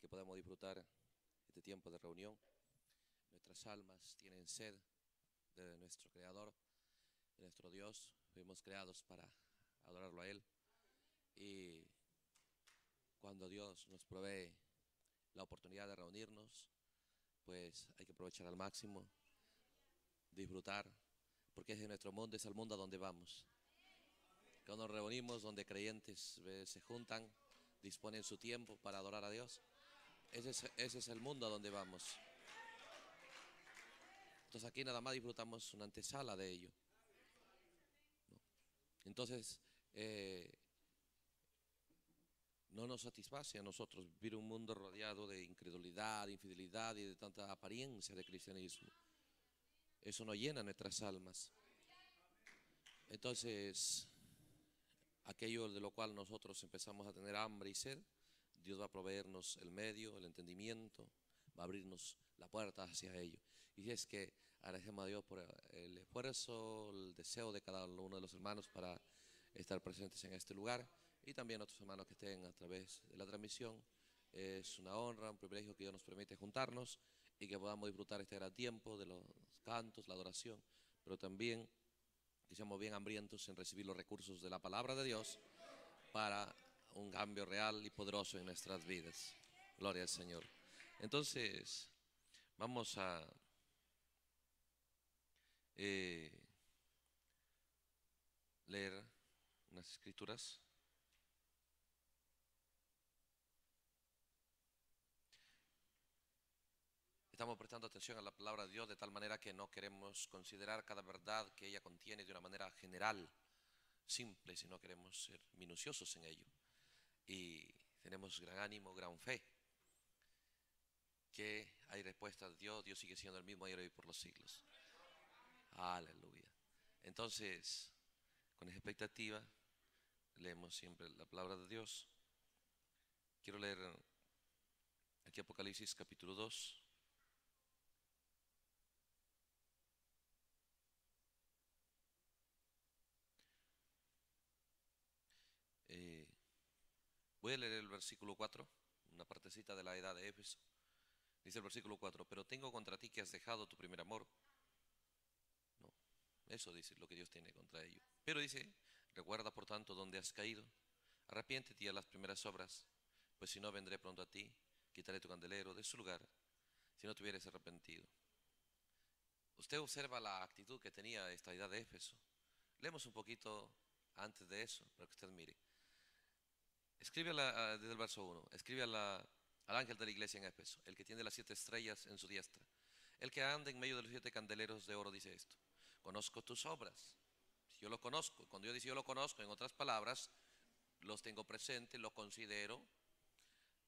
que podamos disfrutar este tiempo de reunión. Nuestras almas tienen sed de nuestro Creador, de nuestro Dios. Fuimos creados para adorarlo a Él. Y cuando Dios nos provee la oportunidad de reunirnos, pues hay que aprovechar al máximo, disfrutar, porque es nuestro mundo, es el mundo a donde vamos. Cuando nos reunimos, donde creyentes eh, se juntan, disponen su tiempo para adorar a Dios. Ese es, el mundo a donde vamos. Entonces aquí nada más disfrutamos una antesala de ello. Entonces, eh, no nos satisface a nosotros vivir un mundo rodeado de incredulidad, infidelidad y de tanta apariencia de cristianismo. Eso no llena nuestras almas. Entonces, aquello de lo cual nosotros empezamos a tener hambre y sed, Dios va a proveernos el medio, el entendimiento, va a abrirnos la puerta hacia ello. Y es que agradecemos a Dios por el esfuerzo, el deseo de cada uno de los hermanos para estar presentes en este lugar y también a otros hermanos que estén a través de la transmisión. Es una honra, un privilegio que Dios nos permite juntarnos y que podamos disfrutar este gran tiempo de los cantos, la adoración, pero también que seamos bien hambrientos en recibir los recursos de la palabra de Dios para un cambio real y poderoso en nuestras vidas. Gloria al Señor. Entonces, vamos a... Eh, leer unas escrituras. Estamos prestando atención a la palabra de Dios de tal manera que no queremos considerar cada verdad que ella contiene de una manera general, simple, sino queremos ser minuciosos en ello. Y tenemos gran ánimo, gran fe, que hay respuesta de Dios, Dios sigue siendo el mismo ayer y por los siglos. Aleluya. Entonces, con esa expectativa, leemos siempre la palabra de Dios. Quiero leer aquí Apocalipsis capítulo 2. Voy a leer el versículo 4, una partecita de la edad de Éfeso. Dice el versículo 4, pero tengo contra ti que has dejado tu primer amor. No, eso dice lo que Dios tiene contra ellos. Pero dice, recuerda por tanto donde has caído, arrepiéntete a las primeras obras, pues si no vendré pronto a ti, quitaré tu candelero de su lugar, si no te arrepentido. Usted observa la actitud que tenía esta edad de Éfeso. Leemos un poquito antes de eso, para que usted mire. Escribe desde el verso 1, escribe al ángel de la iglesia en Éfeso, el que tiene las siete estrellas en su diestra, el que anda en medio de los siete candeleros de oro, dice esto, conozco tus obras, yo lo conozco, cuando yo dice yo lo conozco, en otras palabras, los tengo presentes, los considero,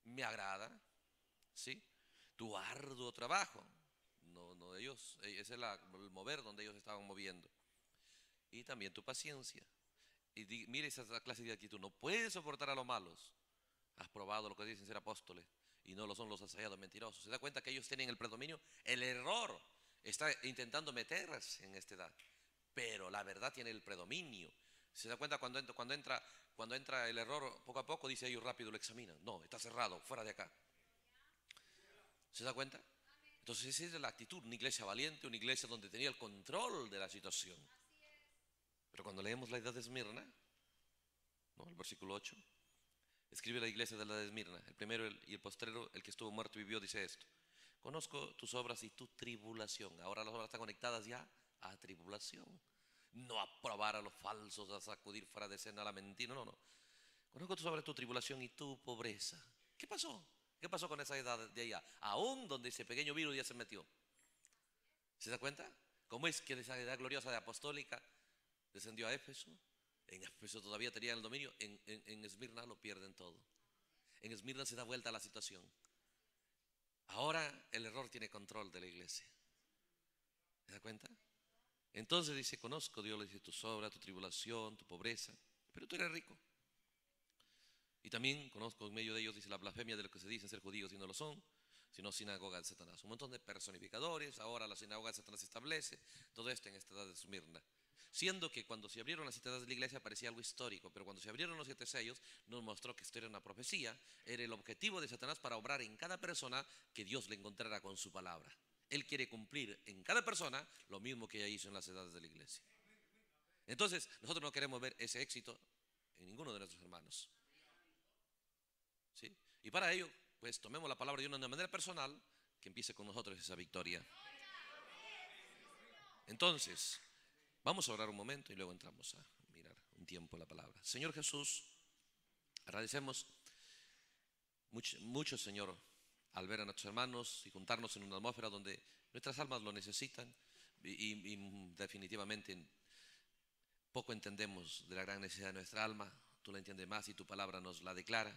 me agrada, ¿sí? Tu arduo trabajo, no, no de ellos, e, ese es el mover donde ellos estaban moviendo, y también tu paciencia, y mire esa clase de actitud, no puedes soportar a los malos. Has probado lo que dicen ser apóstoles y no lo son los asallados mentirosos. Se da cuenta que ellos tienen el predominio, el error está intentando meterse en esta edad, pero la verdad tiene el predominio. Se da cuenta cuando entra, cuando entra, cuando entra el error poco a poco, dice ellos rápido lo examinan. No, está cerrado, fuera de acá. ¿Se da cuenta? Entonces esa es la actitud, una iglesia valiente, una iglesia donde tenía el control de la situación. Pero cuando leemos la edad de Esmirna, el versículo 8, escribe la iglesia de la edad de Esmirna, el primero y el postrero, el que estuvo muerto y vivió, dice esto. Conozco tus obras y tu tribulación. Ahora las obras están conectadas ya a tribulación. No a probar a los falsos, a sacudir fuera de escena la mentira. No, no. Conozco tus obras, tu tribulación y tu pobreza. ¿Qué pasó? ¿Qué pasó con esa edad de allá? Aún donde ese pequeño virus ya se metió. ¿Se da cuenta? ¿Cómo es que esa edad gloriosa de apostólica descendió a Éfeso, en Éfeso todavía tenían el dominio, en, en, Esmirna lo pierden todo. En Esmirna se da vuelta la situación. Ahora el error tiene control de la iglesia. ¿Te das cuenta? Entonces dice, conozco Dios, le dice tu sobra tu tribulación, tu pobreza, pero tú eres rico. Y también conozco en medio de ellos, dice, la blasfemia de lo que se dicen ser judíos y no lo son, sino sinagoga de Satanás. Un montón de personificadores, ahora la sinagoga de Satanás se establece, todo esto en esta edad de Esmirna. Siendo que cuando se abrieron las edades de la iglesia parecía algo histórico, pero cuando se abrieron los siete sellos nos mostró que esto era una profecía, era el objetivo de Satanás para obrar en cada persona que Dios le encontrara con su palabra. Él quiere cumplir en cada persona lo mismo que ella hizo en las edades de la iglesia. Entonces, nosotros no queremos ver ese éxito en ninguno de nuestros hermanos. ¿Sí? Y para ello, pues tomemos la palabra de una manera personal que empiece con nosotros esa victoria. Entonces, Vamos a orar un momento y luego entramos a mirar un tiempo la palabra. Señor Jesús, agradecemos mucho, Señor, al ver a nuestros hermanos y juntarnos en una atmósfera donde nuestras almas lo necesitan y, definitivamente poco entendemos de la gran necesidad de nuestra alma, tú la entiendes más y tu palabra nos la declara,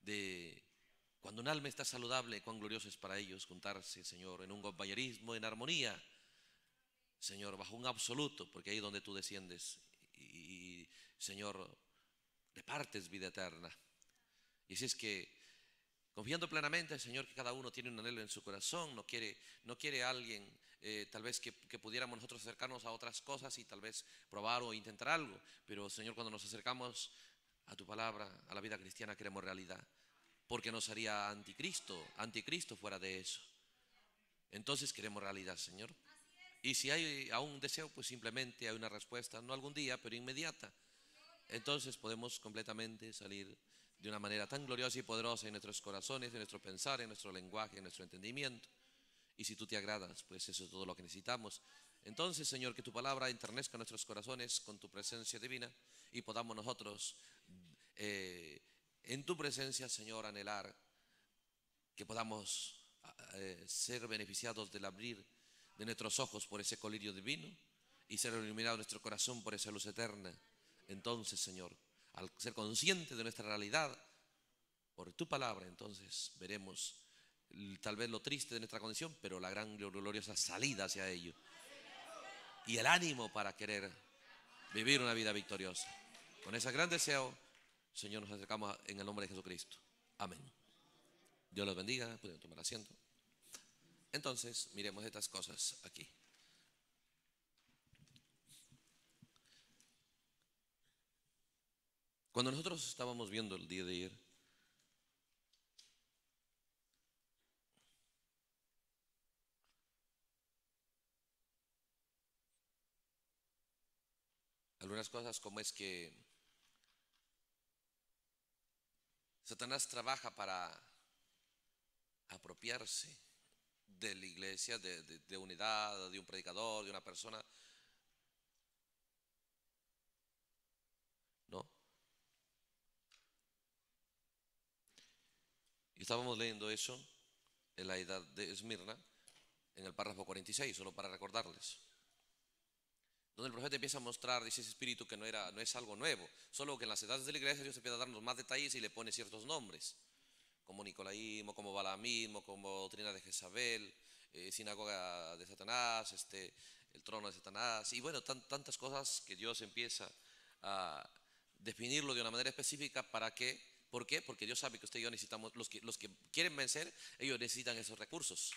de cuando un alma está saludable, cuán glorioso es para ellos juntarse, Señor, en un compañerismo, en armonía, Señor, bajo un absoluto, porque ahí es donde tú desciendes y, Señor, repartes vida eterna. Y si es que confiando plenamente Señor que cada uno tiene un anhelo en su corazón, no quiere, no quiere alguien eh, tal vez que, que, pudiéramos nosotros acercarnos a otras cosas y tal vez probar o intentar algo, pero Señor, cuando nos acercamos a tu palabra, a la vida cristiana, queremos realidad, porque nos haría anticristo, anticristo fuera de eso. Entonces queremos realidad, Señor. Y si hay eh, aún un deseo, pues simplemente hay una respuesta, no algún día, pero inmediata. Entonces podemos completamente salir de una manera tan gloriosa y poderosa en nuestros corazones, en nuestro pensar, en nuestro lenguaje, en nuestro entendimiento. Y si tú te agradas, pues eso es todo lo que necesitamos. Entonces, Señor, que tu palabra enternezca nuestros corazones con tu presencia divina y podamos nosotros eh, en tu presencia, Señor, anhelar que podamos eh, ser beneficiados del abrir de nuestros ojos por ese colirio divino y ser iluminado nuestro corazón por esa luz eterna. Entonces, Señor, al ser consciente de nuestra realidad, por tu palabra, entonces veremos tal vez lo triste de nuestra condición, pero la gran gloriosa salida hacia ello. Y el ánimo para querer vivir una vida victoriosa. Con ese gran deseo, Señor, nos acercamos en el nombre de Jesucristo. Amén. Dios los bendiga. Pueden tomar asiento. Entonces, miremos estas cosas aquí. Cuando nosotros estábamos viendo el día de ayer, algunas cosas como es que Satanás trabaja para apropiarse de la iglesia, de, de, unidad, de un predicador, de una persona. ¿No? Y estábamos leyendo eso en la edad de Esmirna, en el párrafo 46, solo para recordarles. Donde el profeta empieza a mostrar, dice ese espíritu, que no, era, no es algo nuevo, solo que en las edades de la iglesia Dios empieza a darnos más detalles y le pone ciertos nombres como nicolaísmo, como balamismo, como doctrina de Jezabel, eh, sinagoga de Satanás, este, el trono de Satanás, y bueno, tantas cosas que Dios empieza a definirlo de una manera específica para qué? ¿por qué? Porque Dios sabe que usted y yo necesitamos, los que, los que quieren vencer, ellos necesitan esos recursos,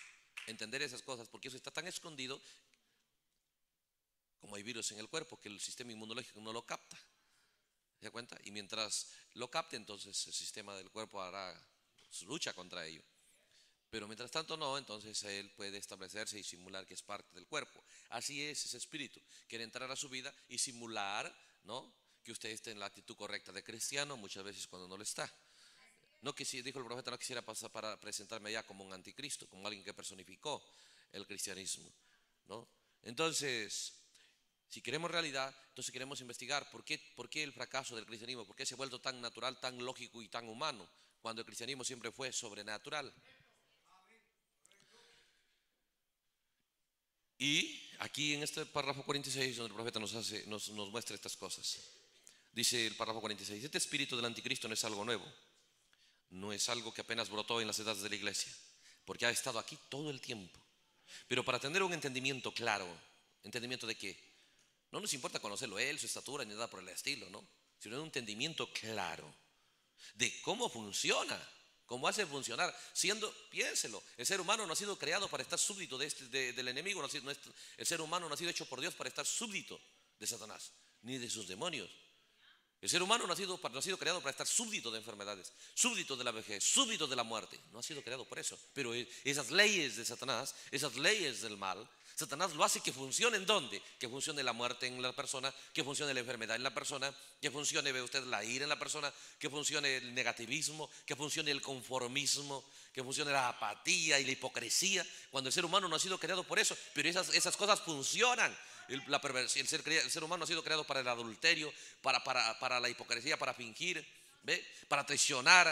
entender esas cosas, porque eso está tan escondido como hay virus en el cuerpo, que el sistema inmunológico no lo capta. ¿Se da cuenta? Y mientras lo capte, entonces el sistema del cuerpo hará lucha contra ello. Pero mientras tanto no, entonces él puede establecerse y simular que es parte del cuerpo. Así es ese espíritu. Quiere entrar a su vida y simular, ¿no? Que usted esté en la actitud correcta de cristiano muchas veces cuando no lo está. No sí dijo el profeta, no quisiera pasar para presentarme ya como un anticristo, como alguien que personificó el cristianismo, ¿no? Entonces, si queremos realidad, entonces queremos investigar por qué, por qué el fracaso del cristianismo, por qué se ha vuelto tan natural, tan lógico y tan humano cuando el cristianismo siempre fue sobrenatural. Y aquí en este párrafo 46, donde el profeta nos, hace, nos, muestra estas cosas, dice el párrafo 46, este espíritu del anticristo no es algo nuevo, no es algo que apenas brotó en las edades de la iglesia, porque ha estado aquí todo el tiempo. Pero para tener un entendimiento claro, entendimiento de que no nos importa conocerlo él, su estatura, ni nada por el estilo, ¿no? Sino un entendimiento claro de cómo funciona, cómo hace funcionar. Siendo, piénselo, el ser humano no ha sido creado para estar súbdito este, del enemigo, el ser humano no ha sido hecho por Dios para estar súbdito de Satanás, ni de sus demonios. El ser humano no ha, sido, no ha sido creado para estar súbdito de enfermedades, súbdito de la vejez, súbdito de la muerte. No ha sido creado por eso. Pero e, esas leyes de Satanás, esas leyes del mal, Satanás lo hace que funcione en dónde? Que funcione la muerte en la persona, que funcione la enfermedad en la persona, que funcione, ve usted, la ira en la persona, que funcione el negativismo, que funcione el conformismo, que funcione la apatía y la hipocresía, cuando el ser humano no ha sido creado por eso, pero esas, esas cosas funcionan. El, la ser, ser, humano ha sido creado para el adulterio, para, para la hipocresía, para fingir para traicionar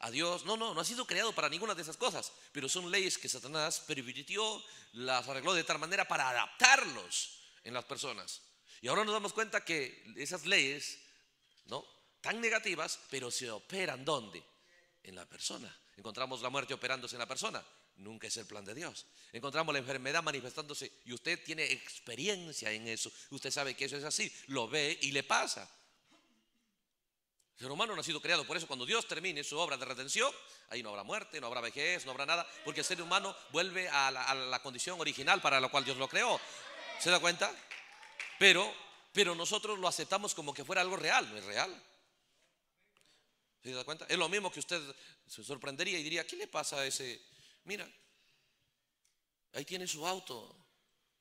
a Dios. No, no, no ha sido creado para ninguna de esas cosas. Pero son leyes que Satanás pervirtió, las arregló de tal manera para adaptarlos en las personas. Y ahora nos damos cuenta que esas leyes, ¿no? Tan negativas, pero se operan ¿dónde? En la persona. Encontramos la muerte operándose en la persona. Nunca es el plan de Dios. Encontramos la enfermedad manifestándose y usted tiene experiencia en eso. Usted sabe que eso es así. Lo ve y le pasa. El ser humano no ha sido creado. Por eso cuando Dios termine su obra de redención, ahí no habrá muerte, no habrá vejez, no habrá nada, porque el ser humano vuelve a la, condición original para la cual Dios lo creó. ¿Se da cuenta? Pero, pero nosotros lo aceptamos como que fuera algo real, no es real. ¿Se da cuenta? Es lo mismo que usted se sorprendería y diría, ¿qué le pasa a ese? Mira, ahí tiene su auto,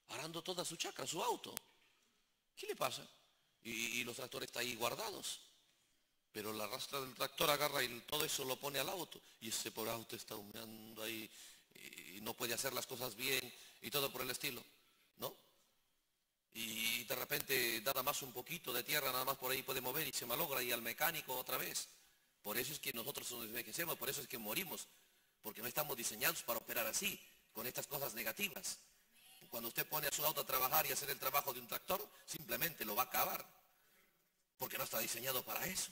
arando toda su chacra, su auto. ¿Qué le pasa? Y, y los tractores están ahí guardados. Pero la rastra del tractor agarra y todo eso lo pone al auto. Y ese pobre auto está humeando ahí y no puede hacer las cosas bien y todo por el estilo. ¿No? Y de repente nada más un poquito de tierra, nada más por ahí puede mover y se malogra y al mecánico otra vez. Por eso es que nosotros nos envejecemos, por eso es que morimos. Porque no estamos diseñados para operar así, con estas cosas negativas. Cuando usted pone a su auto a trabajar y hacer el trabajo de un tractor, simplemente lo va a acabar. Porque no está diseñado para eso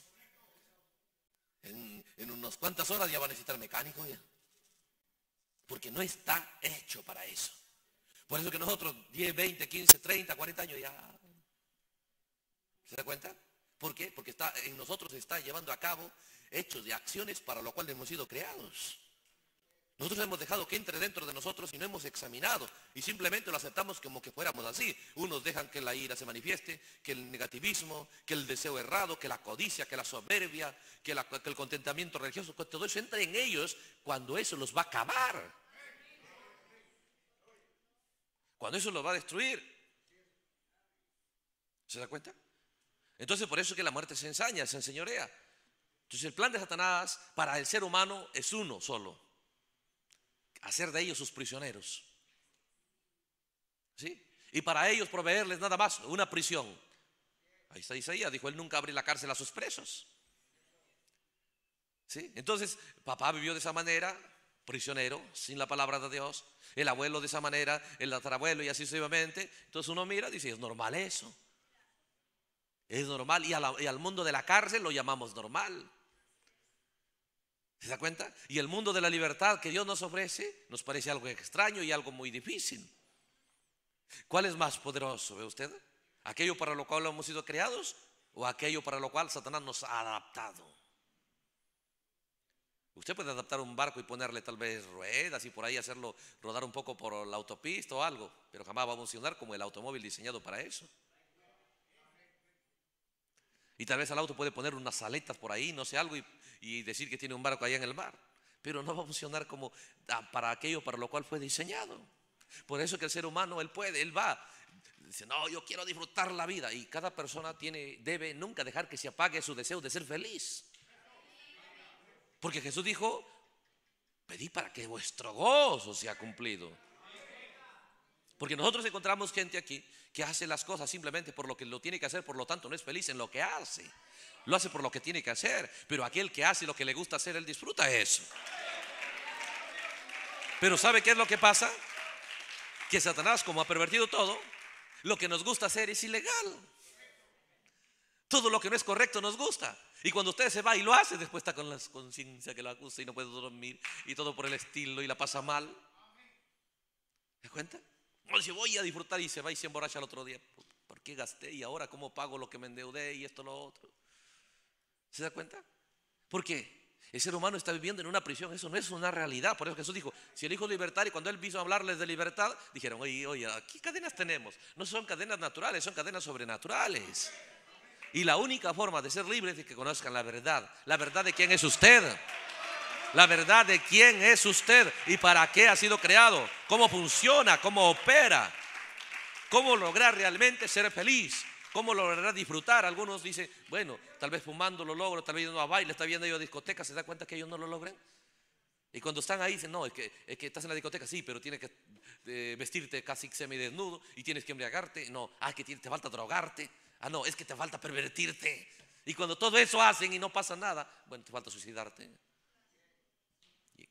en, unas cuantas horas ya va a necesitar mecánico ya. Porque no está hecho para eso. Por eso que nosotros 10, 20, 15, 30, 40 años ya... ¿Se da cuenta? ¿Por qué? Porque está, en nosotros se está llevando a cabo hechos de acciones para lo cual hemos sido creados. Nosotros hemos dejado que entre dentro de nosotros y no hemos examinado y simplemente lo aceptamos como que fuéramos así. Unos dejan que la ira se manifieste, que el negativismo, que el deseo errado, que la codicia, que la soberbia, que, el contentamiento religioso, cuando todo eso entra en ellos cuando eso los va a acabar. Cuando eso los va a destruir. ¿Se da cuenta? Entonces por eso es que la muerte se ensaña, se enseñorea. Entonces el plan de Satanás para el ser humano es uno solo, hacer de ellos sus prisioneros. ¿Sí? Y para ellos proveerles nada más una prisión. Ahí está Isaías, dijo, él nunca abrir la cárcel a sus presos. ¿Sí? Entonces, papá vivió de esa manera, prisionero, sin la palabra de Dios, el abuelo de esa manera, el abuelo y así sucesivamente. Entonces uno mira y dice, es normal eso. Es normal. y al mundo de la cárcel lo llamamos normal. ¿Se da cuenta? Y el mundo de la libertad que Dios nos ofrece nos parece algo extraño y algo muy difícil. ¿Cuál es más poderoso, ve usted? ¿Aquello para lo cual hemos sido creados o aquello para lo cual Satanás nos ha adaptado? Usted puede adaptar un barco y ponerle tal vez ruedas y por ahí hacerlo rodar un poco por la autopista o algo, pero jamás va a funcionar como el automóvil diseñado para eso. Y tal vez al auto puede poner unas aletas por ahí, no sé algo, y, decir que tiene un barco allá en el mar. Pero no va a funcionar como ah, para aquello para lo cual fue diseñado. Por eso que el ser humano, él puede, él va. Dice, no, yo quiero disfrutar la vida. Y cada persona tiene, debe nunca dejar que se apague su deseo de ser feliz. Porque Jesús dijo, pedí para que vuestro gozo sea cumplido. Porque nosotros encontramos gente aquí que hace las cosas simplemente por lo que lo tiene que hacer, por lo tanto no es feliz en lo que hace. Lo hace por lo que tiene que hacer, pero aquel que hace lo que le gusta hacer, él disfruta eso. Pero ¿sabe qué es lo que pasa? Que Satanás, como ha pervertido todo, lo que nos gusta hacer es ilegal. Todo lo que no es correcto nos gusta. Y cuando usted se va y lo hace, después está con la conciencia que lo acusa y no puede dormir y todo por el estilo y la pasa mal. ¿Se cuenta? No dice, voy a disfrutar y se va y se emborracha el otro día. Pues, ¿Por qué gasté? ¿Y ahora cómo pago lo que me endeudé y esto, lo otro? ¿Se da cuenta? porque El ser humano está viviendo en una prisión, eso no es una realidad. Por eso Jesús dijo, si el Hijo libertar y cuando Él vino a hablarles de libertad, dijeron, oye, oye, ¿qué cadenas tenemos? No son cadenas naturales, son cadenas sobrenaturales. Y la única forma de ser libre es que conozcan la verdad, la verdad de quién es usted la verdad de quién es usted y para qué ha sido creado, cómo funciona, cómo opera, cómo lograr realmente ser feliz, cómo lograr disfrutar. Algunos dicen, bueno, tal vez fumando lo logro, tal vez yendo a baile, está viendo a discoteca se da cuenta que ellos no lo logran. Y cuando están ahí dicen, no, es que, es que estás en la discoteca, sí, pero tienes que eh, vestirte casi semi desnudo y tienes que embriagarte. No, ah, que te falta drogarte. Ah, no, es que te falta pervertirte. Y cuando todo eso hacen y no pasa nada, bueno, te falta suicidarte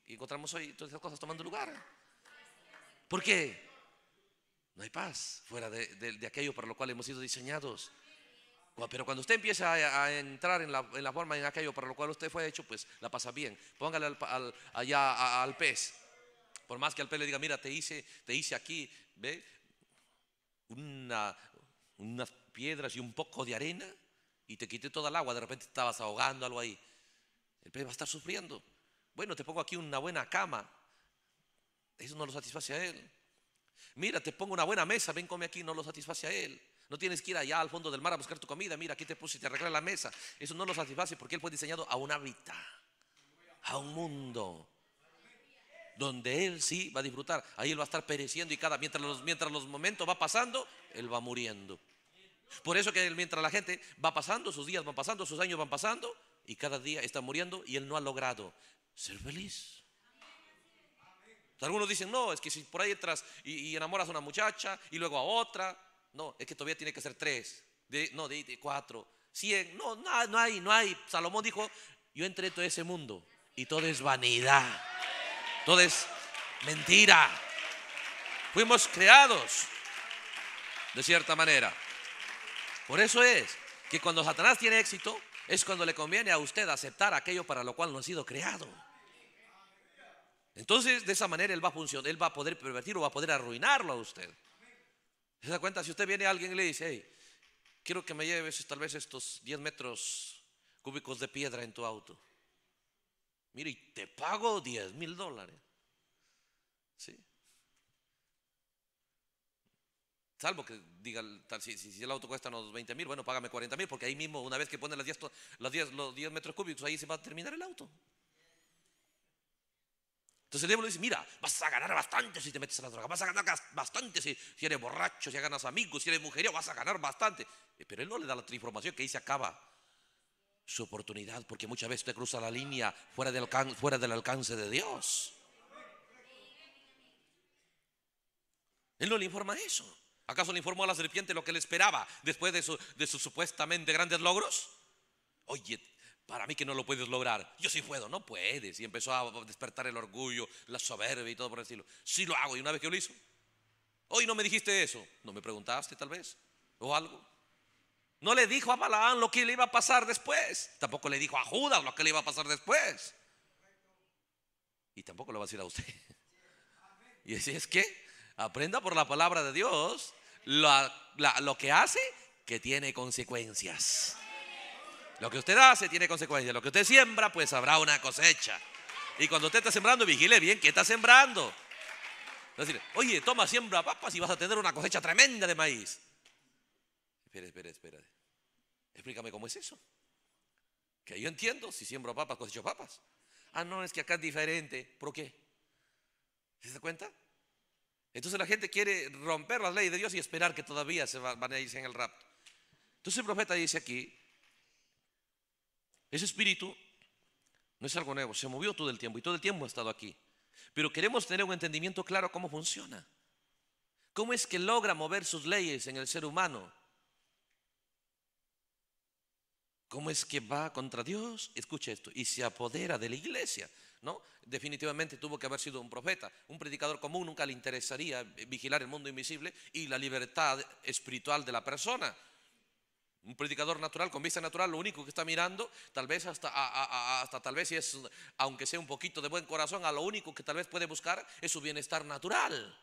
y encontramos hoy todas esas cosas tomando lugar. ¿Por qué? No hay paz fuera de, de, aquello para lo cual hemos sido diseñados. Pero cuando usted empieza a, entrar en la, en la, forma, en aquello para lo cual usted fue hecho, pues la pasa bien. Póngale al, al, allá al pez. Por más que al pez le diga, mira, te hice, te hice aquí, ¿ve? Una, unas piedras y un poco de arena y te quité toda el agua, de repente estabas ahogando algo ahí. El pez va a estar sufriendo. Bueno, te pongo aquí una buena cama. Eso no lo satisface a él. Mira, te pongo una buena mesa, ven, come aquí, no lo satisface a él. No tienes que ir allá al fondo del mar a buscar tu comida. Mira, aquí te puse y te arregla la mesa. Eso no lo satisface porque él fue diseñado a un hábitat, a un mundo donde él sí va a disfrutar. Ahí él va a estar pereciendo y cada mientras los, mientras los momentos va pasando, él va muriendo. Por eso que mientras la gente va pasando, sus días van pasando, sus años van pasando y cada día está muriendo y él no ha logrado ser feliz. Algunos dicen, no, es que si por ahí entras y, enamoras a una muchacha y luego a otra, no, es que todavía tiene que ser tres, no, de, cuatro, cien, no, no, hay, no hay. Salomón dijo, yo entré todo ese mundo y todo es vanidad, todo es mentira. Fuimos creados de cierta manera. Por eso es que cuando Satanás tiene éxito, es cuando le conviene a usted aceptar aquello para lo cual no ha sido creado. Entonces, de esa manera él va a funcionar, él va a poder pervertirlo, va a poder arruinarlo a usted. ¿Se da cuenta? Si usted viene a alguien y le dice, hey, quiero que me lleves tal vez estos 10 metros cúbicos de piedra en tu auto. Mire, y te pago 10 mil dólares. ¿Sí? Salvo que diga, si, el auto cuesta unos 20 mil, bueno, págame 40 mil, porque ahí mismo, una vez que pone los 10 metros cúbicos, ahí se va a terminar el auto. Entonces el diablo dice, mira, vas a ganar bastante si te metes a la droga, vas a ganar bastante si, eres borracho, si ganas amigos, si eres mujería, vas a ganar bastante. Eh, pero él no le da la información que ahí se acaba su oportunidad, porque muchas veces te cruza la línea fuera del, alcance, de Dios. Él no le informa eso. ¿Acaso le informó a la serpiente lo que le esperaba después de, de sus supuestamente grandes logros? Oye, para mí que no lo puedes lograr. Yo sí puedo, no puedes. Y empezó a despertar el orgullo, la soberbia y todo por decirlo. Sí lo hago. Y una vez que lo hizo, hoy no me dijiste eso. No me preguntaste tal vez. O algo. No le dijo a Balaán lo que le iba a pasar después. Tampoco le dijo a Judas lo que le iba a pasar después. Y tampoco lo va a decir a usted. Y así es que aprenda por la palabra de Dios lo que hace que tiene consecuencias. Lo que usted hace tiene consecuencias. Lo que usted siembra, pues habrá una cosecha. Y cuando usted está sembrando, vigile bien qué está sembrando. oye, toma, siembra papas y vas a tener una cosecha tremenda de maíz. Espera, espera, espera. Explícame cómo es eso. Que yo entiendo, si siembro papas, cosecho papas. Ah, no, es que acá es diferente. ¿Por qué? ¿Se da cuenta? Entonces la gente quiere romper las leyes de Dios y esperar que todavía se van a irse en el rapto. Entonces el profeta dice aquí, ese espíritu no es algo nuevo, se movió todo el tiempo y todo el tiempo ha estado aquí. Pero queremos tener un entendimiento claro cómo funciona. ¿Cómo es que logra mover sus leyes en el ser humano? ¿Cómo es que va contra Dios? Escucha esto, y se apodera de la iglesia, ¿no? Definitivamente tuvo que haber sido un profeta, un predicador común, nunca le interesaría vigilar el mundo invisible y la libertad espiritual de la persona. Un predicador natural, con vista natural, lo único que está mirando, tal vez hasta, hasta tal vez si es, aunque sea un poquito de buen corazón, a lo único que tal vez puede buscar es su bienestar natural.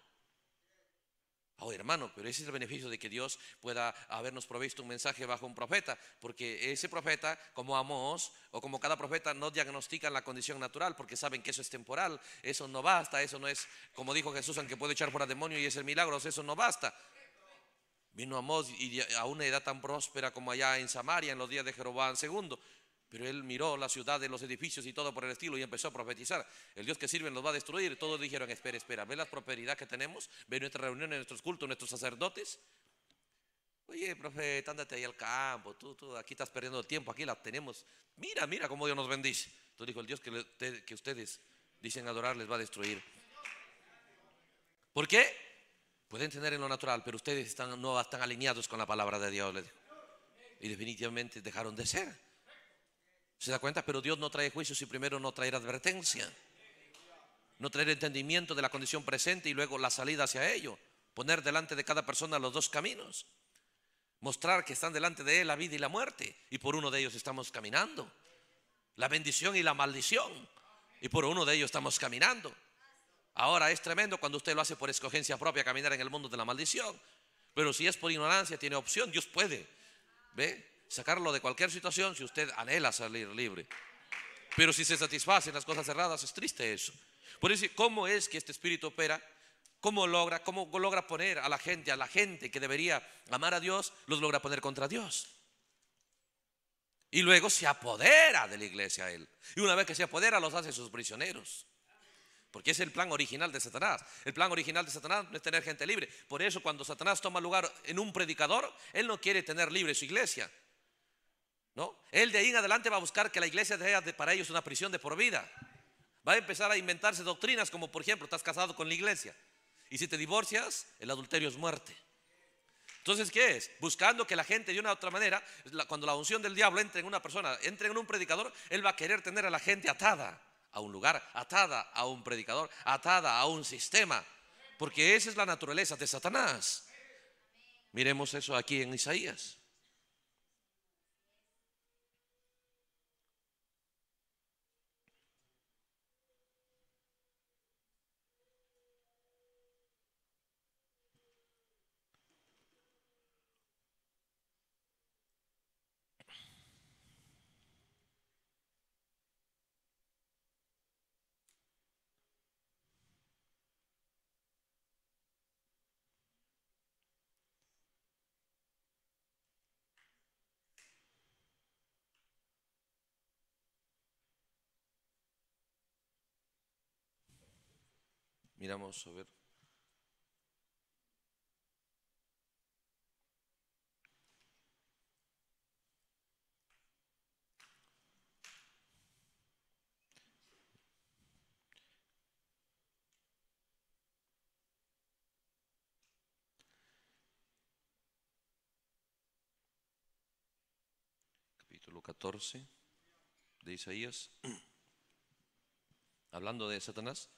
Oh, hermano, pero ese es el beneficio de que Dios pueda habernos provisto un mensaje bajo un profeta, porque ese profeta, como Amós o como cada profeta, no diagnostican la condición natural, porque saben que eso es temporal, eso no basta, eso no es, como dijo Jesús, aunque puede echar fuera demonio y es el milagro, eso no basta. Vino Amós y a una edad tan próspera como allá en Samaria en los días de Jeroboam II. Pero él miró la ciudad de los edificios y todo por el estilo y empezó a profetizar. El Dios que sirven los va a destruir. Todos dijeron, espera, espera, ve la prosperidad que tenemos, ve nuestras reuniones, nuestros cultos, nuestros sacerdotes. Oye, profeta, ándate ahí al campo, tú, tú, aquí estás perdiendo el tiempo, aquí la tenemos. Mira, mira cómo Dios nos bendice. Entonces dijo, el Dios que, que ustedes dicen adorar les va a destruir. ¿Por qué? Pueden tener en lo natural, pero ustedes están, no están alineados con la palabra de Dios, Y definitivamente dejaron de ser. ¿Se da cuenta? Pero Dios no trae juicio si primero no traer advertencia. No traer entendimiento de la condición presente y luego la salida hacia ello. Poner delante de cada persona los dos caminos. Mostrar que están delante de él la vida y la muerte. Y por uno de ellos estamos caminando. La bendición y la maldición. Y por uno de ellos estamos caminando. Ahora es tremendo cuando usted lo hace por escogencia propia, caminar en el mundo de la maldición. Pero si es por ignorancia, tiene opción, Dios puede. ¿Ve? Sacarlo de cualquier situación si usted anhela salir libre. Pero si se en las cosas cerradas, es triste eso. Por eso, ¿cómo es que este espíritu opera? ¿Cómo logra, cómo logra poner a la gente, a la gente que debería amar a Dios, los logra poner contra Dios? Y luego se apodera de la iglesia a él. Y una vez que se apodera, los hace sus prisioneros. Porque es el plan original de Satanás. El plan original de Satanás no es tener gente libre. Por eso cuando Satanás toma lugar en un predicador, él no quiere tener libre su iglesia. ¿No? Él de ahí en adelante va a buscar que la iglesia sea para ellos una prisión de por vida. Va a empezar a inventarse doctrinas como por ejemplo, estás casado con la iglesia. Y si te divorcias, el adulterio es muerte. Entonces, ¿qué es? Buscando que la gente de una u otra manera, cuando la unción del diablo entre en una persona, entre en un predicador, él va a querer tener a la gente atada a un lugar, atada a un predicador, atada a un sistema, porque esa es la naturaleza de Satanás. Miremos eso aquí en Isaías. miramos a ver. Capítulo 14 de Isaías, hablando de Satanás.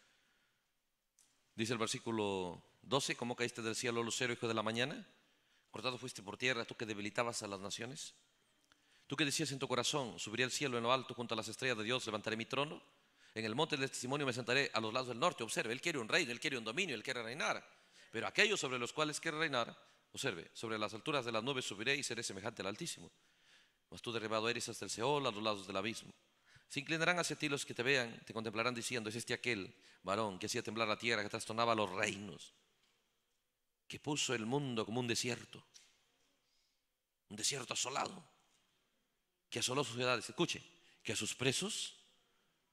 Dice el versículo 12, ¿cómo caíste del cielo, lucero, hijo de la mañana? Cortado fuiste por tierra, tú que debilitabas a las naciones. Tú que decías en tu corazón, subiré al cielo en lo alto junto a las estrellas de Dios, levantaré mi trono. En el monte del testimonio me sentaré a los lados del norte. Observe, él quiere un rey, él quiere un dominio, él quiere reinar. Pero aquellos sobre los cuales quiere reinar, observe, sobre las alturas de las nubes subiré y seré semejante al Altísimo. Mas tú derribado eres hasta el Seol, a los lados del abismo. Se inclinarán hacia ti los que te vean, te contemplarán diciendo, es este aquel varón que hacía temblar la tierra, que trastornaba los reinos, que puso el mundo como un desierto, un desierto asolado, que asoló sus ciudades. Escuche, que a sus presos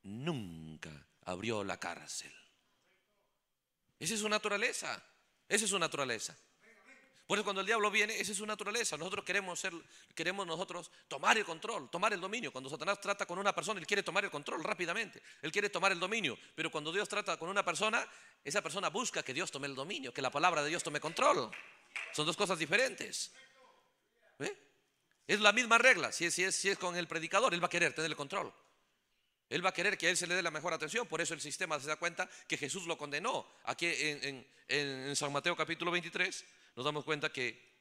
nunca abrió la cárcel. Esa es su naturaleza, esa es su naturaleza. Por eso cuando el diablo viene, esa es su naturaleza. Nosotros queremos ser, queremos nosotros tomar el control, tomar el dominio. Cuando Satanás trata con una persona, él quiere tomar el control rápidamente. Él quiere tomar el dominio. Pero cuando Dios trata con una persona, esa persona busca que Dios tome el dominio, que la palabra de Dios tome control. Son dos cosas diferentes. ¿Eh? Es la misma regla. Si es, es, si es con el predicador, él va a querer tener el control. Él va a querer que a él se le dé la mejor atención. Por eso el sistema se da cuenta que Jesús lo condenó. Aquí en, en San Mateo capítulo 23 nos damos cuenta que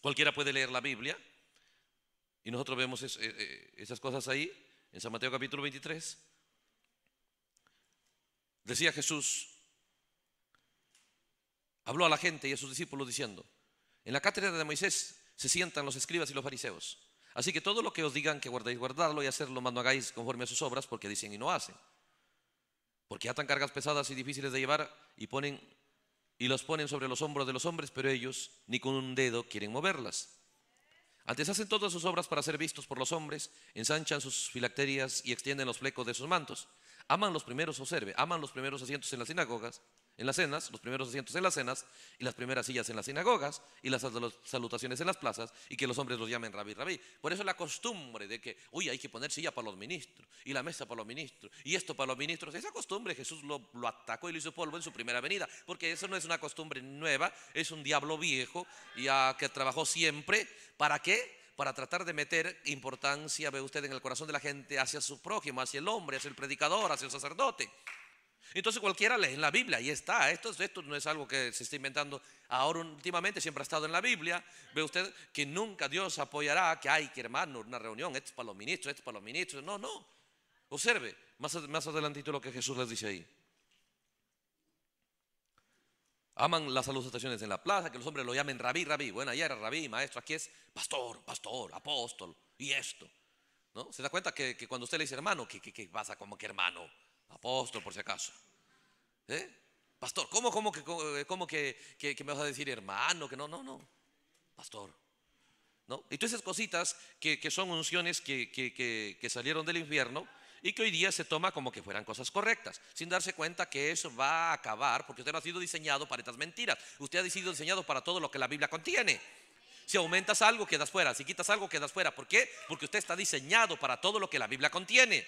cualquiera puede leer la Biblia y nosotros vemos eh, eh, esas cosas ahí en San Mateo capítulo 23. Decía Jesús, habló a la gente y a sus discípulos diciendo, en la cátedra de Moisés se sientan los escribas y los fariseos. Así que todo lo que os digan que guardáis, guardadlo y hacerlo, mas no hagáis conforme a sus obras, porque dicen y no hacen. Porque atan cargas pesadas y difíciles de llevar y ponen y los ponen sobre los hombros de los hombres, pero ellos ni con un dedo quieren moverlas. Antes hacen todas sus obras para ser vistos por los hombres, ensanchan sus filacterias y extienden los flecos de sus mantos. Aman los primeros, observe, aman los primeros asientos en las sinagogas en las cenas, los primeros asientos en las cenas, y las primeras sillas en las sinagogas, y las salutaciones en las plazas, y que los hombres los llamen rabí, rabí. Por eso la costumbre de que, uy, hay que poner silla para los ministros, y la mesa para los ministros, y esto para los ministros, esa costumbre Jesús lo, atacó y lo hizo polvo en su primera venida, porque eso no es una costumbre nueva, es un diablo viejo, ya que trabajó siempre, ¿para qué? para tratar de meter importancia, ve usted, en el corazón de la gente hacia su prójimo, hacia el hombre, hacia el predicador, hacia el sacerdote. Entonces cualquiera lee en la Biblia, ahí está. Esto, esto no es algo que se está inventando ahora últimamente, siempre ha estado en la Biblia. Ve usted que nunca Dios apoyará que hay que hermano, una reunión, esto es para los ministros, esto es para los ministros. No, no. Observe más, más adelantito lo que Jesús les dice ahí. Aman las alucinaciones en la plaza, que los hombres lo llamen rabí, rabí. Bueno, allá era rabí, maestro, aquí es pastor, pastor, apóstol, y esto. ¿No? ¿Se da cuenta que, cuando usted le dice hermano, ¿qué, qué pasa como que hermano? Apóstol, por si acaso. ¿Eh? Pastor, ¿cómo, cómo, que, cómo eh, que, me vas a decir hermano? Que no, no, no. Pastor. ¿No? Y todas esas cositas que, son unciones que salieron del infierno y que hoy día se toma como que fueran cosas correctas, sin darse cuenta que eso va a acabar porque usted no ha sido diseñado para estas mentiras. Usted ha sido diseñado para todo lo que la Biblia contiene. Si aumentas algo, quedas fuera. Si quitas algo, quedas fuera. ¿Por qué? Porque usted está diseñado para todo lo que la Biblia contiene.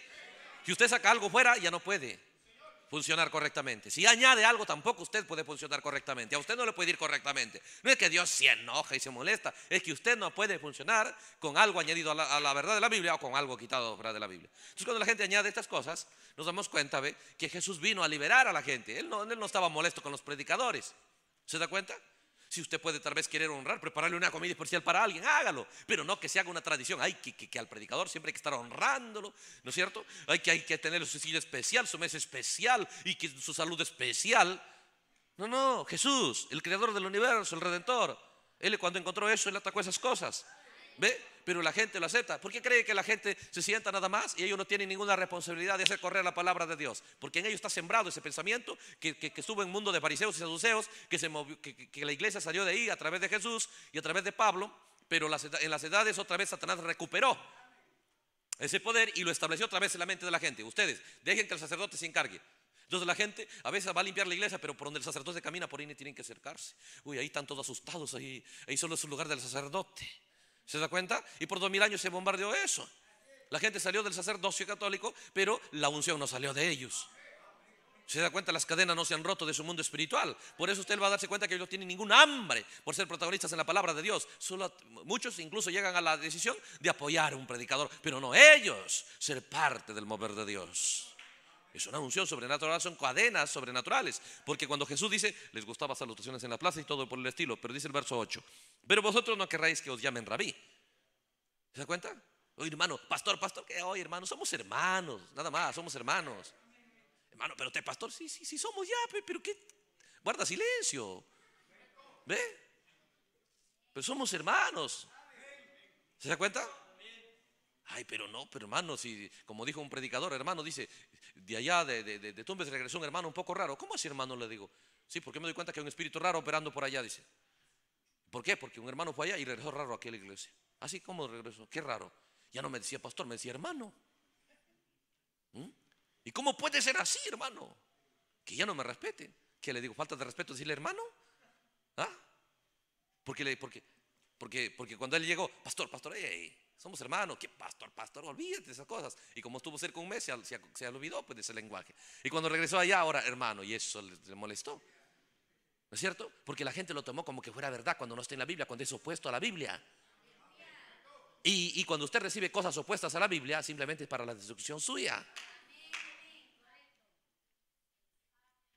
Si usted saca algo fuera, ya no puede funcionar correctamente. Si añade algo, tampoco usted puede funcionar correctamente. A usted no le puede ir correctamente. No es que Dios se enoja y se molesta, es que usted no puede funcionar con algo añadido a la, verdad de la Biblia o con algo quitado fuera de la Biblia. Entonces, cuando la gente añade estas cosas, nos damos cuenta ¿ve? que Jesús vino a liberar a la gente. Él no, él no estaba molesto con los predicadores. ¿Se da cuenta? Si usted puede tal vez querer honrar, prepararle una comida especial para alguien, hágalo. Pero no que se haga una tradición. Hay que, que, al predicador siempre hay que estar honrándolo, ¿no es cierto? Hay que, hay que tener su silla especial, su mes especial y que su salud especial. No, no, Jesús, el creador del universo, el redentor. Él cuando encontró eso, él atacó esas cosas. ¿Ve? Pero la gente lo acepta. ¿Por qué cree que la gente se sienta nada más y ellos no tienen ninguna responsabilidad de hacer correr la palabra de Dios? Porque en ellos está sembrado ese pensamiento que, estuvo en el mundo de fariseos y saduceos, que, la iglesia salió de ahí a través de Jesús y a través de Pablo, pero en las edades otra vez Satanás recuperó ese poder y lo estableció otra vez en la mente de la gente. Ustedes, dejen que el sacerdote se encargue. Entonces la gente a veces va a limpiar la iglesia, pero por donde el sacerdote camina, por ahí tienen que acercarse. Uy, ahí están todos asustados, ahí, ahí solo es el lugar del sacerdote. ¿Se da cuenta? Y por dos mil años se bombardeó eso. La gente salió del sacerdocio católico, pero la unción no salió de ellos. Se da cuenta, las cadenas no se han roto de su mundo espiritual. Por eso usted va a darse cuenta que ellos no tienen ningún hambre por ser protagonistas en la palabra de Dios. Solo, muchos incluso llegan a la decisión de apoyar a un predicador, pero no ellos, ser parte del mover de Dios. Es una unción sobrenatural, son cadenas sobrenaturales. Porque cuando Jesús dice, les gustaba salutaciones en la plaza y todo por el estilo, pero dice el verso 8, pero vosotros no querráis que os llamen rabí. ¿Se da cuenta? Oye, hermano, pastor, pastor, que hoy, hermano, somos hermanos, nada más, somos hermanos. Hermano, pero te pastor, sí, sí, sí, somos ya, pero ¿qué? Guarda silencio. ¿Ve? Pero somos hermanos. ¿Se da cuenta? Ay, pero no, pero hermano, si, como dijo un predicador, hermano, dice, de allá, de, de, de Tumbes, regresó un hermano un poco raro. ¿Cómo así, hermano? Le digo. Sí, porque me doy cuenta que hay un espíritu raro operando por allá, dice. ¿Por qué? Porque un hermano fue allá y regresó raro a aquella iglesia. Así ¿Cómo regresó, qué raro. Ya no me decía pastor, me decía hermano. ¿Mm? ¿Y cómo puede ser así, hermano? Que ya no me respete ¿Qué le digo? Falta de respeto decirle hermano. ¿Ah? Porque, porque, porque, porque cuando él llegó, pastor, pastor, ahí somos hermanos, que pastor? Pastor, olvídate de esas cosas. Y como estuvo cerca un mes, se, se, olvidó pues, de ese lenguaje. Y cuando regresó allá, ahora hermano, y eso le, molestó. ¿No es cierto? Porque la gente lo tomó como que fuera verdad cuando no está en la Biblia, cuando es opuesto a la Biblia. Y, cuando usted recibe cosas opuestas a la Biblia, simplemente es para la destrucción suya.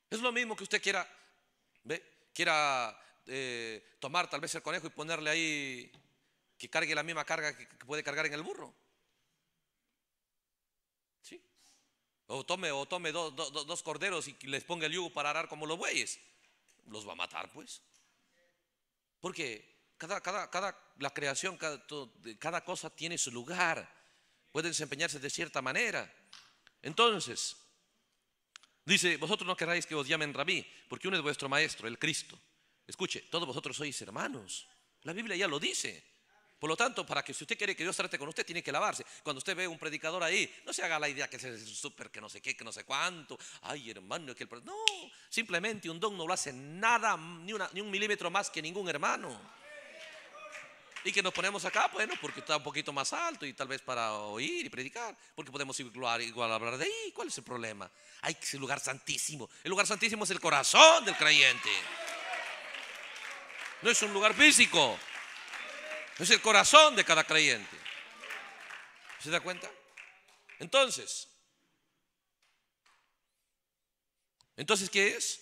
Es lo mismo que usted quiera, quiera eh, tomar tal vez el conejo y ponerle ahí que cargue la misma carga que puede cargar en el burro. ¿Sí? O tome, o tome dos corderos y les ponga el yugo para arar como los bueyes. Los va a matar, pues. Porque cada, cada, la creación, cada, cada cosa tiene su lugar, puede desempeñarse de cierta manera. Entonces, dice, vosotros no queráis que os llamen rabí, porque uno es vuestro maestro, el Cristo. Escuche, todos vosotros sois hermanos. La Biblia ya lo dice. Por lo tanto, para que si usted quiere que Dios trate con usted, tiene que lavarse. Cuando usted ve un predicador ahí, no se haga la idea que es súper, que no sé qué, que no sé cuánto. Ay, hermano, que el... No, simplemente un don no lo hace nada, ni, un milímetro más que ningún hermano. Y que nos ponemos acá, bueno, porque está un poquito más alto y tal vez para oír y predicar, porque podemos igual, a hablar de ahí. ¿Cuál es el problema? Hay que ser lugar santísimo. El lugar santísimo es el corazón del creyente. No es un lugar físico. Es el corazón de cada creyente. ¿Se da cuenta? Entonces, entonces, ¿qué es?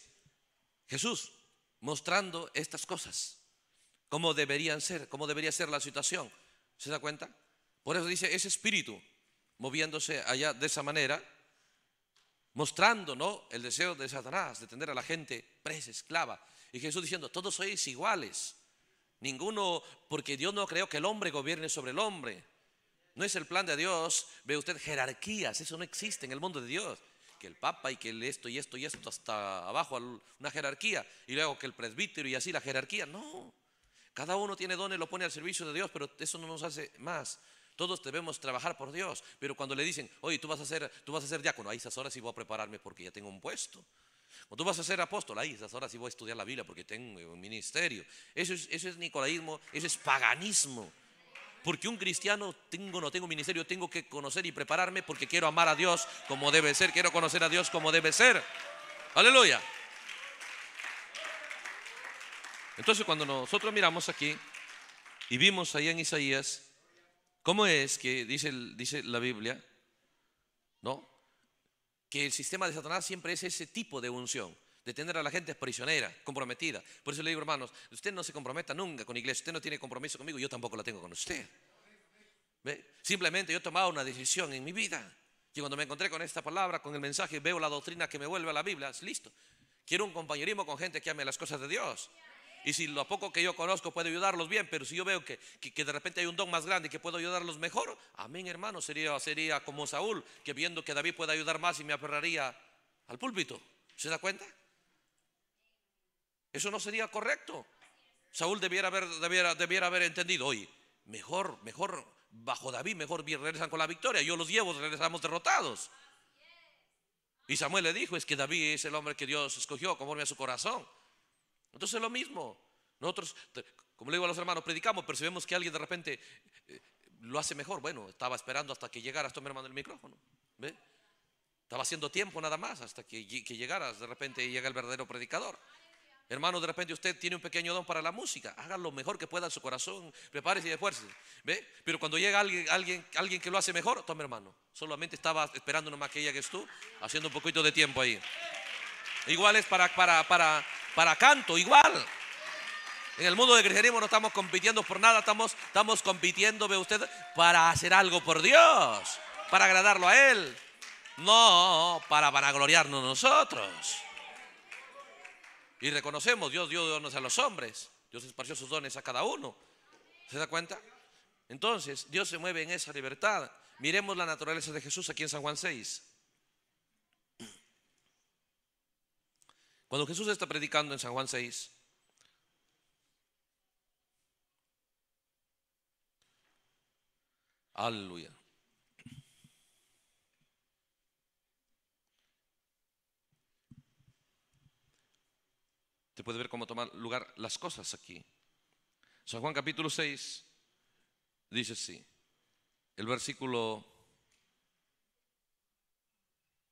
Jesús mostrando estas cosas, cómo deberían ser, cómo debería ser la situación. ¿Se da cuenta? Por eso dice ese espíritu moviéndose allá de esa manera, mostrando ¿no? el deseo de Satanás de tener a la gente presa, esclava. Y Jesús diciendo, todos sois iguales. Ninguno, porque Dios no creó que el hombre gobierne sobre el hombre. No es el plan de Dios. Ve usted jerarquías, eso no existe en el mundo de Dios. Que el papa y que esto y esto y esto hasta abajo, una jerarquía. Y luego que el presbítero y así la jerarquía. No. Cada uno tiene dones, lo pone al servicio de Dios, pero eso no nos hace más. Todos debemos trabajar por Dios. Pero cuando le dicen, oye, tú vas a ser, tú vas a ser diácono, ahí esas horas y voy a prepararme porque ya tengo un puesto. Cuando tú vas a ser apóstol, ahí ahora sí voy a estudiar la Biblia porque tengo un ministerio. Eso es, eso es nicolaísmo, eso es paganismo. Porque un cristiano tengo, no tengo ministerio, tengo que conocer y prepararme porque quiero amar a Dios como debe ser, quiero conocer a Dios como debe ser. Aleluya. Entonces cuando nosotros miramos aquí y vimos ahí en Isaías, ¿cómo es que dice, dice la Biblia? ¿No? que el sistema de Satanás siempre es ese tipo de unción, de tener a la gente prisionera, comprometida. Por eso le digo, hermanos, usted no se comprometa nunca con iglesia, usted no tiene compromiso conmigo, yo tampoco la tengo con usted. Simplemente yo he tomado una decisión en mi vida. Y cuando me encontré con esta palabra, con el mensaje, veo la doctrina que me vuelve a la Biblia, es listo. Quiero un compañerismo con gente que ame las cosas de Dios. Y si lo poco que yo conozco puede ayudarlos bien, pero si yo veo que, que, de repente hay un don más grande y que puedo ayudarlos mejor, amén hermano, sería, sería como Saúl, que viendo que David puede ayudar más y me aferraría al púlpito. ¿Se da cuenta? Eso no sería correcto. Saúl debiera haber, debiera, debiera haber entendido, oye, mejor, mejor, bajo David, mejor regresan con la victoria, yo los llevo, regresamos derrotados. Y Samuel le dijo, es que David es el hombre que Dios escogió conforme a su corazón. Entonces es lo mismo. Nosotros, como le digo a los hermanos, predicamos, pero que alguien de repente eh, lo hace mejor, bueno, estaba esperando hasta que llegara, toma hermano el micrófono. ¿Ve? Estaba haciendo tiempo nada más hasta que, llegara, de repente llega el verdadero predicador. Hermano, de repente usted tiene un pequeño don para la música. Haga lo mejor que pueda en su corazón. Prepárese y esfuerce. ¿Ve? Pero cuando llega alguien, alguien, alguien que lo hace mejor, tome hermano. Solamente estaba esperando nomás que llegues tú, haciendo un poquito de tiempo ahí. Igual es para, para, para, para canto, igual. En el mundo del cristianismo no estamos compitiendo por nada, estamos, estamos compitiendo, ve usted, para hacer algo por Dios, para agradarlo a Él, no para gloriarnos nosotros. Y reconocemos, Dios dio dones a los hombres, Dios esparció sus dones a cada uno. ¿Se da cuenta? Entonces, Dios se mueve en esa libertad. Miremos la naturaleza de Jesús aquí en San Juan 6. Cuando Jesús está predicando en San Juan 6, aleluya. Te puede ver cómo toman lugar las cosas aquí. San Juan capítulo 6 dice así, el versículo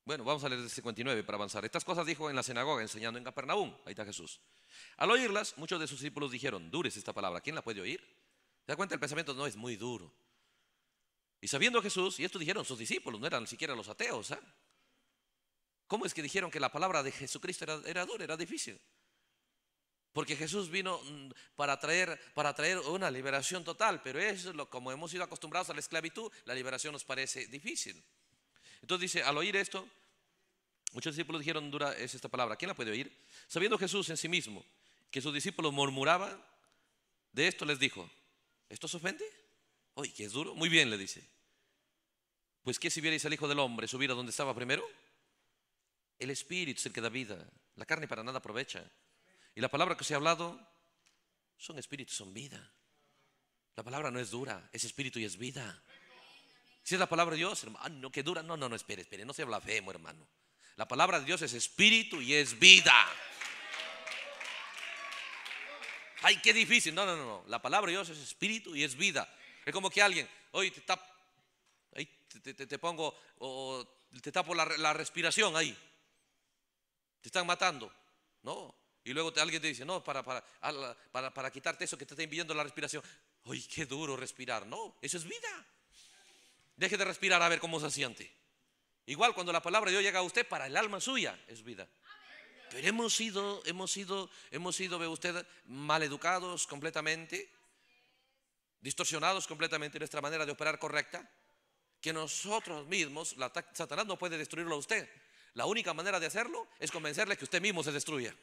bueno, vamos a leer el 59 para avanzar. Estas cosas dijo en la sinagoga, enseñando en Capernaum. Ahí está Jesús. Al oírlas, muchos de sus discípulos dijeron, es esta palabra, ¿quién la puede oír? se da cuenta? El pensamiento no es muy duro. Y sabiendo Jesús, y esto dijeron sus discípulos, no eran siquiera los ateos. ¿eh? ¿Cómo es que dijeron que la palabra de Jesucristo era, dura, era difícil? Porque Jesús vino mm, para traer, para traer una liberación total, pero es como hemos sido acostumbrados a la esclavitud, la liberación nos parece difícil. Entonces dice, al oír esto, muchos discípulos dijeron, dura es esta palabra, ¿quién la puede oír? Sabiendo Jesús en sí mismo que sus discípulos murmuraban, de esto les dijo, ¿esto se ofende? Oye, que es duro. Muy bien, le dice. Pues qué si vierais al Hijo del Hombre subir a donde estaba primero, el Espíritu es el que da vida, la carne para nada aprovecha. Y la palabra que os he hablado son espíritus, son vida. La palabra no es dura, es espíritu y es vida. Si es la palabra de Dios, hermano, que dura. No, no, no, espere, espere, no se habla fe hermano. La palabra de Dios es espíritu y es vida. Ay, qué difícil. No, no, no, no. La palabra de Dios es espíritu y es vida. Es como que alguien, oye, te, tapo, te, pongo, o, te tapo la, la, respiración ahí. Te están matando. No. Y luego alguien te dice, no, para, para, para, quitarte eso que te está impidiendo la respiración. Ay, qué duro respirar. No, eso es vida. Deje de respirar a ver cómo se siente. Igual cuando la palabra de Dios llega a usted, para el alma suya es vida. Pero hemos sido, hemos sido, hemos sido, ve usted, maleducados completamente, distorsionados completamente nuestra manera de operar correcta, que nosotros mismos, Satanás no puede destruirlo a usted. La única manera de hacerlo es convencerle que usted mismo se destruya.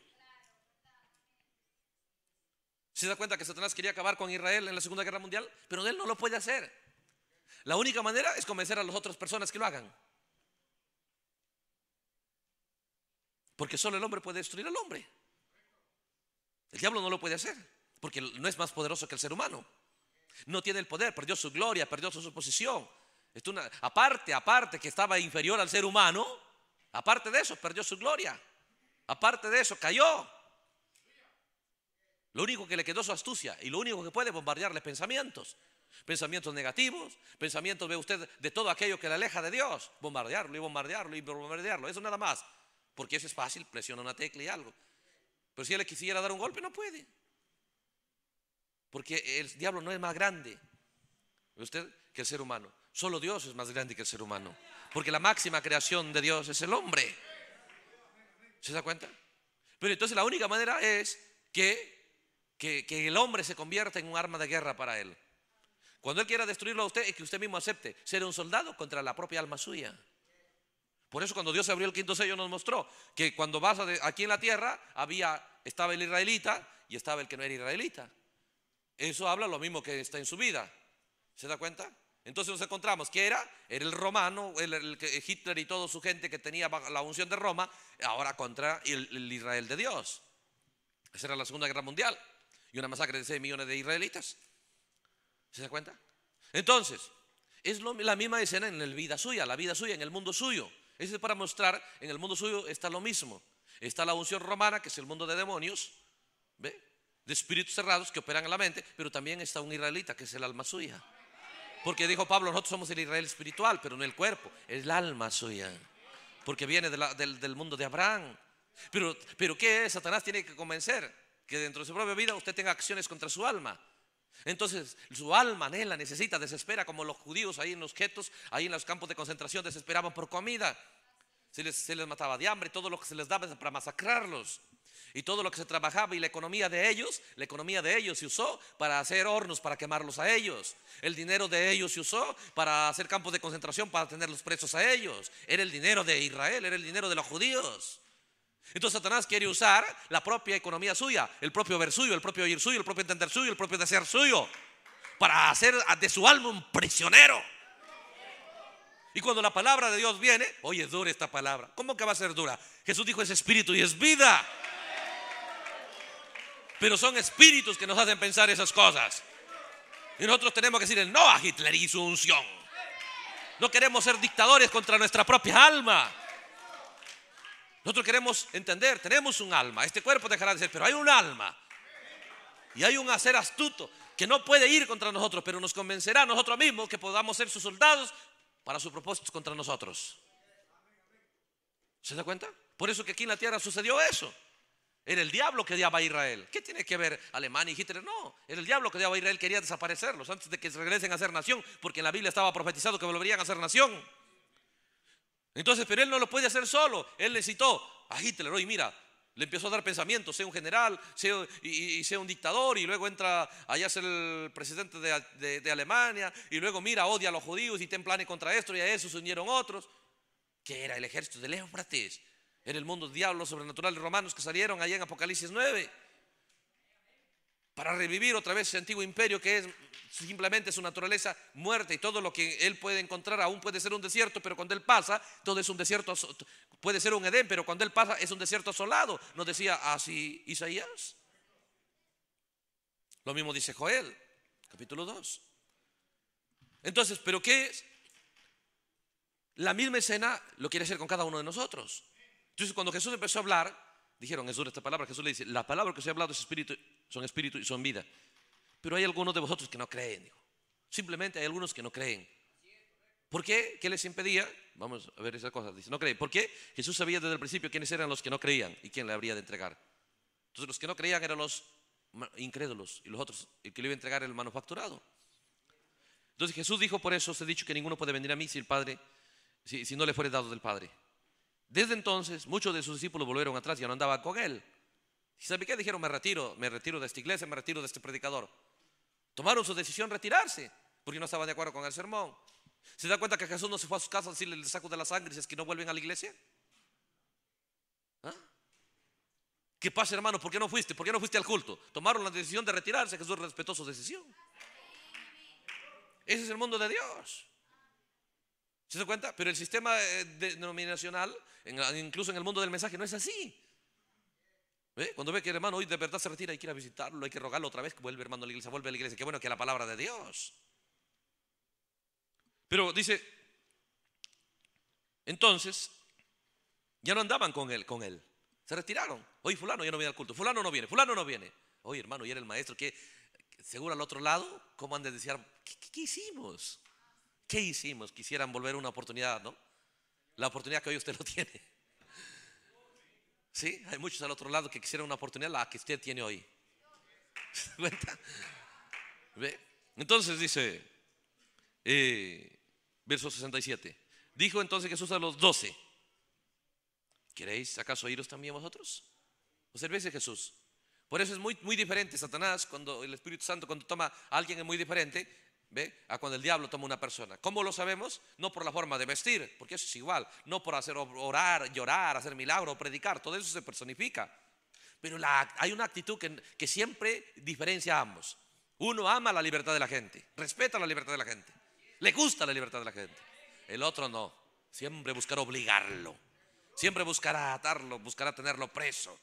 ¿Se da cuenta que Satanás quería acabar con Israel en la Segunda Guerra Mundial? Pero él no lo puede hacer. La única manera es convencer a las otras personas que lo hagan. Porque solo el hombre puede destruir al hombre. El diablo no lo puede hacer, porque no es más poderoso que el ser humano. No tiene el poder, perdió su gloria, perdió su posición. Es una, aparte, aparte que estaba inferior al ser humano, aparte de eso, perdió su gloria. Aparte de eso, cayó. Lo único que le quedó su astucia y lo único que puede bombardearle pensamientos. Pensamientos negativos, pensamientos, ve usted, de todo aquello que le aleja de Dios. Bombardearlo y bombardearlo y bombardearlo. Eso nada más. Porque eso es fácil, presiona una tecla y algo. Pero si él le quisiera dar un golpe, no puede. Porque el diablo no es más grande usted que el ser humano. Solo Dios es más grande que el ser humano. Porque la máxima creación de Dios es el hombre. ¿Se da cuenta? Pero entonces la única manera es que el hombre se convierta en un arma de guerra para él. Cuando Él quiera destruirlo a usted, es que usted mismo acepte ser un soldado contra la propia alma suya. Por eso cuando Dios abrió el quinto sello nos mostró que cuando vas aquí en la tierra había estaba el israelita y estaba el que no era israelita. Eso habla lo mismo que está en su vida. ¿Se da cuenta? Entonces nos encontramos que era, era el romano, el, Hitler y toda su gente que tenía la unción de Roma, ahora contra el, el Israel de Dios. Esa era la Segunda Guerra Mundial y una masacre de 6 millones de israelitas. ¿Se da cuenta? Entonces, es la misma escena en el vida suya, la vida suya, en el mundo suyo. Eso es para mostrar, en el mundo suyo está lo mismo. Está la unción romana, que es el mundo de demonios, de espíritus cerrados que operan en la mente, pero también está un israelita, que es el alma suya. Porque dijo Pablo, nosotros somos el Israel espiritual, pero no el cuerpo, es el alma suya. Porque viene del, mundo de Abraham. Pero, pero ¿qué es? Satanás tiene que convencer que dentro de su propia vida usted tenga acciones contra su alma. Entonces su alma la necesita, desespera, como los judíos ahí en los guetos, ahí en los campos de concentración, desesperaban por comida. Se les, se les mataba de hambre, todo lo que se les daba para masacrarlos. Y todo lo que se trabajaba y la economía de ellos, la economía de ellos se usó para hacer hornos, para quemarlos a ellos. El dinero de ellos se usó para hacer campos de concentración, para tenerlos presos a ellos. Era el dinero de Israel, era el dinero de los judíos. Entonces Satanás quiere usar la propia economía suya, el propio ver suyo, el propio oír suyo, el propio entender suyo, el propio desear suyo, para hacer de su alma un prisionero. Y cuando la palabra de Dios viene, oye, es dura esta palabra. ¿Cómo que va a ser dura? Jesús dijo, es espíritu y es vida. Pero son espíritus que nos hacen pensar esas cosas. Y nosotros tenemos que decir no a Hitler y su unción. No queremos ser dictadores contra nuestra propia alma. Nosotros queremos entender, tenemos un alma, este cuerpo dejará de ser, pero hay un alma. Y hay un hacer astuto que no puede ir contra nosotros, pero nos convencerá a nosotros mismos que podamos ser sus soldados para sus propósitos contra nosotros. ¿Se da cuenta? Por eso que aquí en la tierra sucedió eso. Era el diablo que diaba a Israel. ¿Qué tiene que ver Alemania y Hitler? No, era el diablo que odiaba a Israel, quería desaparecerlos antes de que regresen a ser nación, porque en la Biblia estaba profetizado que volverían a ser nación. Entonces, pero él no lo puede hacer solo. Él necesitó, Hitler y mira, le empezó a dar pensamientos, sea un general, sea, y, sea un dictador, y luego entra allá a ser el presidente de, Alemania, y luego mira, odia a los judíos y ten planes contra esto, y a eso se unieron otros, que era el ejército de Éufrates, Era el mundo diablos sobrenaturales romanos que salieron allá en Apocalipsis 9 para revivir otra vez ese antiguo imperio que es simplemente su naturaleza muerta y todo lo que él puede encontrar aún puede ser un desierto, pero cuando él pasa, todo es un desierto, puede ser un Edén, pero cuando él pasa es un desierto asolado, nos decía así Isaías. Lo mismo dice Joel, capítulo 2. Entonces, ¿pero qué es? La misma escena lo quiere hacer con cada uno de nosotros. Entonces, cuando Jesús empezó a hablar, dijeron, es esta palabra. Jesús le dice, la palabra que os he hablado es espíritu, son espíritu y son vida. Pero hay algunos de vosotros que no creen. Dijo. Simplemente hay algunos que no creen. ¿Por qué? ¿Qué les impedía? Vamos a ver esas cosas. Dice, no creen. ¿Por qué? Jesús sabía desde el principio quiénes eran los que no creían y quién le habría de entregar. Entonces los que no creían eran los incrédulos y los otros, el que le iba a entregar el manufacturado. Entonces Jesús dijo, por eso os he dicho que ninguno puede venir a mí si el Padre, si, si no le fuere dado del Padre. Desde entonces, muchos de sus discípulos volvieron atrás, ya no andaban con él. ¿Y sabe qué? Dijeron, me retiro, me retiro de esta iglesia, me retiro de este predicador. Tomaron su decisión retirarse, porque no estaban de acuerdo con el sermón. ¿Se da cuenta que Jesús no se fue a su casa a decirle, saco de la sangre si es que no vuelven a la iglesia? ¿Ah? ¿Qué pasa, hermano? ¿Por qué no fuiste? ¿Por qué no fuiste al culto? Tomaron la decisión de retirarse. Jesús respetó su decisión. Ese es el mundo de Dios. ¿Se da cuenta? Pero el sistema eh, denominacional, incluso en el mundo del mensaje, no es así. ¿Eh? Cuando ve que el hermano hoy de verdad se retira, y quiere visitarlo, hay que rogarlo otra vez, que vuelve hermano a la iglesia, vuelve a la iglesia. que bueno que la palabra de Dios. Pero dice, entonces, ya no andaban con él, con él. Se retiraron. hoy fulano ya no viene al culto, fulano no viene, fulano no viene. Hoy hermano, y era el maestro que, seguro al otro lado, ¿cómo han de decir, qué hicimos? ¿Qué hicimos? Quisieran volver una oportunidad, ¿no? La oportunidad que hoy usted no tiene. Sí, hay muchos al otro lado que quisieran una oportunidad, la que usted tiene hoy. cuenta? Entonces dice, eh, verso 67. Dijo entonces Jesús a los doce: ¿Queréis acaso iros también vosotros? Observéis a Jesús. Por eso es muy, muy diferente Satanás, cuando el Espíritu Santo, cuando toma a alguien es muy diferente, ¿Ve? A cuando el diablo toma una persona. ¿Cómo lo sabemos? No por la forma de vestir, porque eso es igual. No por hacer orar, llorar, hacer milagro, predicar. Todo eso se personifica. Pero hay una actitud que, que siempre diferencia a ambos. Uno ama la libertad de la gente, respeta la libertad de la gente, le gusta la libertad de la gente. El otro no. Siempre buscará obligarlo. Siempre buscará atarlo, buscará tenerlo preso.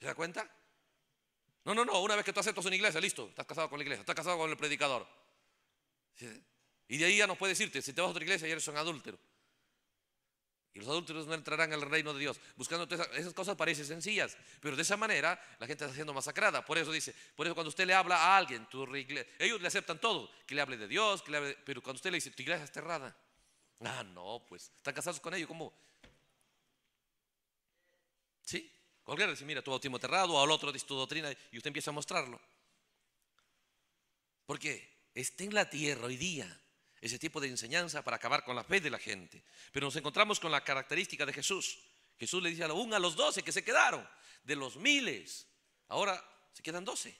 ¿Se da cuenta? No, no, no. Una vez que tú aceptas una iglesia, listo. Estás casado con la iglesia, estás casado con el predicador. Y de ahí ya no puede decirte, si te vas a otra iglesia, ya eres un adúltero. Y los adúlteros no entrarán al reino de Dios. Buscando esas cosas parecen sencillas, pero de esa manera la gente está siendo masacrada. Por eso dice, por eso cuando usted le habla a alguien, ellos le aceptan todo, que le hable de Dios, pero cuando usted le dice, tu iglesia está errada. Ah, no, pues, están casados con ellos, como ¿Sí? Cualquiera dice, mira, tu bautismo aterrado, o al otro dice tu doctrina, y usted empieza a mostrarlo. ¿Por qué? está en la tierra hoy día ese tipo de enseñanza para acabar con la fe de la gente. Pero nos encontramos con la característica de Jesús. Jesús le dice a a los doce que se quedaron, de los miles, ahora se quedan doce.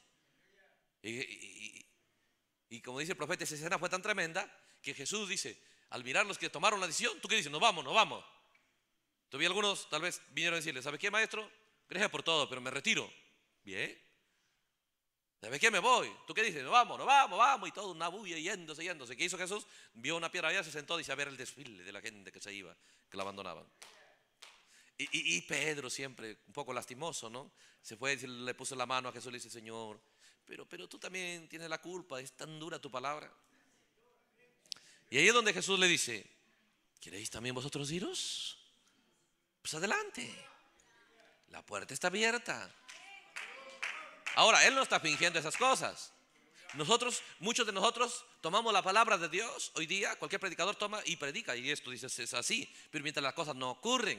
Y, como dice el profeta, esa escena fue tan tremenda que Jesús dice, al mirar los que tomaron la decisión, ¿tú qué dices? Nos vamos, nos vamos. Todavía algunos tal vez vinieron a decirle, ¿sabes qué, maestro? Gracias por todo, pero me retiro. Bien vez qué? Me voy. ¿Tú qué dices? No vamos, no vamos, vamos. Y todo una bulla yéndose, yéndose. ¿Qué hizo Jesús? Vio una piedra allá, se sentó, y dice, a ver el desfile de la gente que se iba, que la abandonaban. Y, y, Pedro siempre, un poco lastimoso, ¿no? Se fue, y le puso la mano a Jesús y le dice, Señor, pero, pero tú también tienes la culpa, es tan dura tu palabra. Y ahí es donde Jesús le dice, ¿queréis también vosotros iros? Pues adelante, la puerta está abierta. Ahora, Él no está fingiendo esas cosas. Nosotros, muchos de nosotros tomamos la palabra de Dios hoy día, cualquier predicador toma y predica, y esto dices es así, pero mientras las cosas no ocurren.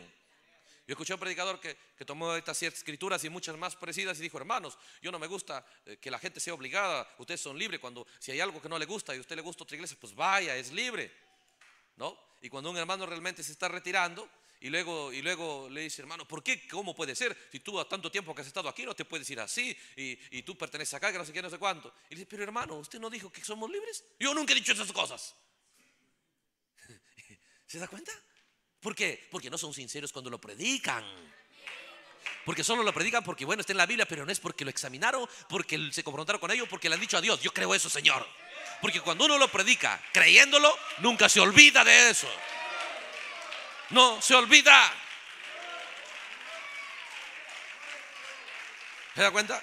Yo escuché a un predicador que, tomó estas ciertas escrituras y muchas más parecidas y dijo, hermanos, yo no me gusta eh, que la gente sea obligada, ustedes son libres, cuando si hay algo que no le gusta y a usted le gusta otra iglesia, pues vaya, es libre. ¿No? Y cuando un hermano realmente se está retirando, y luego, y luego le dice, hermano, ¿por qué? ¿Cómo puede ser? Si tú a tanto tiempo que has estado aquí no te puedes ir así y, tú perteneces acá, que no sé qué, no sé cuánto. Y dice, pero hermano, ¿usted no dijo que somos libres? Yo nunca he dicho esas cosas. ¿Se da cuenta? ¿Por qué? Porque no son sinceros cuando lo predican. Porque solo lo predican porque, bueno, está en la Biblia, pero no es porque lo examinaron, porque se confrontaron con ellos porque le han dicho a Dios, yo creo eso, Señor. Porque cuando uno lo predica creyéndolo, nunca se olvida de eso no se olvida. ¿Se da cuenta?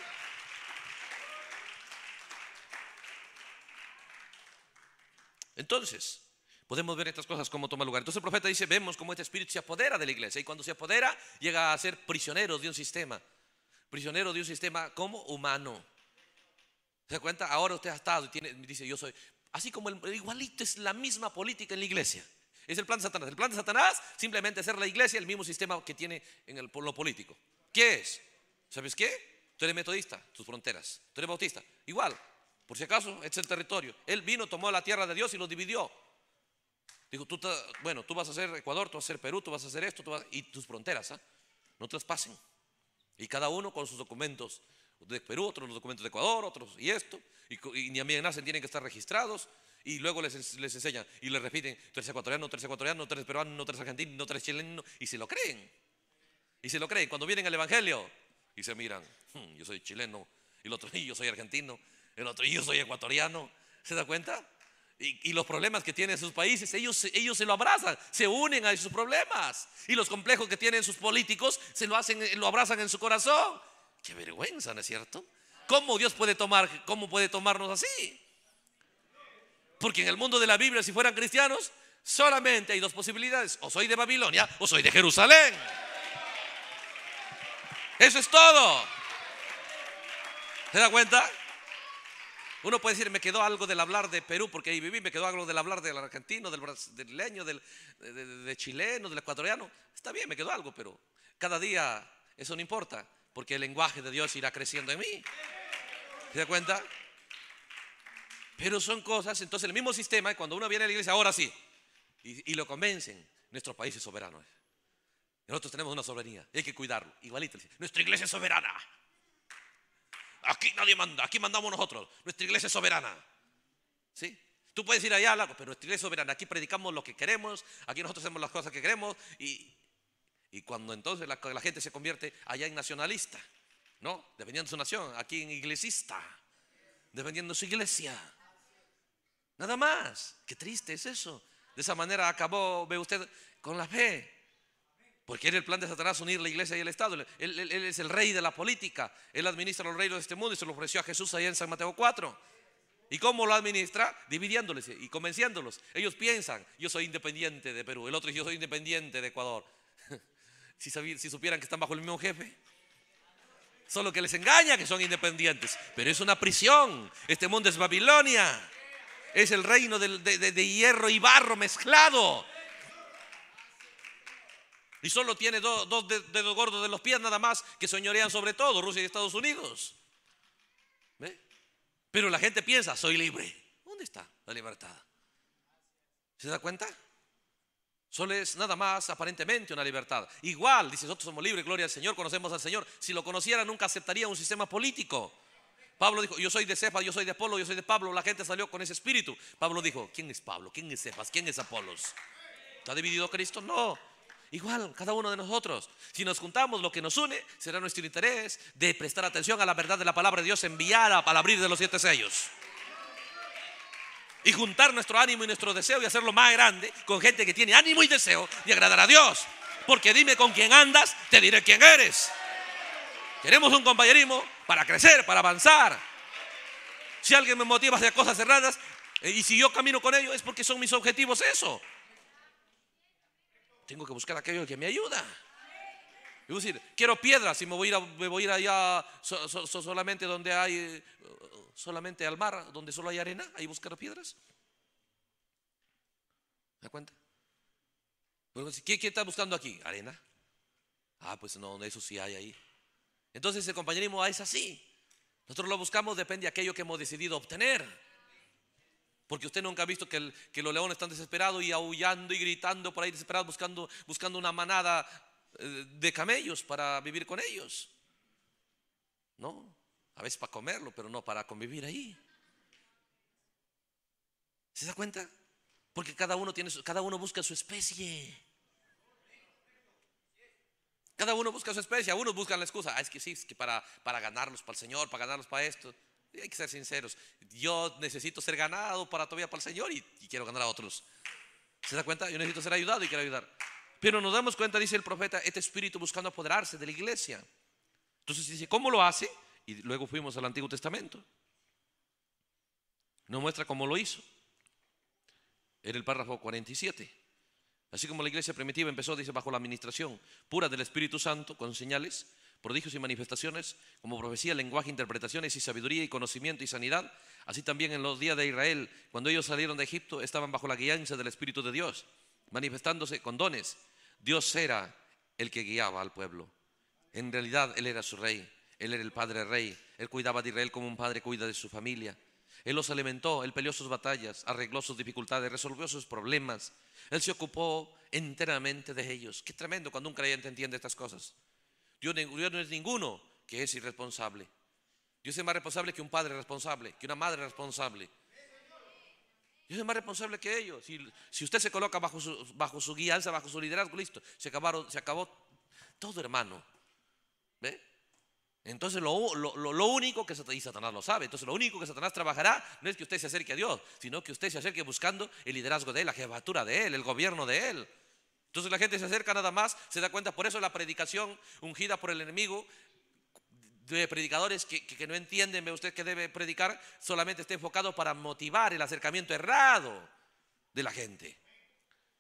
Entonces, podemos ver estas cosas como toma lugar. Entonces el profeta dice, vemos cómo este espíritu se apodera de la iglesia y cuando se apodera llega a ser prisionero de un sistema. Prisionero de un sistema como humano. ¿Se da cuenta? Ahora usted ha estado y tiene, dice, yo soy, así como el, igualito es la misma política en la iglesia. Es el plan de Satanás. El plan de Satanás simplemente hacer la iglesia el mismo sistema que tiene en el, lo político. ¿Qué es? ¿Sabes qué? Tú eres metodista, tus fronteras. Tú eres bautista. Igual, por si acaso, este es el territorio. Él vino, tomó la tierra de Dios y lo dividió. Dijo, tú, bueno, tú vas a ser Ecuador, tú vas a ser Perú, tú vas a hacer esto, y tus fronteras, ¿ah? no traspasen Y cada uno con sus documentos de Perú, otros los documentos de Ecuador, otros y esto, y, mí ni nacen tienen que estar registrados, y luego les, les enseñan y les repiten, tú eres ecuatoriano, tú tres ecuatoriano, tres eres peruano, tú eres argentino, chileno, y se lo creen. Y se lo creen. Cuando vienen al Evangelio y se miran, hmm, yo soy chileno, y el otro, y yo soy argentino, el otro, y yo soy ecuatoriano. ¿Se da cuenta? Y, los problemas que tienen sus países, ellos, ellos se lo abrazan, se unen a sus problemas. Y los complejos que tienen sus políticos, se lo hacen, lo abrazan en su corazón. Qué vergüenza, ¿no es cierto? ¿Cómo Dios puede tomar, cómo puede tomarnos así? Porque en el mundo de la Biblia, si fueran cristianos, solamente hay dos posibilidades. O soy de Babilonia o soy de Jerusalén. Eso es todo. ¿Se da cuenta? Uno puede decir, me quedó algo del hablar de Perú, porque ahí viví, me quedó algo del hablar del argentino, del brasileño, del chileno, del ecuatoriano. Está bien, me quedó algo, pero cada día eso no importa, porque el lenguaje de Dios irá creciendo en mí. ¿Se da cuenta? Pero son cosas, entonces el mismo sistema, cuando uno viene a la iglesia, ahora sí, y, lo convencen, nuestro país es soberano. Eh. Nosotros tenemos una soberanía, hay que cuidarlo. Igualito, nuestra iglesia es soberana. Aquí nadie manda, aquí mandamos nosotros. Nuestra iglesia es soberana. ¿Sí? Tú puedes ir allá, pero nuestra iglesia es soberana. Aquí predicamos lo que queremos, aquí nosotros hacemos las cosas que queremos. Y, cuando entonces la, gente se convierte allá en nacionalista, ¿no? Dependiendo de su nación, aquí en iglesista, dependiendo de su iglesia. Nada más. Qué triste es eso. De esa manera acabó, ve usted, con la fe. Porque era el plan de Satanás unir la iglesia y el Estado. Él, es el rey de la política. Él administra los reinos de este mundo y se lo ofreció a Jesús allá en San Mateo 4. ¿Y cómo lo administra? Dividiéndoles y convenciéndolos. Ellos piensan, yo soy independiente de Perú. El otro, yo soy independiente de Ecuador. si, si supieran que están bajo el mismo jefe. Solo que les engaña que son independientes. Pero es una prisión. Este mundo es Babilonia es el reino de, hierro y barro mezclado. Y solo tiene dos, dedos gordos de los pies nada más que soñorean sobre todo, Rusia y Estados Unidos. Pero la gente piensa, soy libre. ¿Dónde está la libertad? ¿Se da cuenta? Solo es nada más aparentemente una libertad. Igual, dice, nosotros somos libres, gloria al Señor, conocemos al Señor. Si lo conociera nunca aceptaría un sistema político. Pablo dijo, yo soy de Cepas, yo soy de Apolo, yo soy de Pablo. La gente salió con ese espíritu. Pablo dijo, ¿quién es Pablo? ¿Quién es Cepas? ¿Quién es Apolos? ¿Está dividido Cristo? No. Igual, cada uno de nosotros. Si nos juntamos, lo que nos une será nuestro interés de prestar atención a la verdad de la palabra de Dios enviada para abrir de los siete sellos. Y juntar nuestro ánimo y nuestro deseo y hacerlo más grande con gente que tiene ánimo y deseo de agradar a Dios. Porque dime con quién andas, te diré quién eres. Queremos un compañerismo para crecer, para avanzar. Si alguien me motiva hacia cosas erradas eh, y si yo camino con ellos es porque son mis objetivos eso. Tengo que buscar aquello que me ayuda. decir, quiero piedras y me voy a ir, me voy ir allá solamente donde hay, solamente al mar, donde solo hay arena, ahí buscar piedras. ¿Me da cuenta? ¿qué, ¿Qué está buscando aquí? ¿Arena? Ah, pues no, eso sí hay ahí. Entonces el compañerismo es así. Nosotros lo buscamos, depende de aquello que hemos decidido obtener. Porque usted nunca ha visto que, los leones están desesperados y aullando y gritando por ahí desesperados buscando, buscando una manada eh, de camellos para vivir con ellos. ¿No? A veces para comerlo, pero no para convivir ahí. ¿Se da cuenta? Porque cada uno, tiene, cada uno busca su especie. Cada uno busca su especie, algunos buscan la excusa, ah, es que sí, es que para, para ganarlos para el Señor, para ganarlos para esto. hay que ser sinceros, yo necesito ser ganado para todavía para el Señor y, quiero ganar a otros. ¿Se da cuenta? Yo necesito ser ayudado y quiero ayudar. Pero nos damos cuenta, dice el profeta, este espíritu buscando apoderarse de la iglesia. Entonces dice, ¿cómo lo hace? Y luego fuimos al Antiguo Testamento. Nos muestra cómo lo hizo. Era el párrafo 47. Así como la iglesia primitiva empezó, dice, bajo la administración pura del Espíritu Santo, con señales, prodigios y manifestaciones, como profecía, lenguaje, interpretaciones y sabiduría y conocimiento y sanidad, así también en los días de Israel, cuando ellos salieron de Egipto, estaban bajo la guianza del Espíritu de Dios, manifestándose con dones. Dios era el que guiaba al pueblo. En realidad, Él era su rey, Él era el Padre Rey, Él cuidaba de Israel como un padre cuida de su familia. Él los alimentó, Él peleó sus batallas, arregló sus dificultades, resolvió sus problemas. Él se ocupó enteramente de ellos. Qué tremendo cuando un creyente entiende estas cosas. Dios, no es ninguno que es irresponsable. Dios es más responsable que un padre responsable, que una madre responsable. Dios es más responsable que ellos. Si, usted se coloca bajo su, bajo guía, bajo su liderazgo, listo. Se, acabaron, se acabó todo, hermano. ¿Ve? Entonces lo, único que Satanás, lo sabe, entonces lo único que Satanás trabajará no es que usted se acerque a Dios, sino que usted se acerque buscando el liderazgo de Él, la jefatura de Él, el gobierno de Él. Entonces la gente se acerca nada más, se da cuenta, por eso la predicación ungida por el enemigo de predicadores que, no entienden, ve usted que debe predicar, solamente está enfocado para motivar el acercamiento errado de la gente.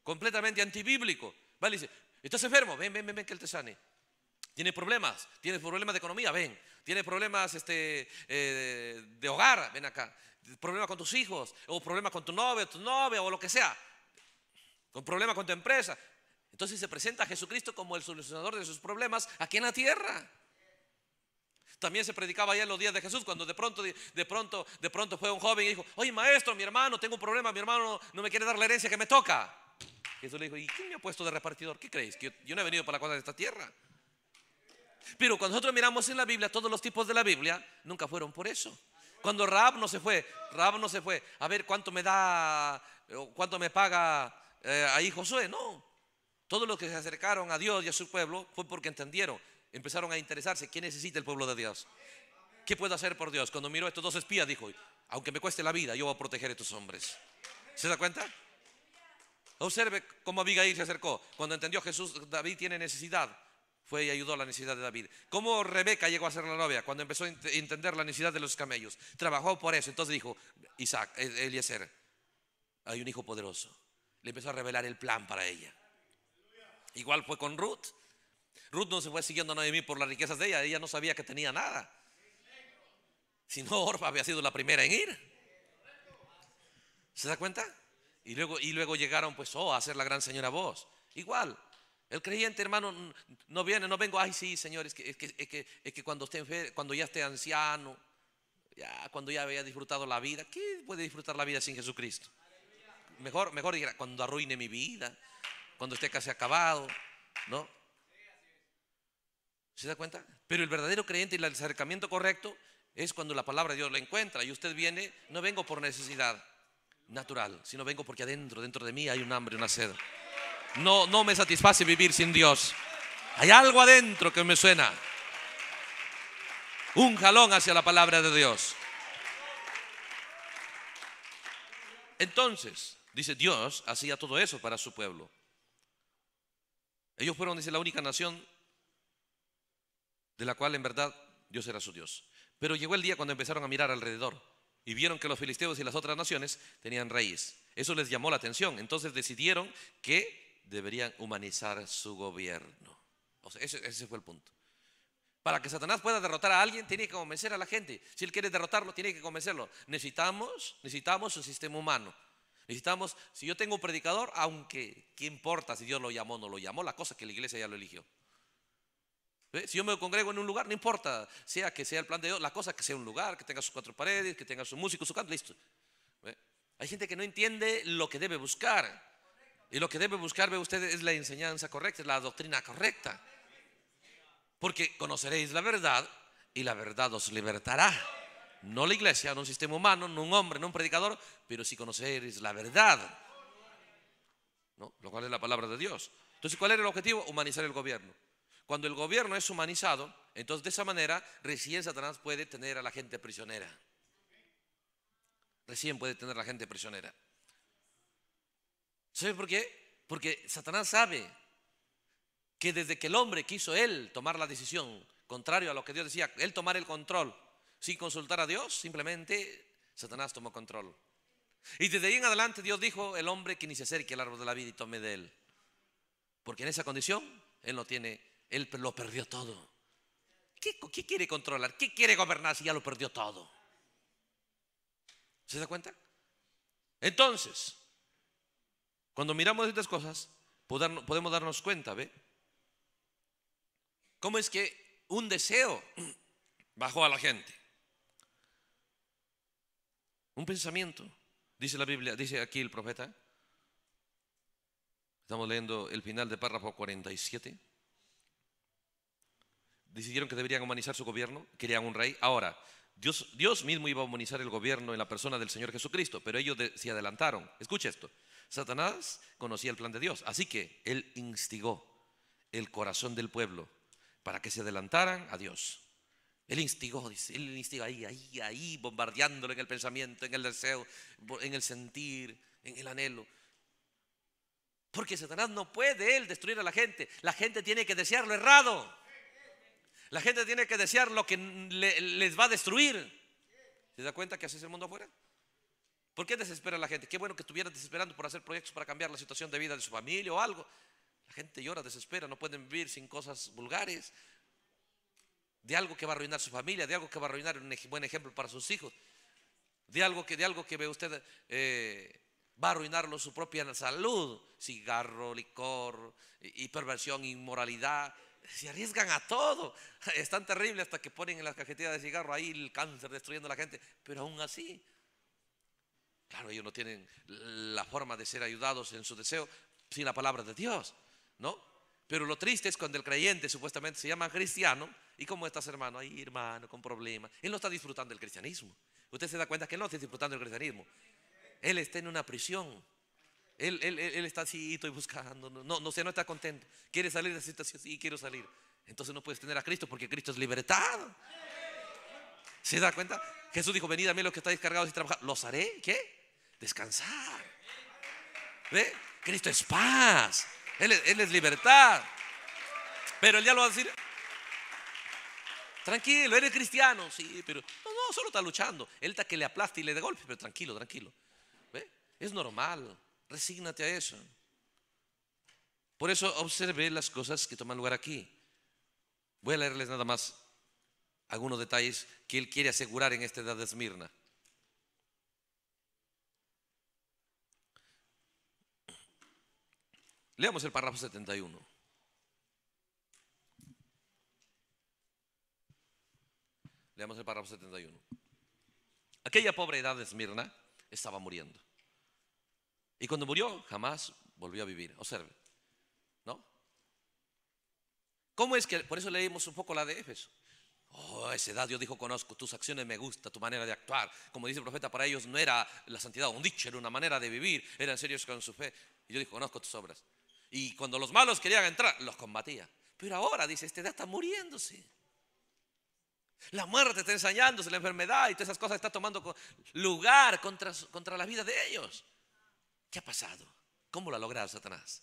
Completamente antibíblico. ¿Vale? Dice, estás enfermo, ven, ven, ven que Él te sane. Tiene problemas, tiene problemas de economía, ven. tiene problemas este, eh, de hogar, ven acá. Problemas con tus hijos, o problemas con tu novio, tu novia, o lo que sea. Con problemas con tu empresa. Entonces se presenta a Jesucristo como el solucionador de sus problemas aquí en la tierra. También se predicaba allá en los días de Jesús, cuando de pronto, de pronto, de pronto fue un joven y dijo, oye maestro, mi hermano, tengo un problema, mi hermano no me quiere dar la herencia que me toca. Jesús le dijo, ¿y quién me ha puesto de repartidor? ¿Qué crees Que yo, no he venido para la cosa de esta tierra. Pero cuando nosotros miramos en la Biblia, todos los tipos de la Biblia nunca fueron por eso. Cuando Raab no se fue, Raab no se fue. A ver cuánto me da, cuánto me paga eh, ahí Josué. No. Todos los que se acercaron a Dios y a su pueblo fue porque entendieron, empezaron a interesarse. ¿Qué necesita el pueblo de Dios? ¿Qué puedo hacer por Dios? Cuando miró estos dos espías, dijo: Aunque me cueste la vida, yo voy a proteger a estos hombres. ¿Se da cuenta? Observe cómo Abigail se acercó. Cuando entendió Jesús, David tiene necesidad fue y ayudó a la necesidad de David. ¿Cómo Rebeca llegó a ser la novia? Cuando empezó a entender la necesidad de los camellos. Trabajó por eso. Entonces dijo, Isaac, e-, Eliezer, hay un hijo poderoso. Le empezó a revelar el plan para ella. Igual fue con Ruth. Ruth no se fue siguiendo a Noemí por las riquezas de ella. Ella no sabía que tenía nada. Si no, Orfa había sido la primera en ir. ¿Se da cuenta? Y luego, y luego llegaron pues, oh, a ser la gran señora voz. Igual, el creyente, hermano, no viene, no vengo, ay sí, señores es que, es que, cuando, esté, cuando ya esté anciano, ya, cuando ya haya disfrutado la vida, ¿qué puede disfrutar la vida sin Jesucristo? Mejor, mejor cuando arruine mi vida, cuando esté casi acabado, ¿no? ¿Se da cuenta? Pero el verdadero creyente y el acercamiento correcto es cuando la palabra de Dios lo encuentra y usted viene, no vengo por necesidad natural, sino vengo porque adentro, dentro de mí hay un hambre, una sed. No, me satisface vivir sin Dios. Hay algo adentro que me suena. Un jalón hacia la palabra de Dios. Entonces, dice Dios, hacía todo eso para su pueblo. Ellos fueron, dice, la única nación de la cual en verdad Dios era su Dios. Pero llegó el día cuando empezaron a mirar alrededor y vieron que los filisteos y las otras naciones tenían reyes. Eso les llamó la atención. Entonces decidieron que deberían humanizar su gobierno. ese, fue el punto. Para que Satanás pueda derrotar a alguien, tiene que convencer a la gente. Si él quiere derrotarlo, tiene que convencerlo. Necesitamos, necesitamos un sistema humano. Necesitamos, si yo tengo un predicador, aunque, ¿qué importa si Dios lo llamó o no lo llamó? La cosa es que la iglesia ya lo eligió. ¿Eh? Si yo me congrego en un lugar, no importa, sea que sea el plan de Dios, la cosa es que sea un lugar, que tenga sus cuatro paredes, que tenga su músico, su canto, listo. ¿Eh? Hay gente que no entiende lo que debe buscar. Y lo que debe buscar, ve es la enseñanza correcta, es la doctrina correcta. Porque conoceréis la verdad y la verdad os libertará. No la iglesia, no un sistema humano, no un hombre, no un predicador, pero si conoceréis la verdad. ¿no? Lo cual es la palabra de Dios. Entonces, ¿cuál era el objetivo? Humanizar el gobierno. Cuando el gobierno es humanizado, entonces de esa manera recién Satanás puede tener a la gente prisionera. Recién puede tener a la gente prisionera. ¿Sabe por qué? Porque Satanás sabe que desde que el hombre quiso él tomar la decisión, contrario a lo que Dios decía, él tomar el control sin consultar a Dios, simplemente Satanás tomó control. Y desde ahí en adelante Dios dijo, el hombre que ni se acerque al árbol de la vida y tome de él. Porque en esa condición él no tiene, él lo perdió todo. qué quiere controlar? ¿Qué quiere gobernar si ya lo perdió todo? ¿Se da cuenta? Entonces, cuando miramos estas cosas, podemos darnos cuenta, ¿ve? ¿Cómo es que un deseo bajó a la gente? Un pensamiento, dice la Biblia, dice aquí el profeta. Estamos leyendo el final de párrafo 47. Decidieron que deberían humanizar su gobierno, querían un rey. Ahora, Dios, mismo iba a humanizar el gobierno en la persona del Señor Jesucristo, pero ellos se adelantaron. Escucha esto. Satanás conocía el plan de Dios, así que él instigó el corazón del pueblo para que se adelantaran a Dios. Él instigó, dice, él instigó ahí, ahí, ahí, bombardeándolo en el pensamiento, en el deseo, en el sentir, en el anhelo. Porque Satanás no puede él destruir a la gente. La gente tiene que desear lo errado. La gente tiene que desear lo que les va a destruir. ¿Se da cuenta que así es el mundo afuera? ¿Por qué desespera la gente? Qué bueno que estuvieran desesperando por hacer proyectos para cambiar la situación de vida de su familia o algo. La gente llora, desespera, no pueden vivir sin cosas vulgares, de algo que va a arruinar su familia, de algo que va a arruinar un buen ejemplo para sus hijos, de algo que, de algo que ve usted eh, va a arruinar su propia salud, cigarro, licor, hiperversión, inmoralidad. Se arriesgan a todo. Están terribles terrible hasta que ponen en las cajetillas de cigarro ahí el cáncer destruyendo a la gente. Pero aún así, Claro, ellos no tienen la forma de ser ayudados en su deseo sin la palabra de Dios, ¿no? Pero lo triste es cuando el creyente supuestamente se llama cristiano y como estás hermano, ahí hermano, con problemas. Él no está disfrutando del cristianismo. Usted se da cuenta que él no está disfrutando del cristianismo. Él está en una prisión. Él, está así, estoy buscando. No, no sé, no está contento. Quiere salir de la situación, sí, quiero salir. Entonces no puedes tener a Cristo porque Cristo es libertad ¿Se da cuenta? Jesús dijo, venid a mí los que estáis cargados y trabajar. ¿Los haré? ¿Qué? descansar. ¿Ve? Cristo es paz. Él es, libertad. Pero él ya lo va a decir, tranquilo, eres cristiano. Sí, pero no, no, solo está luchando. Él está que le aplasta y le da golpe, pero tranquilo, tranquilo. Es normal. Resígnate a eso. Por eso observe las cosas que toman lugar aquí. Voy a leerles nada más algunos detalles que él quiere asegurar en esta edad de Esmirna. Leamos el párrafo 71. Leamos el párrafo 71. Aquella pobre edad de Esmirna estaba muriendo. Y cuando murió, jamás volvió a vivir. Observe. ¿No? ¿Cómo es que, por eso leímos un poco la de Éfeso? Oh, esa edad Dios dijo, conozco tus acciones, me gusta tu manera de actuar. Como dice el profeta, para ellos no era la santidad un dicho, era una manera de vivir, eran serios con su fe. Y yo dijo, conozco tus obras. Y cuando los malos querían entrar, los combatía. Pero ahora, dice, este día está muriéndose. La muerte está ensañándose, la enfermedad y todas esas cosas está tomando lugar contra, contra la vida de ellos. ¿Qué ha pasado? ¿Cómo lo ha logrado Satanás?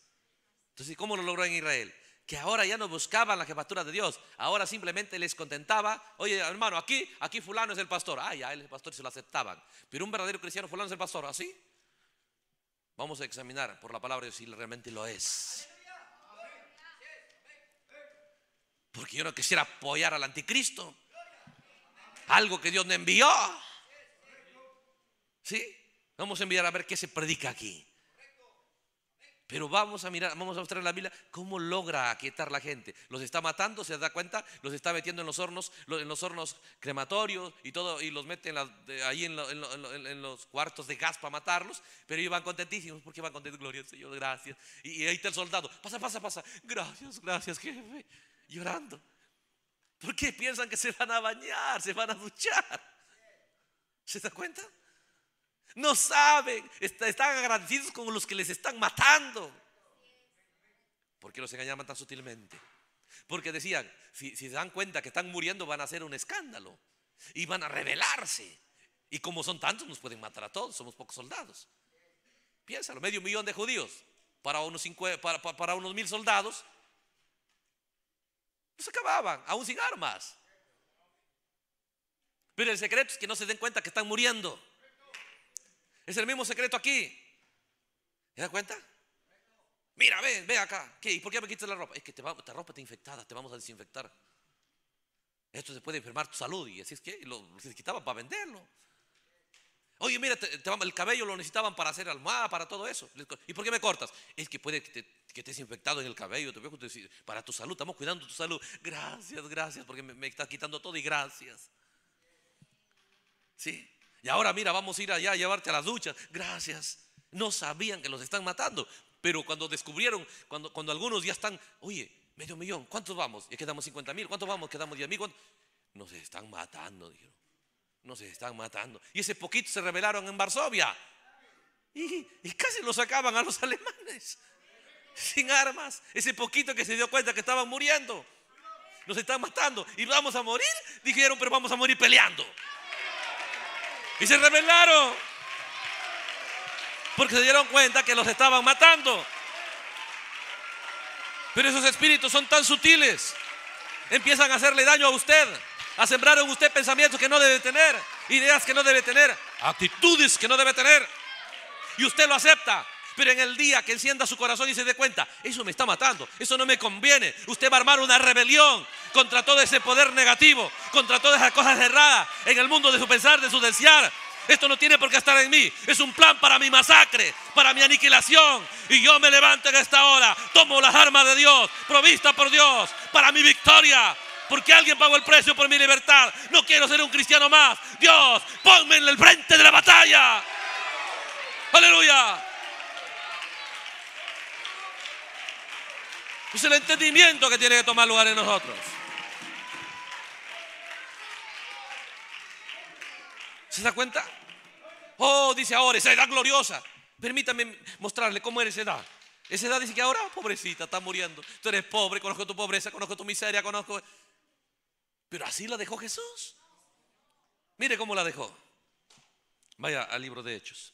Entonces, ¿cómo lo logró en Israel? Que ahora ya no buscaban la jefatura de Dios, ahora simplemente les contentaba, oye hermano, aquí, aquí fulano es el pastor, ah, ya, el pastor se lo aceptaban, pero un verdadero cristiano fulano es el pastor, así, Vamos a examinar por la palabra de si realmente lo es. Porque yo no quisiera apoyar al anticristo. Algo que Dios me envió. ¿Sí? Vamos a enviar a ver qué se predica aquí. Pero vamos a mirar, vamos a mostrar en la Biblia cómo logra aquietar la gente. Los está matando, se da cuenta, los está metiendo en los hornos, en los hornos crematorios y todo, y los mete ahí en, los cuartos de gas para matarlos. Pero ellos van contentísimos, porque van contentos, gloria al Señor, gracias. Y, ahí está el soldado, pasa, pasa, pasa, gracias, gracias, jefe, llorando. ¿Por qué piensan que se van a bañar, se van a duchar? ¿Se da cuenta? No saben, están agradecidos con los que les están matando. ¿Por qué los engañaban tan sutilmente? Porque decían, si, se dan cuenta que están muriendo van a hacer un escándalo y van a rebelarse. Y como son tantos, nos pueden matar a todos, somos pocos soldados. Piénsalo, medio millón de judíos para unos, cinco, para, unos mil soldados. se pues acababan, aún sin armas. Pero el secreto es que no se den cuenta que están muriendo. Es el mismo secreto aquí. ¿Te das cuenta? Mira, ve, ve acá. ¿Qué? ¿Y por qué me quitas la ropa? Es que te la ropa está infectada, te vamos a desinfectar. Esto se puede enfermar tu salud. Y así es que lo, se quitaban para venderlo. Oye, mira, el cabello lo necesitaban para hacer almohada, para todo eso. ¿Y por qué me cortas? Es que puede que te, que infectado en el cabello, te decir para tu salud, estamos cuidando tu salud. Gracias, gracias, porque me, me estás quitando todo y gracias. ¿Sí? Y ahora mira, vamos a ir allá a llevarte a las duchas. Gracias. No sabían que los están matando. Pero cuando descubrieron, cuando, algunos ya están, oye, medio millón, ¿cuántos vamos? Y quedamos 50 mil, ¿cuántos vamos? Quedamos 10 mil, Nos están matando, dijeron. Nos están matando. Y ese poquito se rebelaron en Varsovia. Y, y casi lo sacaban a los alemanes. Sin armas. Ese poquito que se dio cuenta que estaban muriendo. Nos están matando. Y vamos a morir. Dijeron, pero vamos a morir peleando. Y se rebelaron. Porque se dieron cuenta que los estaban matando. Pero esos espíritus son tan sutiles. Empiezan a hacerle daño a usted. A sembrar en usted pensamientos que no debe tener. Ideas que no debe tener. Actitudes que no debe tener. Y usted lo acepta. Pero en el día que encienda su corazón y se dé cuenta, eso me está matando, eso no me conviene. Usted va a armar una rebelión contra todo ese poder negativo, contra todas esas cosas erradas en el mundo de su pensar, de su desear. Esto no tiene por qué estar en mí. Es un plan para mi masacre, para mi aniquilación. Y yo me levanto en esta hora, tomo las armas de Dios, provista por Dios, para mi victoria. Porque alguien pagó el precio por mi libertad. No quiero ser un cristiano más. Dios, ponme en el frente de la batalla. Aleluya. Es el entendimiento que tiene que tomar lugar en nosotros. ¿Se da cuenta? Oh, dice ahora, esa edad gloriosa. Permítame mostrarle cómo esa edad. Esa edad dice que ahora, oh, pobrecita, está muriendo. Tú eres pobre, conozco tu pobreza, conozco tu miseria, conozco... Pero así la dejó Jesús. Mire cómo la dejó. Vaya al libro de Hechos.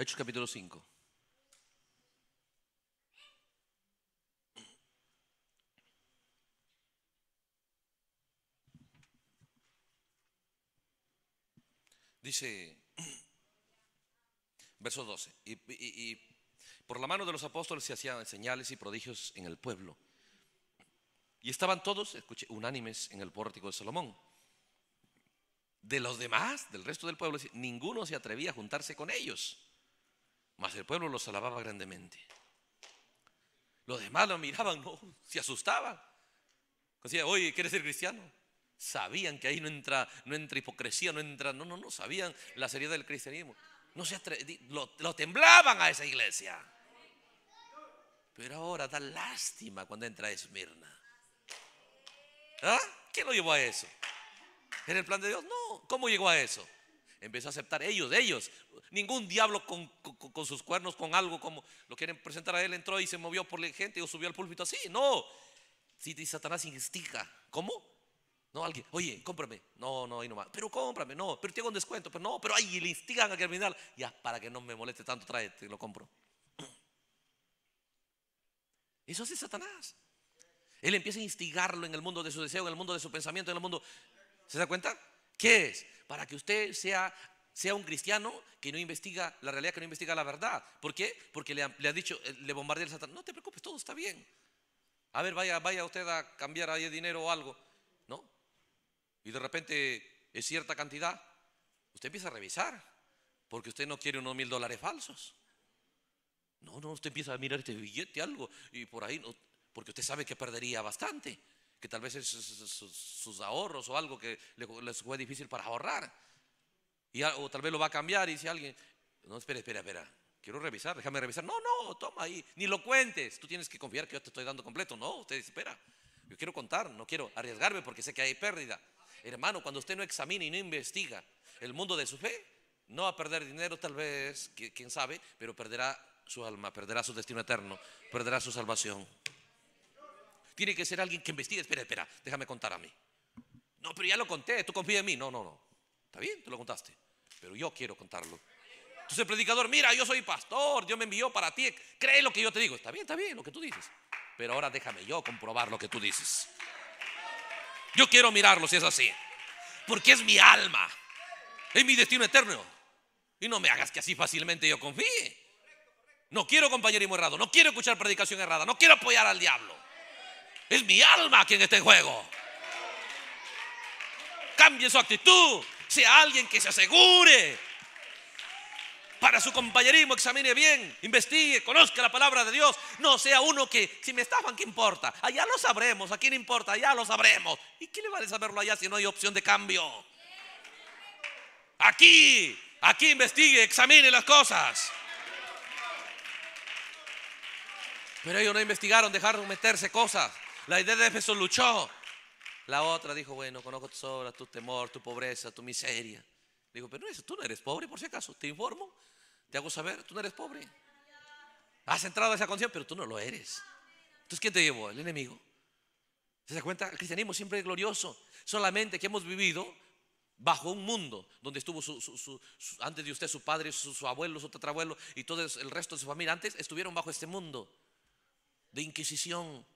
Hechos capítulo 5. Dice, verso 12, y, por la mano de los apóstoles se hacían señales y prodigios en el pueblo. Y estaban todos, escuché, unánimes en el pórtico de Salomón. De los demás, del resto del pueblo, ninguno se atrevía a juntarse con ellos mas el pueblo los alababa grandemente. Los demás lo miraban, no, se asustaban. Decía, oye, ¿quieres ser cristiano? Sabían que ahí no entra, no entra hipocresía, no entra, no, no, no, sabían la seriedad del cristianismo. No se lo, temblaban a esa iglesia. Pero ahora da lástima cuando entra Esmirna. ¿Ah? ¿Quién lo llevó a eso? en el plan de Dios? No. ¿Cómo llegó a eso? empezó a aceptar ellos, ellos. Ningún diablo con, sus cuernos, con algo como lo quieren presentar a él, entró y se movió por la gente o subió al púlpito así. No, si Satanás instiga ¿Cómo? No, alguien, oye, cómprame. No, no, ahí nomás. Pero cómprame, no, pero tengo un descuento. Pero no, pero ahí le instigan a que ya, para que no me moleste tanto, trae, te lo compro. Eso hace Satanás. Él empieza a instigarlo en el mundo de su deseo, en el mundo de su pensamiento, en el mundo. ¿Se da cuenta? ¿Qué es? Para que usted sea, sea un cristiano que no investiga la realidad, que no investiga la verdad. ¿Por qué? Porque le ha dicho, eh, le bombardea el Satán. No te preocupes, todo está bien. A ver, vaya, vaya usted a cambiar ahí dinero o algo, ¿no? Y de repente es cierta cantidad. Usted empieza a revisar, porque usted no quiere unos mil dólares falsos. No, no, usted empieza a mirar este billete, algo, y por ahí, porque usted sabe que perdería bastante que tal vez es sus, ahorros o algo que les fue difícil para ahorrar. Y, o tal vez lo va a cambiar y si alguien, no, espera, espera, espera, quiero revisar, déjame revisar. No, no, toma ahí, ni lo cuentes, tú tienes que confiar que yo te estoy dando completo. No, usted espera, yo quiero contar, no quiero arriesgarme porque sé que hay pérdida. Hermano, cuando usted no examina y no investiga el mundo de su fe, no va a perder dinero tal vez, quién sabe, pero perderá su alma, perderá su destino eterno, perderá su salvación. Tiene que ser alguien que investigue. Espera, espera, déjame contar a mí. No, pero ya lo conté, tú confía en mí. No, no, no. Está bien, tú lo contaste. Pero yo quiero contarlo. Entonces el predicador, mira, yo soy pastor, Dios me envió para ti. Cree lo que yo te digo. Está bien, está bien lo que tú dices. Pero ahora déjame yo comprobar lo que tú dices. Yo quiero mirarlo si es así. Porque es mi alma. Es mi destino eterno. Y no me hagas que así fácilmente yo confíe. No quiero compañerismo errado. No quiero escuchar predicación errada. No quiero apoyar al diablo. Es mi alma quien está en juego. Cambie su actitud. Sea alguien que se asegure. Para su compañerismo, examine bien, investigue, conozca la palabra de Dios. No sea uno que, si me estafan, ¿qué importa? Allá lo sabremos, ¿a quién importa? Allá lo sabremos. ¿Y qué le vale saberlo allá si no hay opción de cambio? Aquí, aquí investigue, examine las cosas. Pero ellos no investigaron, dejaron meterse cosas. La idea de Jesús luchó. La otra dijo, bueno, conozco tus obras, tu temor, tu pobreza, tu miseria. Digo, pero tú no eres pobre por si acaso, te informo, te hago saber, tú no eres pobre. Has entrado a esa conciencia, pero tú no lo eres. Entonces, ¿quién te llevó? El enemigo. ¿Se da cuenta? El cristianismo siempre es glorioso. Solamente que hemos vivido bajo un mundo donde estuvo antes de usted su padre, su, abuelo, su tatarabuelo y todo el resto de su familia antes estuvieron bajo este mundo de inquisición,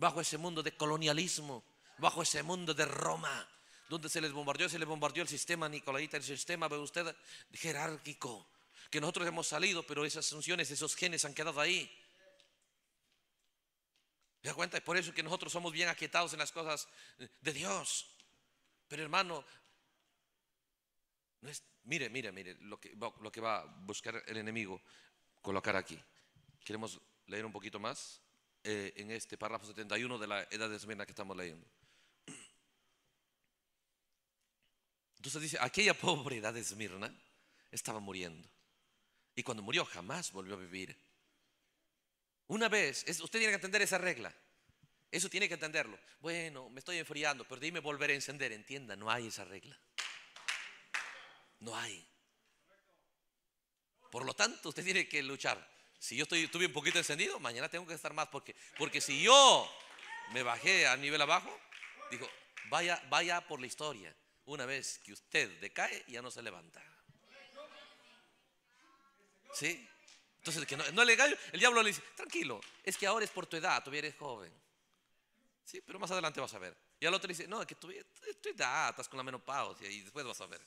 bajo ese mundo de colonialismo, bajo ese mundo de Roma, donde se les bombardeó, se les bombardeó el sistema nicolaita, el sistema, ve usted, jerárquico, que nosotros hemos salido, pero esas funciones, esos genes han quedado ahí. ¿Se da cuenta? por eso que nosotros somos bien aquietados en las cosas de Dios. Pero hermano, no es, mire, mire, mire lo que, lo que va a buscar el enemigo colocar aquí. ¿Queremos leer un poquito más? Eh, en este párrafo 71 de la Edad de Esmirna que estamos leyendo. Entonces dice, aquella pobre edad de Esmirna estaba muriendo. Y cuando murió jamás volvió a vivir. Una vez, usted tiene que entender esa regla. Eso tiene que entenderlo. Bueno, me estoy enfriando, pero dime volver a encender. Entienda, no hay esa regla. No hay. Por lo tanto, usted tiene que luchar. Si yo estoy, estuve un poquito encendido, mañana tengo que estar más. Porque, porque si yo me bajé a nivel abajo, dijo, vaya, vaya por la historia. Una vez que usted decae, ya no se levanta. ¿Sí? Entonces, que no, le gallo, el diablo le dice, tranquilo, es que ahora es por tu edad, tú eres joven. Sí, pero más adelante vas a ver. Y al otro le dice, no, es que tú, tu edad, estás con la menopausia y después vas a ver.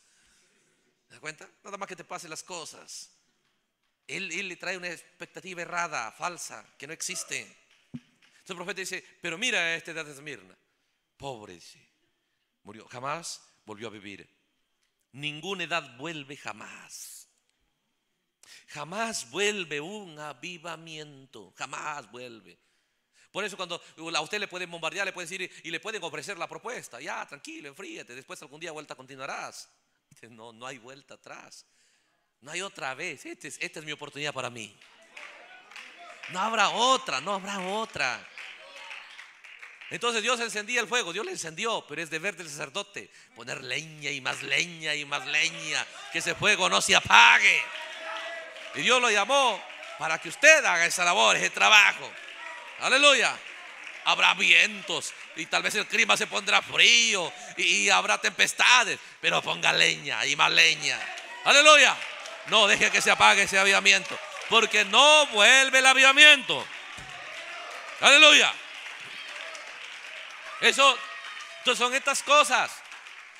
¿Te das cuenta? Nada más que te pasen las cosas. Él, le trae una expectativa errada, falsa, que no existe. Entonces el profeta dice, pero mira a este de Esmirna. Pobre, Murió, jamás volvió a vivir. Ninguna edad vuelve jamás. Jamás vuelve un avivamiento. Jamás vuelve. Por eso cuando a usted le pueden bombardear, le pueden decir y le pueden ofrecer la propuesta, ya, tranquilo, enfríate después algún día vuelta continuarás. No, no hay vuelta atrás. No hay otra vez. Este esta es mi oportunidad para mí. No habrá otra, no habrá otra. Entonces Dios encendía el fuego, Dios le encendió, pero es deber del sacerdote poner leña y más leña y más leña, que ese fuego no se apague. Y Dios lo llamó para que usted haga esa labor, ese trabajo. Aleluya. Habrá vientos y tal vez el clima se pondrá frío y habrá tempestades, pero ponga leña y más leña. Aleluya. No deje que se apague ese avivamiento. Porque no vuelve el avivamiento. Aleluya. Eso entonces son estas cosas.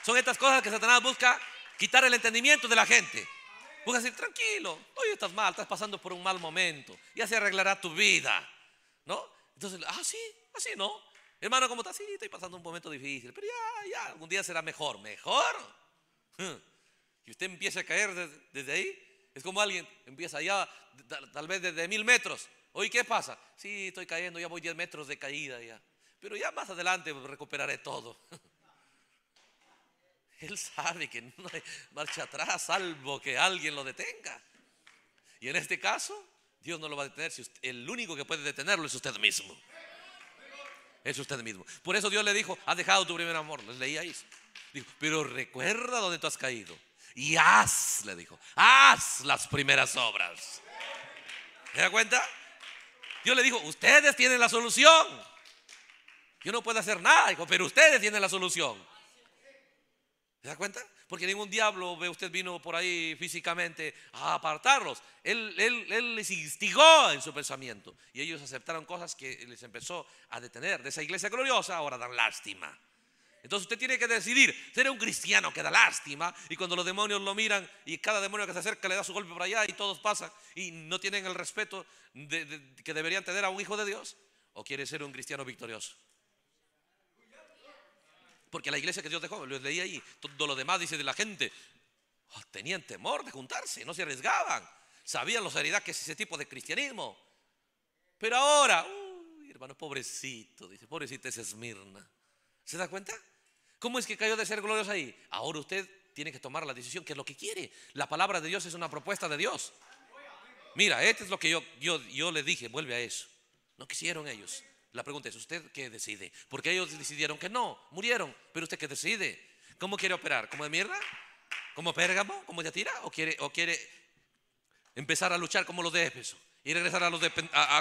Son estas cosas que Satanás busca quitar el entendimiento de la gente. Busca decir, tranquilo, hoy estás mal, estás pasando por un mal momento. Ya se arreglará tu vida. ¿No? Entonces, ah, sí, así no. Hermano, ¿cómo estás? Sí, estoy pasando un momento difícil. Pero ya, ya, algún día será mejor. Mejor. Hmm y usted empieza a caer desde, ahí, es como alguien empieza allá, tal, vez desde mil metros. Hoy, ¿qué pasa? Sí, estoy cayendo, ya voy diez metros de caída ya. Pero ya más adelante recuperaré todo. Él sabe que no hay marcha atrás, salvo que alguien lo detenga. Y en este caso, Dios no lo va a detener. el único que puede detenerlo es usted mismo. Es usted mismo. Por eso Dios le dijo, has dejado tu primer amor. Les leía ahí. Dijo, pero recuerda dónde tú has caído y haz, le dijo, haz las primeras obras. ¿Se da cuenta? Dios le dijo, ustedes tienen la solución. Yo no puedo hacer nada, dijo, pero ustedes tienen la solución. ¿Se da cuenta? Porque ningún diablo, ve usted, vino por ahí físicamente a apartarlos. Él, él, les instigó en su pensamiento. Y ellos aceptaron cosas que les empezó a detener. De esa iglesia gloriosa ahora dan lástima. Entonces usted tiene que decidir, ser un cristiano que da lástima y cuando los demonios lo miran y cada demonio que se acerca le da su golpe para allá y todos pasan y no tienen el respeto que deberían tener a un hijo de Dios, o quiere ser un cristiano victorioso. Porque la iglesia que Dios dejó, lo leí ahí, todo lo demás dice de la gente, ah, tenían temor de juntarse, no se arriesgaban, sabían la seriedad que es ese tipo de cristianismo. Pero ahora, Uy hermano, pobrecito, dice, pobrecito es Esmirna. ¿Se da cuenta? ¿Cómo es que cayó de ser glorioso ahí? Ahora usted tiene que tomar la decisión, que es lo que quiere. La palabra de Dios es una propuesta de Dios. Mira, esto es lo que yo, yo, yo le dije, vuelve a eso. No quisieron ellos. La pregunta es, ¿usted qué decide? Porque ellos decidieron que no, murieron, pero usted qué decide. ¿Cómo quiere operar? ¿Como de mierda? ¿Como Pérgamo? ¿Como de Atira? ¿O quiere, ¿O quiere empezar a luchar como los de Éfeso? Y regresar a los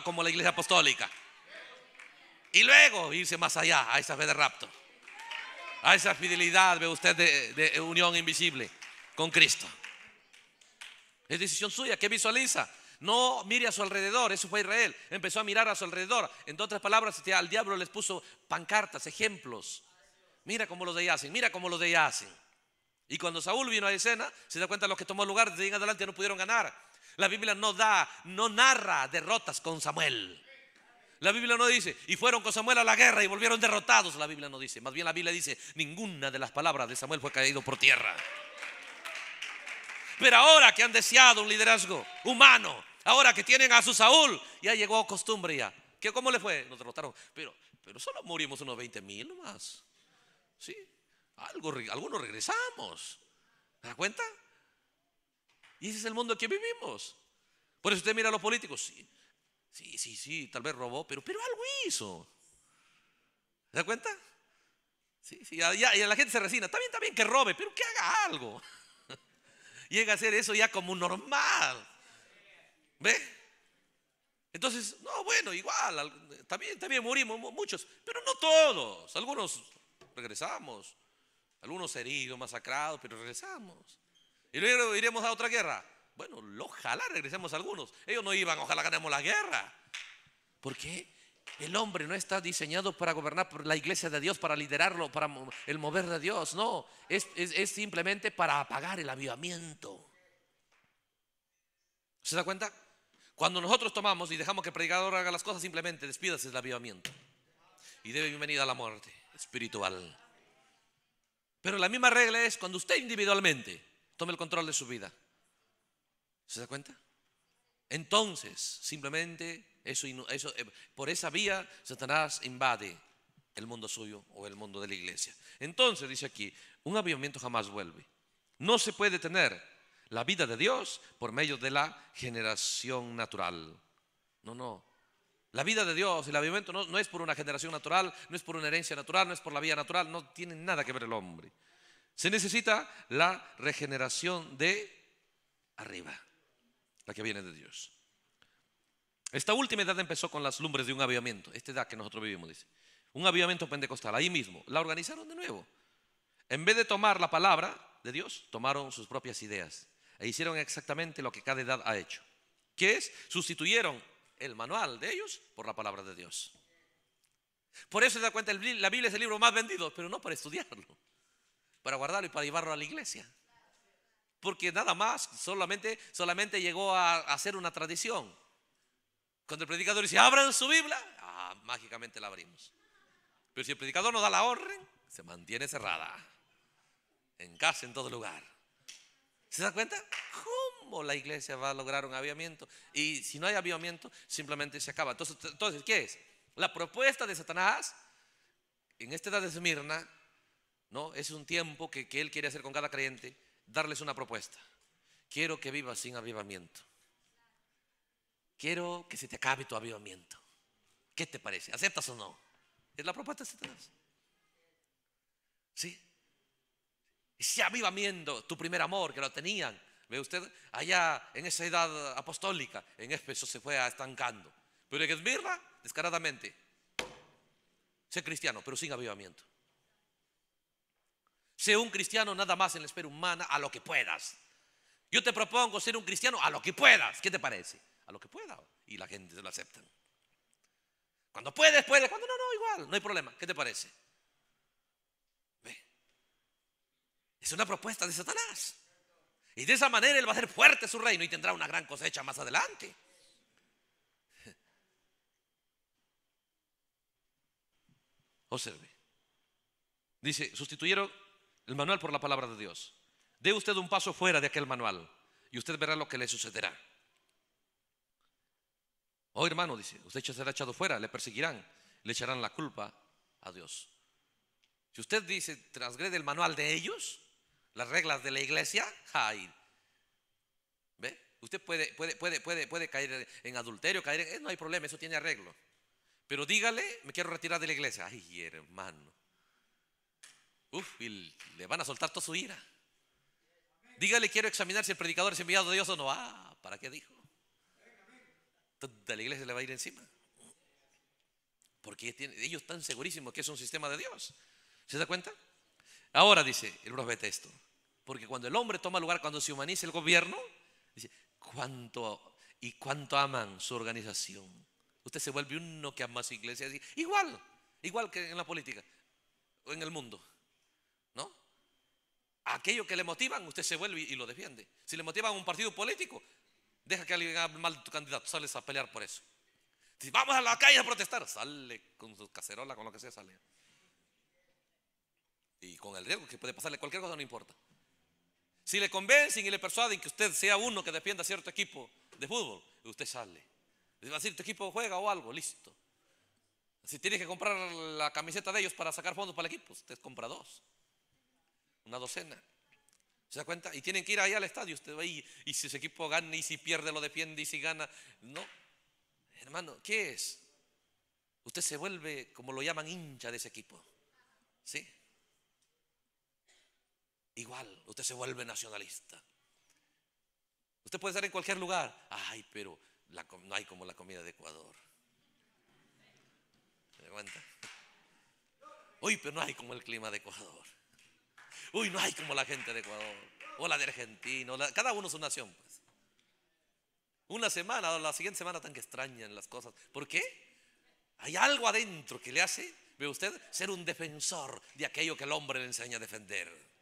como la iglesia apostólica. Y luego irse más allá, a esa fe de rapto. A esa fidelidad, ve usted, de, unión invisible con Cristo. Es decisión suya, ¿qué visualiza? No mire a su alrededor, eso fue Israel. Empezó a mirar a su alrededor. En otras palabras, este, al diablo les puso pancartas, ejemplos. Mira cómo los de ella hacen, mira cómo los de ella hacen. Y cuando Saúl vino a escena, se da cuenta los que tomó lugar de ahí en adelante no pudieron ganar. La Biblia no da, no narra derrotas con Samuel. La Biblia no dice, y fueron con Samuel a la guerra y volvieron derrotados. La Biblia no dice, más bien la Biblia dice, ninguna de las palabras de Samuel fue caído por tierra. Pero ahora que han deseado un liderazgo humano, ahora que tienen a su Saúl, ya llegó costumbre ya. ¿Qué, ¿Cómo le fue? Nos derrotaron. Pero, pero solo murimos unos 20 mil más ¿Sí? Algo, algunos regresamos. ¿Te das cuenta? Y ese es el mundo en que vivimos. Por eso usted mira a los políticos. Sí, Sí, sí, sí, tal vez robó, pero, pero algo hizo. ¿Se da cuenta? Sí, sí, ya, la gente se resina. Está bien, está que robe, pero que haga algo. Llega a hacer eso ya como normal. ¿Ve? Entonces, no, bueno, igual, también, también morimos muchos, pero no todos. Algunos regresamos, algunos heridos, masacrados, pero regresamos. Y luego iremos a otra guerra. Bueno, ojalá regresemos algunos. Ellos no iban, ojalá ganemos la guerra. porque El hombre no está diseñado para gobernar por la iglesia de Dios, para liderarlo, para el mover de Dios. No, es, es simplemente para apagar el avivamiento. ¿Se da cuenta? Cuando nosotros tomamos y dejamos que el predicador haga las cosas, simplemente despídase del avivamiento. Y debe bienvenida a la muerte espiritual. Pero la misma regla es cuando usted individualmente tome el control de su vida. ¿Se da cuenta? Entonces, simplemente eh, por esa vía Satanás invade el mundo suyo o el mundo de la iglesia. Entonces, dice aquí, un avivamiento jamás vuelve. No se puede tener la vida de Dios por medio de la generación natural. No, no. La vida de Dios, el avivamiento no es por una generación natural, no es por una herencia natural, no es por la vía natural, no tiene nada que ver el hombre. Se necesita la regeneración de arriba, la que viene de Dios. Esta última edad empezó con las lumbres de un avivamiento, esta edad que nosotros vivimos, dice. Un avivamiento pentecostal, ahí mismo. La organizaron de nuevo. En vez de tomar la palabra de Dios, tomaron sus propias ideas e hicieron exactamente lo que cada edad ha hecho, que es sustituyeron el manual de ellos por la palabra de Dios. Por eso se da cuenta, la Biblia es el libro más vendido, pero no para estudiarlo, para guardarlo y para llevarlo a la iglesia porque nada más, solamente, solamente llegó a, hacer una tradición. Cuando el predicador dice, abran su Biblia, ah, mágicamente la abrimos. Pero si el predicador no da la orden, se mantiene cerrada. En casa, en todo lugar. ¿Se da cuenta? ¿Cómo la iglesia va a lograr un avivamiento? Y si no hay avivamiento, simplemente se acaba. Entonces, entonces ¿qué es? La propuesta de Satanás en esta edad de Smirna ¿no? Es un tiempo que, que él quiere hacer con cada creyente darles una propuesta. Quiero que vivas sin avivamiento. Quiero que se te acabe tu avivamiento. ¿Qué te parece? ¿Aceptas o no? Es la propuesta que te das. ¿Sí? Ese avivamiento, tu primer amor que lo tenían. Ve usted, allá en esa edad apostólica, en Éfeso se fue estancando. Pero es Esmirna, descaradamente, sé cristiano, pero sin avivamiento. Sé un cristiano nada más en la espera humana a lo que puedas. Yo te propongo ser un cristiano a lo que puedas. ¿Qué te parece? A lo que pueda. Y la gente se lo acepta. Cuando puedes, puedes. Cuando no, no, igual. No hay problema. ¿Qué te parece? ¿Ve? Es una propuesta de Satanás. Y de esa manera él va a hacer fuerte su reino y tendrá una gran cosecha más adelante. Observe. Dice, sustituyeron el manual por la palabra de Dios. Dé usted un paso fuera de aquel manual y usted verá lo que le sucederá. Oh hermano, dice, usted será echado fuera, le perseguirán, le echarán la culpa a Dios. Si usted dice, transgrede el manual de ellos, las reglas de la iglesia, ay, ¿ve? Usted puede, puede, puede, puede, puede caer en adulterio, caer eh, no hay problema, eso tiene arreglo. Pero dígale, me quiero retirar de la iglesia. Ay, hermano. Uf, y le van a soltar toda su ira. Dígale, quiero examinar si el predicador es enviado de Dios o no. Ah, ¿para qué dijo? Toda la iglesia le va a ir encima. Porque ellos están segurísimos que es un sistema de Dios. ¿Se da cuenta? Ahora dice el profeta esto. Porque cuando el hombre toma lugar, cuando se humaniza el gobierno, dice, ¿cuánto y cuánto aman su organización? Usted se vuelve uno que ama su iglesia. Igual, igual que en la política o en el mundo aquello que le motivan, usted se vuelve y lo defiende. Si le motivan un partido político, deja que alguien hable mal de tu candidato, sales a pelear por eso. Si vamos a la calle a protestar, sale con su cacerola, con lo que sea, sale. Y con el riesgo que puede pasarle cualquier cosa, no importa. Si le convencen y le persuaden que usted sea uno que defienda cierto equipo de fútbol, usted sale. Si va decir, tu equipo juega o algo, listo. Si tienes que comprar la camiseta de ellos para sacar fondos para el equipo, usted compra dos una docena. ¿Se da cuenta? Y tienen que ir ahí al estadio. Usted va y, y si su equipo gana, y si pierde, lo defiende, y si gana. No. Hermano, ¿qué es? Usted se vuelve, como lo llaman, hincha de ese equipo. ¿Sí? Igual, usted se vuelve nacionalista. Usted puede estar en cualquier lugar. Ay, pero no hay como la comida de Ecuador. ¿Se da cuenta? Uy, pero no hay como el clima de Ecuador uy, no hay como la gente de Ecuador, o la de Argentina, cada uno su nación. Pues. Una semana o la siguiente semana tan que extrañan las cosas. ¿Por qué? Hay algo adentro que le hace, ve usted, ser un defensor de aquello que el hombre le enseña a defender.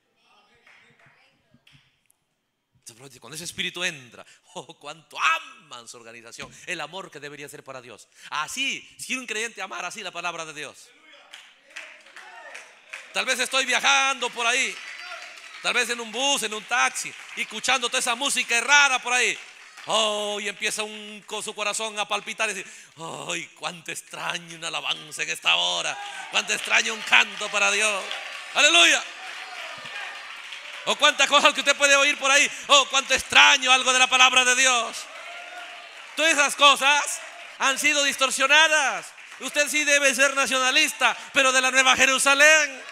Cuando ese espíritu entra, oh, cuánto aman su organización, el amor que debería ser para Dios. Así, si un creyente amar así la palabra de Dios. Tal vez estoy viajando por ahí. Tal vez en un bus, en un taxi, escuchando toda esa música rara por ahí. Oh, y empieza un, con su corazón a palpitar y decir, ¡ay, cuánto extraño un alabanza en esta hora! ¡Cuánto extraño un canto para Dios! ¡Aleluya! O oh, cuántas cosas que usted puede oír por ahí. Oh, cuánto extraño algo de la palabra de Dios. Todas esas cosas han sido distorsionadas. Usted sí debe ser nacionalista, pero de la Nueva Jerusalén.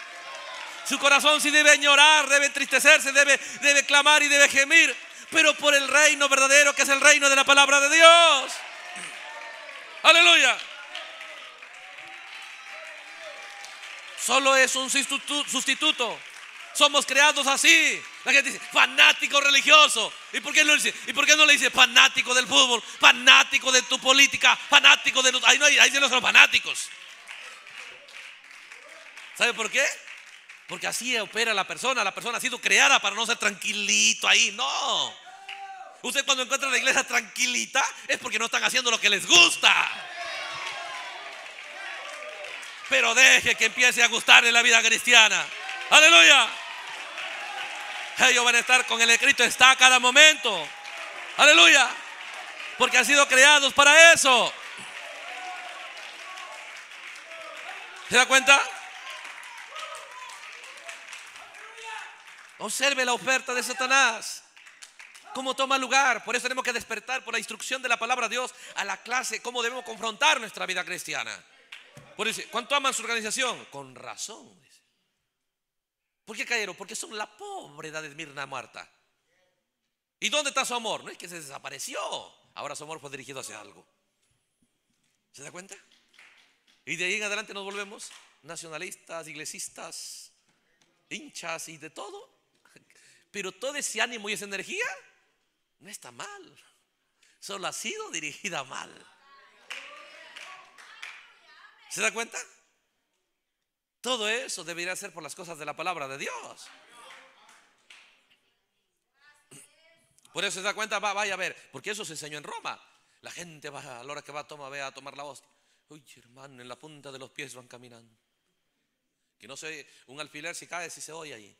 Su corazón sí debe llorar, debe entristecerse, debe, debe clamar y debe gemir. Pero por el reino verdadero que es el reino de la palabra de Dios. Aleluya. Solo es un sustituto. Somos creados así. La gente dice, fanático religioso. ¿Y por qué no le dice, ¿Y por qué no dice fanático del fútbol? Fanático de tu política. Fanático de... Ahí, no ahí dicen los fanáticos. ¿Sabe por qué? Porque así opera la persona. La persona ha sido creada para no ser tranquilito ahí. No. Usted cuando encuentra la iglesia tranquilita es porque no están haciendo lo que les gusta. Pero deje que empiece a gustarle la vida cristiana. Aleluya. Ellos van a estar con el escrito está a cada momento. Aleluya. Porque han sido creados para eso. ¿Se da cuenta? Observe la oferta de Satanás. ¿Cómo toma lugar? Por eso tenemos que despertar por la instrucción de la palabra de Dios a la clase, cómo debemos confrontar nuestra vida cristiana. Por eso, ¿cuánto aman su organización? Con razón. ¿Por qué cayeron? Porque son la edad de Mirna Marta. ¿Y dónde está su amor? No es que se desapareció. Ahora su amor fue dirigido hacia algo. ¿Se da cuenta? Y de ahí en adelante nos volvemos nacionalistas, iglesistas, hinchas y de todo. Pero todo ese ánimo y esa energía no está mal. Solo ha sido dirigida mal. ¿Se da cuenta? Todo eso debería ser por las cosas de la palabra de Dios. Por eso se da cuenta, va, vaya a ver, porque eso se enseñó en Roma. La gente va a la hora que va a tomar, a tomar la hostia. Uy, hermano, en la punta de los pies van caminando. Que no se un alfiler si cae, si se oye ahí.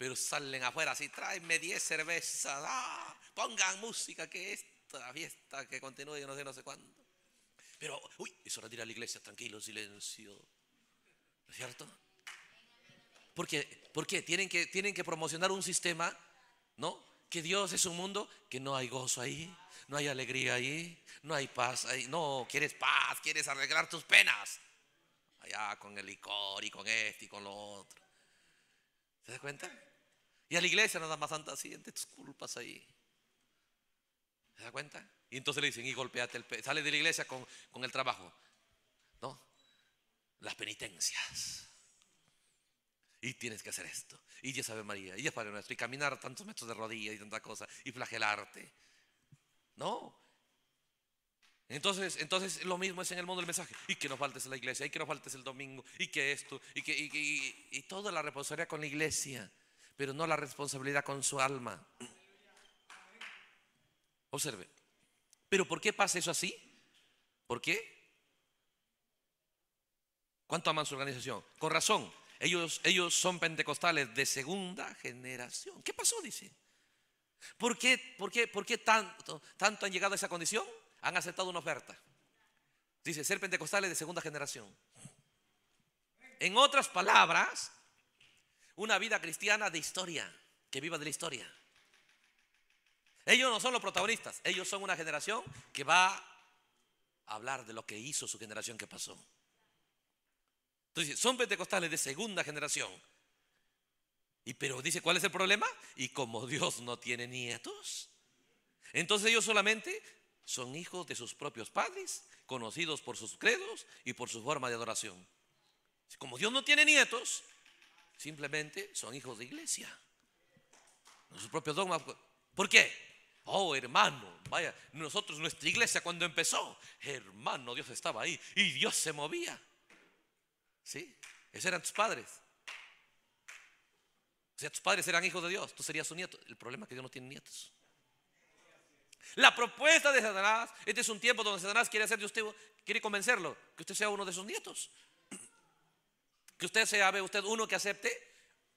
Pero salen afuera así, tráeme 10 cervezas, ah, pongan música, que esta fiesta que continúe, no sé, no sé cuándo. Pero, uy, eso retira a la iglesia, tranquilo, silencio. ¿No es cierto? Porque, ¿Por qué? Tienen que, tienen que promocionar un sistema, ¿no? Que Dios es un mundo que no hay gozo ahí, no hay alegría ahí, no hay paz ahí. No, quieres paz, quieres arreglar tus penas. Allá con el licor y con este y con lo otro. ¿Se da cuenta? Y a la iglesia nada más anda así, entre tus culpas ahí. ¿Se da cuenta? Y entonces le dicen, y golpeate el pecho. Sale de la iglesia con, con el trabajo. ¿No? Las penitencias. Y tienes que hacer esto. Y ya sabe María. Y ya Padre Nuestro. Y caminar tantos metros de rodillas y tanta cosa. Y flagelarte. No. Entonces, entonces lo mismo es en el mundo del mensaje. Y que nos faltes a la iglesia. Y que no faltes el domingo. Y que esto. Y que y, y toda la responsabilidad con la iglesia pero no la responsabilidad con su alma. Observe. ¿Pero por qué pasa eso así? ¿Por qué? ¿Cuánto aman su organización? Con razón. Ellos, ellos son pentecostales de segunda generación. ¿Qué pasó? Dice. ¿Por qué, por qué, por qué tanto, tanto han llegado a esa condición? Han aceptado una oferta. Dice, ser pentecostales de segunda generación. En otras palabras, una vida cristiana de historia, que viva de la historia. Ellos no son los protagonistas, ellos son una generación que va a hablar de lo que hizo su generación que pasó. Entonces, son pentecostales de segunda generación. Y pero dice, ¿cuál es el problema? Y como Dios no tiene nietos, entonces ellos solamente son hijos de sus propios padres, conocidos por sus credos y por su forma de adoración. Como Dios no tiene nietos, Simplemente son hijos de iglesia. Su propio dogma. ¿Por qué? Oh, hermano, vaya, nosotros, nuestra iglesia cuando empezó, hermano, Dios estaba ahí y Dios se movía. ¿Sí? Esos eran tus padres. O sea, tus padres eran hijos de Dios, tú serías su nieto. El problema es que Dios no tiene nietos. La propuesta de Satanás, este es un tiempo donde Satanás quiere hacer de usted, quiere convencerlo, que usted sea uno de sus nietos. Que usted sea usted uno que acepte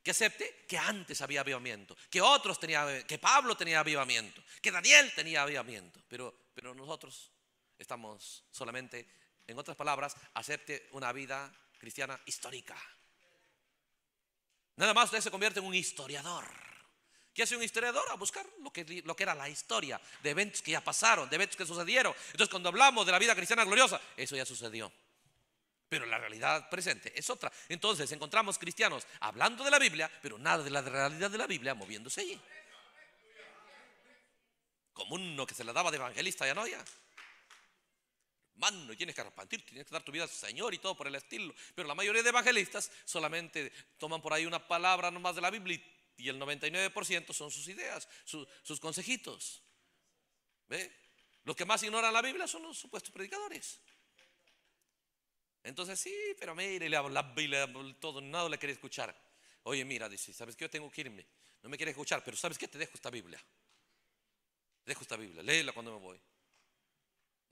que acepte que antes había avivamiento, que otros tenía que Pablo tenía avivamiento, que Daniel tenía avivamiento, pero, pero nosotros estamos solamente, en otras palabras, acepte una vida cristiana histórica. Nada más usted se convierte en un historiador. ¿Qué hace un historiador? A buscar lo que, lo que era la historia de eventos que ya pasaron, de eventos que sucedieron. Entonces, cuando hablamos de la vida cristiana gloriosa, eso ya sucedió pero la realidad presente es otra. Entonces encontramos cristianos hablando de la Biblia, pero nada de la realidad de la Biblia moviéndose allí. Como uno que se la daba de evangelista ya no ya. Mano, tienes que arrepentir, tienes que dar tu vida al Señor y todo por el estilo. Pero la mayoría de evangelistas solamente toman por ahí una palabra nomás de la Biblia y el 99% son sus ideas, sus, sus consejitos. ¿Ve? Los que más ignoran la Biblia son los supuestos predicadores. Entonces, sí, pero mire, le hablaba y le todo, nada le quería escuchar. Oye, mira, dice, ¿sabes qué? Yo tengo que irme. No me quiere escuchar, pero ¿sabes qué? Te dejo esta Biblia. Te dejo esta Biblia, léela cuando me voy.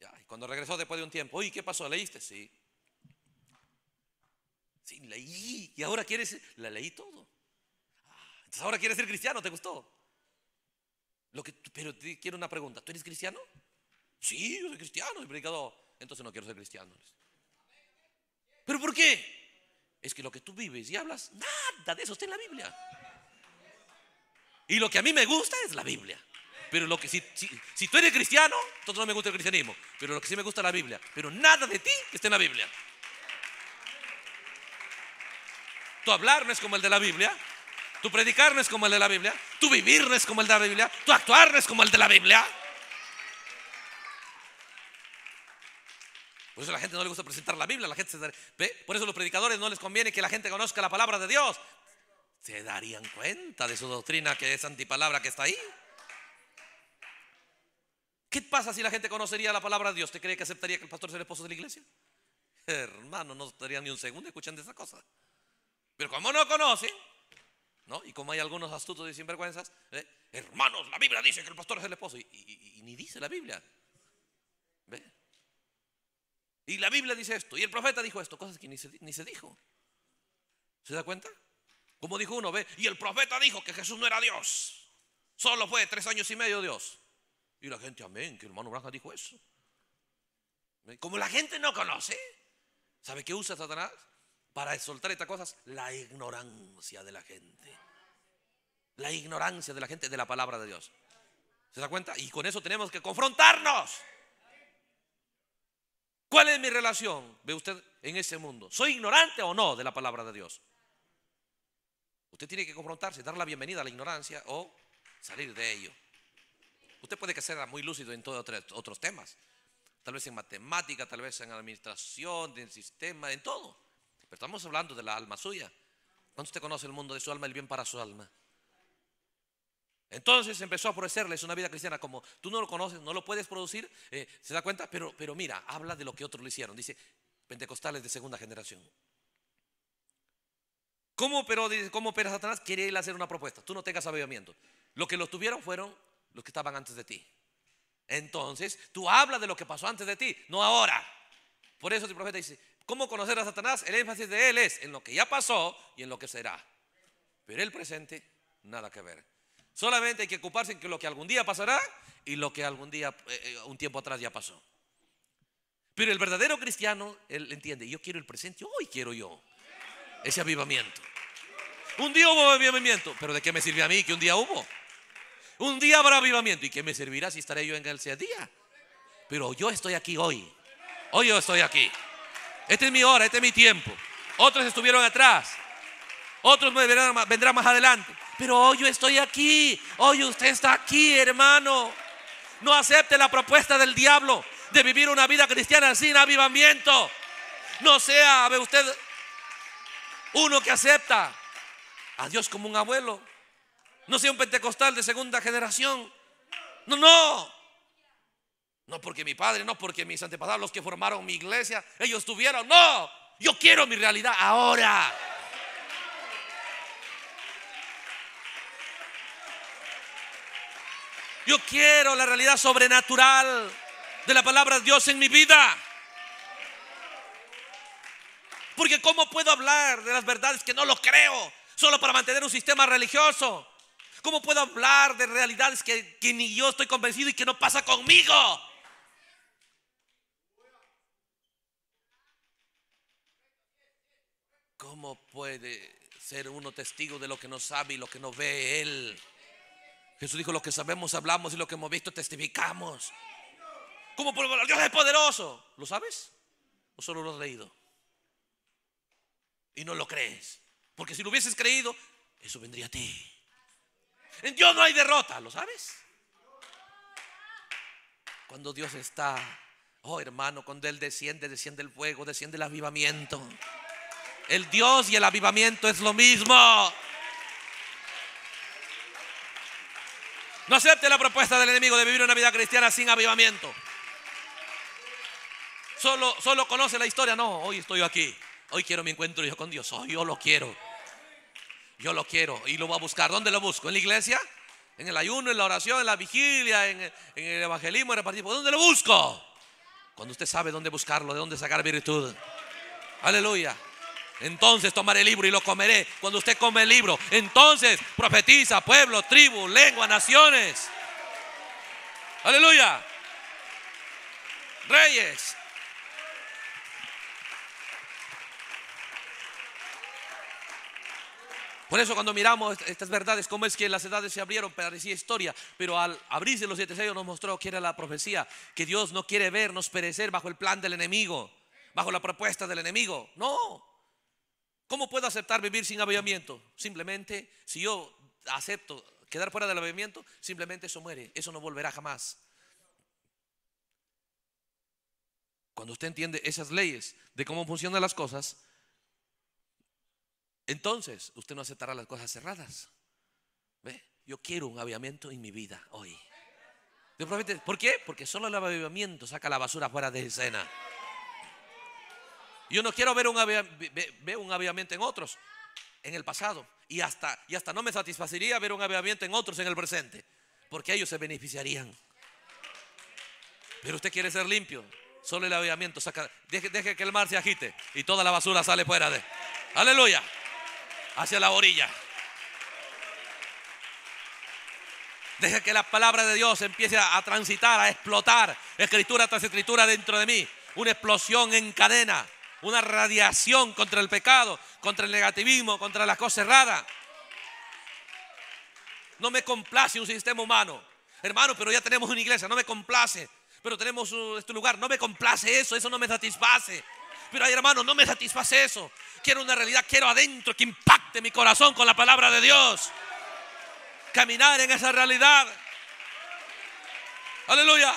Ya, y cuando regresó después de un tiempo, oye, ¿qué pasó? ¿Leíste? Sí. Sí, leí. Y ahora quieres, la leí todo. Ah, entonces ahora quieres ser cristiano, ¿te gustó? Lo que, pero te quiero una pregunta, ¿tú eres cristiano? Sí, yo soy cristiano, soy Entonces no quiero ser cristiano. ¿Pero por qué? Es que lo que tú vives y hablas, nada de eso está en la Biblia. Y lo que a mí me gusta es la Biblia. Pero lo que si, si, tú eres cristiano, entonces no me gusta el cristianismo. Pero lo que sí me gusta es la Biblia. Pero nada de ti que esté en la Biblia. Tu hablar no es como el de la Biblia. Tu predicar no es como el de la Biblia. Tu vivir no es como el de la Biblia. Tu actuar no es como el de la Biblia. Por eso a la gente no le gusta presentar la Biblia, la gente se... por eso los predicadores no les conviene que la gente conozca la palabra de Dios. Se darían cuenta de su doctrina que es antipalabra que está ahí. ¿Qué pasa si la gente conocería la palabra de Dios? ¿Te cree que aceptaría que el pastor sea el esposo de la iglesia? Hermano, no estarían ni un segundo escuchando esa cosa. Pero como no conocen, ¿no? Y como hay algunos astutos y sinvergüenzas, ¿eh? hermanos, la Biblia dice que el pastor es el esposo. Y, y ni dice la Biblia. ¿Ve? Y la Biblia dice esto, y el profeta dijo esto, cosas que ni se, dijo. ¿Se da cuenta? Como dijo uno, ve, y el profeta dijo que Jesús no era Dios. Solo fue tres años y medio Dios. Y la gente, amén, que el hermano Braja dijo eso. Como la gente no conoce, ¿sabe qué usa Satanás? Para soltar estas cosas, la ignorancia de la gente. La ignorancia de la gente de la palabra de Dios. ¿Se da cuenta? Y con eso tenemos que confrontarnos. ¿Cuál es mi relación, ve usted, en ese mundo? ¿Soy ignorante o no de la palabra de Dios? Usted tiene que confrontarse, dar la bienvenida a la ignorancia o salir de ello. Usted puede que sea muy lúcido en todos otros temas, tal vez en matemática, tal vez en administración, en sistema, en todo. Pero estamos hablando de la alma suya. ¿Cuándo usted conoce el mundo de su alma, el bien para su alma? Entonces empezó a ofrecerles una vida cristiana como tú no lo conoces, no lo puedes producir, eh, se da cuenta, pero, mira, habla de lo que otros lo hicieron. Dice, pentecostales de segunda generación. ¿Cómo operó, cómo opera Satanás? Quiere él hacer una propuesta. Tú no tengas avivamiento. Lo que los tuvieron fueron los que estaban antes de ti. Entonces, tú hablas de lo que pasó antes de ti, no ahora. Por eso el profeta dice, ¿cómo conocer a Satanás? El énfasis de él es en lo que ya pasó y en lo que será. Pero el presente, nada que ver. Solamente hay que ocuparse en lo que algún día pasará y lo que algún día, eh, eh, un tiempo atrás ya pasó. Pero el verdadero cristiano, él entiende, yo quiero el presente, hoy quiero yo ese avivamiento. Un día hubo avivamiento, pero ¿de qué me sirve a mí que un día hubo? Un día habrá avivamiento, ¿y qué me servirá si estaré yo en ese día? Pero yo estoy aquí hoy, hoy yo estoy aquí. Esta es mi hora, este es mi tiempo. Otros estuvieron atrás, otros vendrán más adelante pero hoy yo estoy aquí, hoy usted está aquí, hermano. No acepte la propuesta del diablo de vivir una vida cristiana sin avivamiento. No sea ve usted uno que acepta a Dios como un abuelo. No sea un pentecostal de segunda generación. No, no. No porque mi padre, no porque mis antepasados, los que formaron mi iglesia, ellos tuvieron. No, yo quiero mi realidad ahora. Yo quiero la realidad sobrenatural de la palabra de Dios en mi vida. Porque ¿cómo puedo hablar de las verdades que no lo creo solo para mantener un sistema religioso? ¿Cómo puedo hablar de realidades que, ni yo estoy convencido y que no pasa conmigo? ¿Cómo puede ser uno testigo de lo que no sabe y lo que no ve él? Jesús dijo, lo que sabemos hablamos y lo que hemos visto testificamos. ¿Cómo por Dios es poderoso? ¿Lo sabes? ¿O solo lo has leído? Y no lo crees. Porque si lo hubieses creído, eso vendría a ti. En Dios no hay derrota, ¿lo sabes? Cuando Dios está, oh hermano, cuando Él desciende, desciende el fuego, desciende el avivamiento. El Dios y el avivamiento es lo mismo. No acepte la propuesta del enemigo de vivir una vida cristiana sin avivamiento. Solo, solo conoce la historia. No, hoy estoy aquí. Hoy quiero mi encuentro yo con Dios. Hoy oh, yo lo quiero. Yo lo quiero y lo voy a buscar. ¿Dónde lo busco? ¿En la iglesia? ¿En el ayuno? ¿En la oración? ¿En la vigilia? ¿En, el, evangelismo? ¿En ¿Dónde lo busco? Cuando usted sabe dónde buscarlo, de dónde sacar virtud. Aleluya. Entonces tomaré el libro y lo comeré. Cuando usted come el libro, entonces profetiza pueblo, tribu, lengua, naciones. Aleluya. Reyes. Por eso cuando miramos estas verdades, cómo es que las edades se abrieron, parecía historia, pero al abrirse los siete sellos nos mostró que era la profecía, que Dios no quiere vernos perecer bajo el plan del enemigo, bajo la propuesta del enemigo. No, ¿Cómo puedo aceptar vivir sin avivamiento? Simplemente, si yo acepto quedar fuera del avivamiento, simplemente eso muere, eso no volverá jamás. Cuando usted entiende esas leyes de cómo funcionan las cosas, entonces usted no aceptará las cosas cerradas. ¿Ve? Yo quiero un avivamiento en mi vida hoy. ¿Por qué? Porque solo el avivamiento saca la basura fuera de escena. Yo no quiero ver un, aviamiento en otros, en el pasado. Y hasta, y hasta no me satisfacería ver un aviamiento en otros en el presente, porque ellos se beneficiarían. Pero usted quiere ser limpio. Solo el aviamiento Deje, que el mar se agite y toda la basura sale fuera de. Aleluya. Hacia la orilla. Deje que la palabra de Dios empiece a transitar, a explotar. Escritura tras escritura dentro de mí. Una explosión en cadena una radiación contra el pecado, contra el negativismo, contra las cosas erradas. No me complace un sistema humano. Hermano, pero ya tenemos una iglesia, no me complace. Pero tenemos este lugar, no me complace eso, eso no me satisface. Pero ay, hermano, no me satisface eso. Quiero una realidad, quiero adentro que impacte mi corazón con la palabra de Dios. Caminar en esa realidad. Aleluya.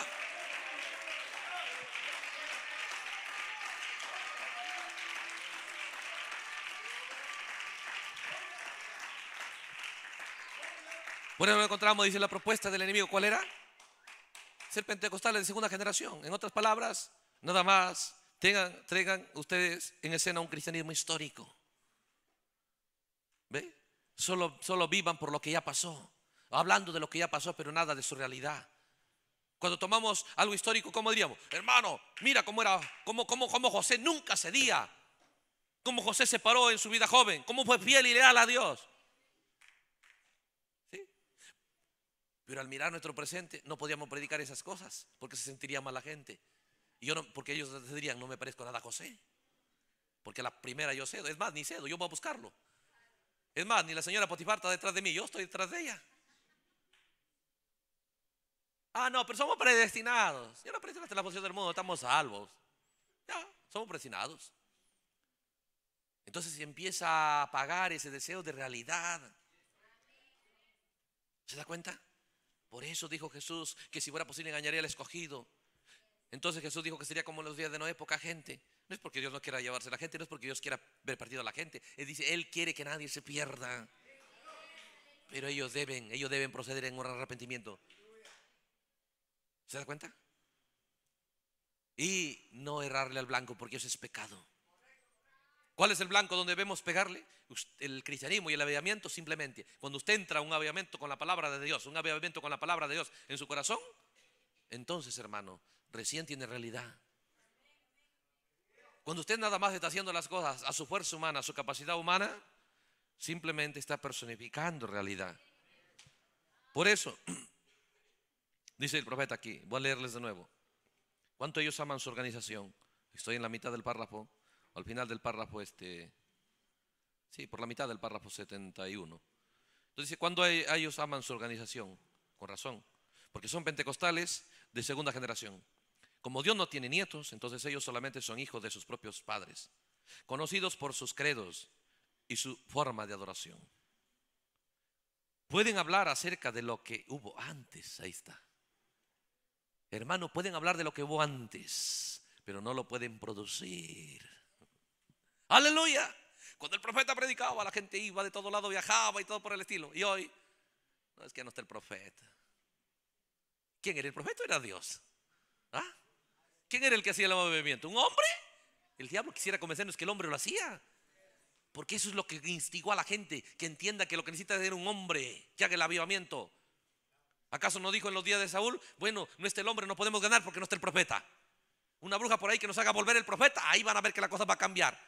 Por eso encontramos, dice la propuesta del enemigo, ¿cuál era? Ser pentecostales de segunda generación. En otras palabras, nada más tengan, traigan ustedes en escena un cristianismo histórico. ¿Ve? Solo, solo vivan por lo que ya pasó, hablando de lo que ya pasó, pero nada de su realidad. Cuando tomamos algo histórico, ¿cómo diríamos? Hermano, mira cómo era, cómo, cómo, cómo José nunca cedía, cómo José se paró en su vida joven, cómo fue fiel y leal a Dios. Pero al mirar nuestro presente no podíamos predicar esas cosas porque se sentiría mal la gente. Y yo no, porque ellos dirían, no me parezco nada a José. Porque la primera yo cedo. Es más, ni cedo, yo voy a buscarlo. Es más, ni la señora Potifar está detrás de mí, yo estoy detrás de ella. Ah, no, pero somos predestinados. Yo no predestinaste la posición del mundo, estamos salvos. Ya, somos predestinados. Entonces empieza a apagar ese deseo de realidad. ¿Se da cuenta? Por eso dijo Jesús que si fuera posible engañaría al escogido. Entonces Jesús dijo que sería como en los días de Noé, época gente. No es porque Dios no quiera llevarse a la gente, no es porque Dios quiera ver partido a la gente. Él dice, Él quiere que nadie se pierda. Pero ellos deben, ellos deben proceder en un arrepentimiento. ¿Se da cuenta? Y no errarle al blanco porque eso es pecado. ¿Cuál es el blanco donde debemos pegarle? El cristianismo y el aviamiento simplemente. Cuando usted entra a un aviamiento con la palabra de Dios, un aviamiento con la palabra de Dios en su corazón, entonces, hermano, recién tiene realidad. Cuando usted nada más está haciendo las cosas a su fuerza humana, a su capacidad humana, simplemente está personificando realidad. Por eso, dice el profeta aquí, voy a leerles de nuevo. ¿Cuánto ellos aman su organización? Estoy en la mitad del párrafo al final del párrafo este, sí, por la mitad del párrafo 71. Entonces dice, cuando ellos aman su organización? Con razón, porque son pentecostales de segunda generación. Como Dios no tiene nietos, entonces ellos solamente son hijos de sus propios padres, conocidos por sus credos y su forma de adoración. Pueden hablar acerca de lo que hubo antes, ahí está. Hermano, pueden hablar de lo que hubo antes, pero no lo pueden producir. Aleluya. Cuando el profeta predicaba, la gente iba de todo lado, viajaba y todo por el estilo. Y hoy, no es que no esté el profeta. ¿Quién era el profeta? Era Dios. ¿Ah? ¿Quién era el que hacía el movimiento? ¿Un hombre? El diablo quisiera convencernos que el hombre lo hacía. Porque eso es lo que instigó a la gente, que entienda que lo que necesita es un hombre, que haga el avivamiento. ¿Acaso no dijo en los días de Saúl, bueno, no está el hombre, no podemos ganar porque no está el profeta? Una bruja por ahí que nos haga volver el profeta, ahí van a ver que la cosa va a cambiar.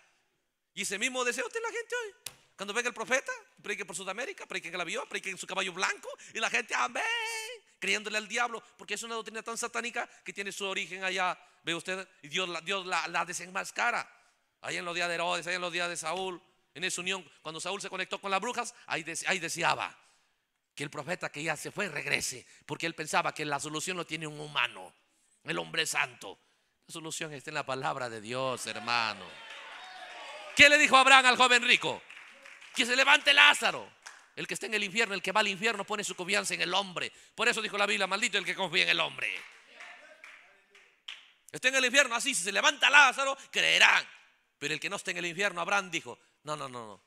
Y ese mismo deseo tiene la gente hoy. Cuando venga el profeta, predique por Sudamérica, predique en vio, predique en su caballo blanco y la gente, amén, creyéndole al diablo, porque es una doctrina tan satánica que tiene su origen allá, ve usted, y Dios, Dios la, desenmascara. Ahí en los días de Herodes, allá en los días de Saúl, en esa unión, cuando Saúl se conectó con las brujas, ahí, ahí deseaba que el profeta que ya se fue regrese, porque él pensaba que la solución lo tiene un humano, el hombre santo. La solución está en la palabra de Dios, hermano. ¿Qué le dijo Abraham al joven rico? Que se levante Lázaro. El que está en el infierno, el que va al infierno, pone su confianza en el hombre. Por eso dijo la Biblia, maldito el que confía en el hombre. Está en el infierno, así, si se levanta Lázaro, creerán. Pero el que no esté en el infierno, Abraham dijo, no, no, no, no.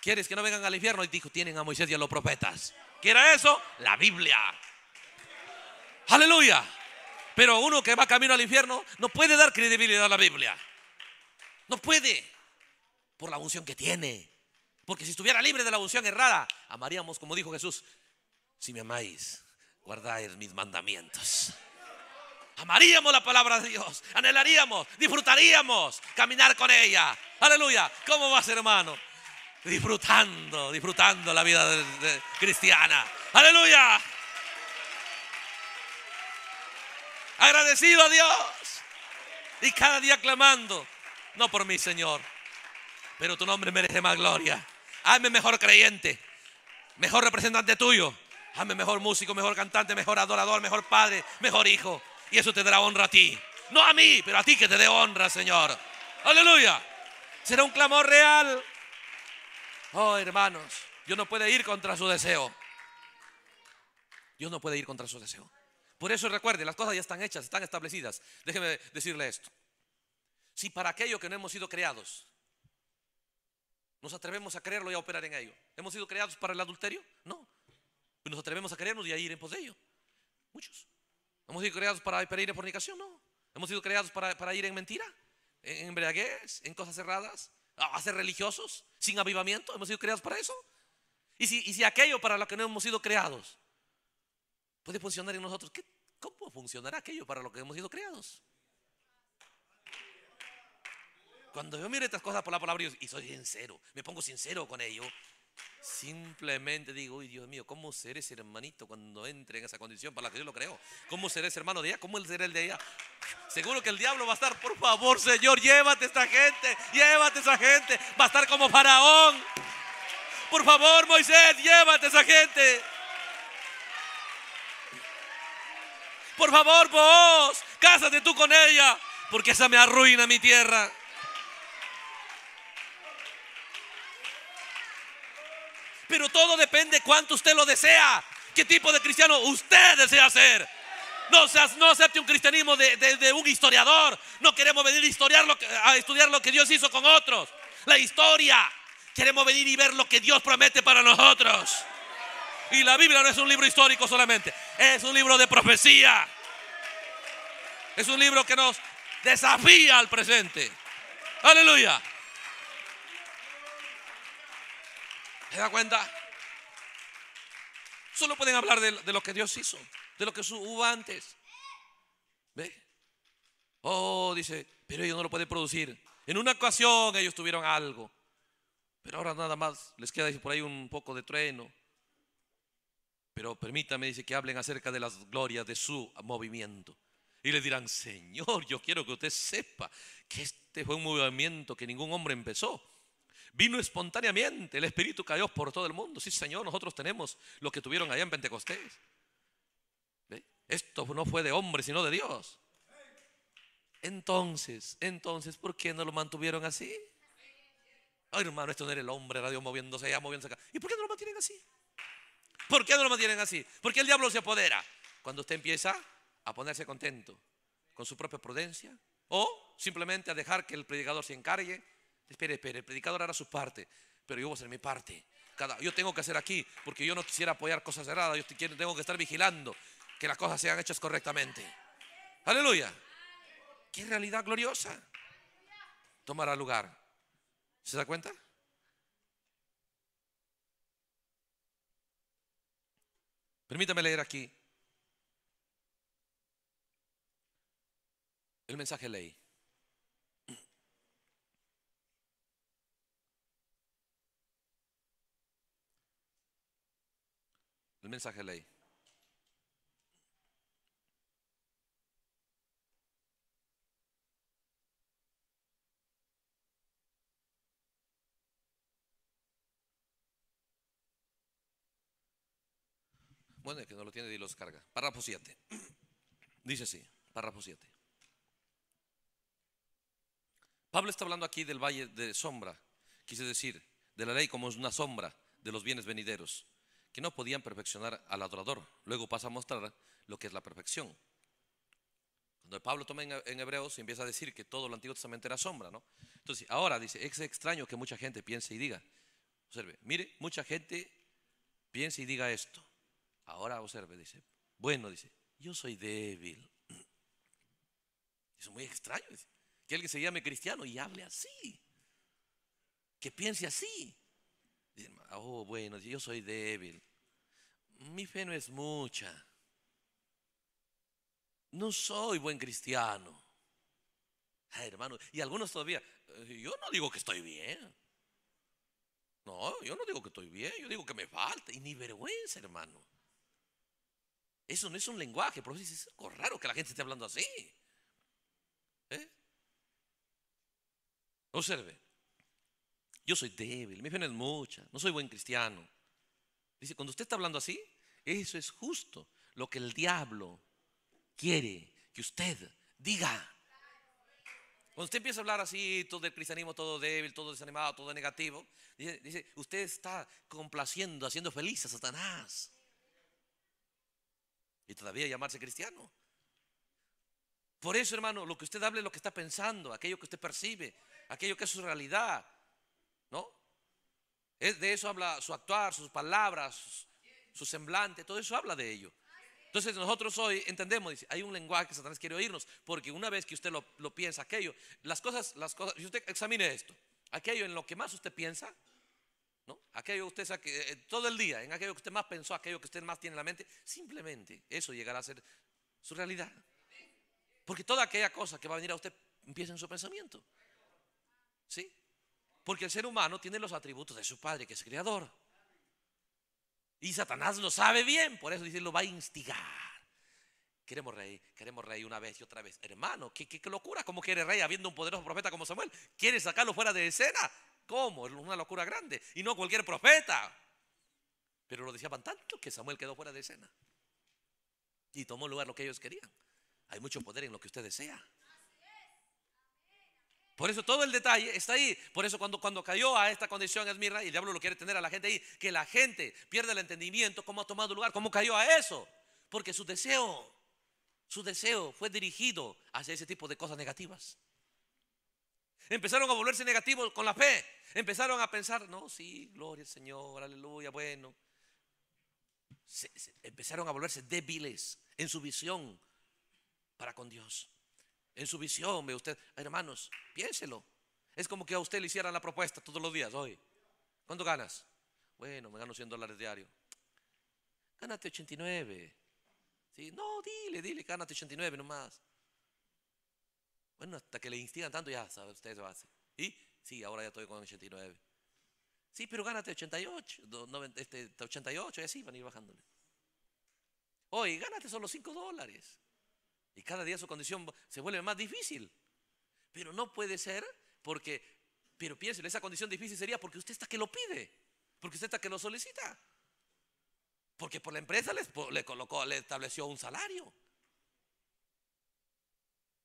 ¿Quieres que no vengan al infierno? Y dijo, tienen a Moisés y a los profetas. ¿Qué era eso? La Biblia. Aleluya. Pero uno que va camino al infierno no puede dar credibilidad a la Biblia. No puede. Por la unción que tiene. Porque si estuviera libre de la unción errada, amaríamos, como dijo Jesús, si me amáis, guardáis mis mandamientos. Amaríamos la palabra de Dios, anhelaríamos, disfrutaríamos caminar con ella. Aleluya. ¿Cómo vas, hermano? Disfrutando, disfrutando la vida cristiana. Aleluya. Agradecido a Dios. Y cada día clamando no por mí, Señor. Pero tu nombre merece más gloria. Hazme mejor creyente, mejor representante tuyo. Hazme mejor músico, mejor cantante, mejor adorador, mejor padre, mejor hijo. Y eso te dará honra a ti. No a mí, pero a ti que te dé honra, Señor. Aleluya. Será un clamor real. Oh, hermanos, Dios no puede ir contra su deseo. Dios no puede ir contra su deseo. Por eso recuerde, las cosas ya están hechas, están establecidas. Déjeme decirle esto si para aquello que no hemos sido creados, nos atrevemos a creerlo y a operar en ello. ¿Hemos sido creados para el adulterio? No. Pues nos atrevemos a creernos y a ir en pos de ello. Muchos. ¿Hemos sido creados para, ir en fornicación? No. ¿Hemos sido creados para, ir en mentira? ¿En embriaguez? ¿En cosas cerradas? ¿A ser religiosos? ¿Sin avivamiento? ¿Hemos sido creados para eso? ¿Y si, si aquello para lo que no hemos sido creados puede funcionar en nosotros? ¿Qué, ¿Cómo funcionará aquello para lo que hemos sido creados? Cuando yo miro estas cosas por la palabra de Dios, y soy sincero, me pongo sincero con ello, simplemente digo, uy Dios mío, ¿cómo seré ese hermanito cuando entre en esa condición para la que yo lo creo? ¿Cómo seré ese hermano de ella? ¿Cómo será el de ella Seguro que el diablo va a estar, por favor Señor, llévate esta gente, llévate esa gente, va a estar como faraón. Por favor Moisés, llévate esa gente. Por favor vos, cásate tú con ella, porque esa me arruina mi tierra. Pero todo depende cuánto usted lo desea. ¿Qué tipo de cristiano usted desea ser? No, no acepte un cristianismo de, de, un historiador. No queremos venir a estudiar lo que Dios hizo con otros. La historia. Queremos venir y ver lo que Dios promete para nosotros. Y la Biblia no es un libro histórico solamente. Es un libro de profecía. Es un libro que nos desafía al presente. Aleluya. ¿Se da cuenta? Solo pueden hablar de, lo que Dios hizo, de lo que hubo antes. ¿Ve? Oh, dice, pero ellos no lo pueden producir. En una ocasión ellos tuvieron algo, pero ahora nada más les queda por ahí un poco de trueno. Pero permítame, dice, que hablen acerca de las glorias de su movimiento. Y le dirán, Señor, yo quiero que usted sepa que este fue un movimiento que ningún hombre empezó Vino espontáneamente el Espíritu cayó por todo el mundo. Sí, Señor, nosotros tenemos lo que tuvieron allá en Pentecostés. Esto no fue de hombre, sino de Dios. Entonces, entonces, ¿por qué no lo mantuvieron así? Ay, hermano, esto no era el hombre, radio moviéndose allá, moviéndose acá. ¿Y por qué no lo mantienen así? ¿Por qué no lo mantienen así? Porque el diablo se apodera. Cuando usted empieza a ponerse contento con su propia prudencia o simplemente a dejar que el predicador se encargue Espere, espere, el predicador hará su parte, pero yo voy a hacer mi parte. Cada, yo tengo que hacer aquí, porque yo no quisiera apoyar cosas cerradas yo tengo que estar vigilando que las cosas sean hechas correctamente. Aleluya. Qué realidad gloriosa tomará lugar. ¿Se da cuenta? Permítame leer aquí el mensaje ley. mensaje ley. Bueno, el que no lo tiene, y los carga. Párrafo 7. Dice así, párrafo 7. Pablo está hablando aquí del valle de sombra, quise decir, de la ley como es una sombra de los bienes venideros no podían perfeccionar al adorador. Luego pasa a mostrar lo que es la perfección. Cuando Pablo toma en Hebreos empieza a decir que todo lo Antiguo Testamento era sombra, ¿no? Entonces, ahora dice, es extraño que mucha gente piense y diga, observe, mire, mucha gente piense y diga esto. Ahora observe, dice, bueno, dice, yo soy débil. Es muy extraño que alguien se llame cristiano y hable así, que piense así. oh, bueno, yo soy débil mi fe no es mucha. No soy buen cristiano. hermano, y algunos todavía, eh, yo no digo que estoy bien. No, yo no digo que estoy bien, yo digo que me falta. Y ni vergüenza, hermano. Eso no es un lenguaje, pero es algo raro que la gente esté hablando así. ¿Eh? Observe, yo soy débil, mi fe no es mucha, no soy buen cristiano. Dice, cuando usted está hablando así, eso es justo lo que el diablo quiere que usted diga. Cuando usted empieza a hablar así, todo el cristianismo, todo débil, todo desanimado, todo negativo, dice, dice usted está complaciendo, haciendo feliz a Satanás. Y todavía llamarse cristiano. Por eso, hermano, lo que usted habla es lo que está pensando, aquello que usted percibe, aquello que es su realidad de eso habla su actuar, sus palabras, su semblante, todo eso habla de ello. Entonces nosotros hoy entendemos, dice, hay un lenguaje que Satanás quiere oírnos, porque una vez que usted lo, piensa aquello, las cosas, las cosas, si usted examine esto, aquello en lo que más usted piensa, ¿no? Aquello usted sabe eh, todo el día, en aquello que usted más pensó, aquello que usted más tiene en la mente, simplemente eso llegará a ser su realidad. Porque toda aquella cosa que va a venir a usted empieza en su pensamiento. ¿Sí? Porque el ser humano tiene los atributos de su padre, que es creador. Y Satanás lo sabe bien, por eso dice, lo va a instigar. Queremos rey, queremos rey una vez y otra vez. Hermano, qué, locura, ¿cómo quiere rey habiendo un poderoso profeta como Samuel? ¿Quiere sacarlo fuera de escena? ¿Cómo? Es una locura grande. Y no cualquier profeta. Pero lo decían tanto que Samuel quedó fuera de escena. Y tomó lugar lo que ellos querían. Hay mucho poder en lo que usted desea. Por eso todo el detalle está ahí. Por eso cuando, cuando cayó a esta condición Esmirna, y el diablo lo quiere tener a la gente ahí, que la gente pierda el entendimiento, cómo ha tomado lugar, cómo cayó a eso. Porque su deseo, su deseo fue dirigido hacia ese tipo de cosas negativas. Empezaron a volverse negativos con la fe. Empezaron a pensar, no, sí, gloria al Señor, aleluya, bueno. empezaron a volverse débiles en su visión para con Dios en su visión, ve usted, hermanos, piénselo. Es como que a usted le hicieran la propuesta todos los días, hoy. ¿Cuánto ganas? Bueno, me gano 100 dólares diario. Gánate 89. ¿Sí? No, dile, dile, gánate 89 nomás. Bueno, hasta que le instigan tanto, ya sabe, usted lo hace. ¿Y? Sí, ahora ya estoy con 89. Sí, pero gánate 88, este, 88, y así van a ir bajándole. Hoy, gánate solo 5 dólares. Y cada día su condición se vuelve más difícil. Pero no puede ser porque, pero piénselo, esa condición difícil sería porque usted está que lo pide, porque usted está que lo solicita. Porque por la empresa les, le colocó, le estableció un salario.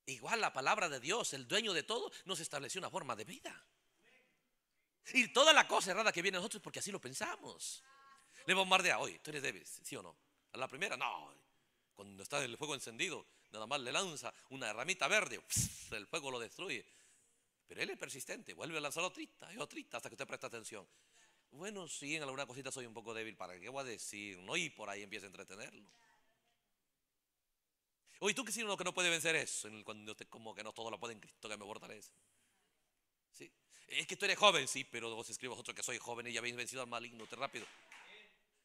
Igual la palabra de Dios, el dueño de todo, nos estableció una forma de vida. Y toda la cosa errada que viene a nosotros porque así lo pensamos. Le bombardea, hoy, tú eres débil, ¿sí o no? A la primera, no. Cuando está el fuego encendido, nada más le lanza una ramita verde, el fuego lo destruye. Pero él es persistente, vuelve a lanzar es y triste hasta que usted presta atención. Bueno, sí, en alguna cosita soy un poco débil, ¿para qué voy a decir? No, y por ahí empieza a entretenerlo. Oye, ¿tú qué si uno que no puede vencer eso? Cuando usted como que no todo lo pueden en Cristo que me fortalece. ¿Sí? Es que tú eres joven, sí, pero vos escribes otro que soy joven y ya habéis vencido al maligno, te rápido.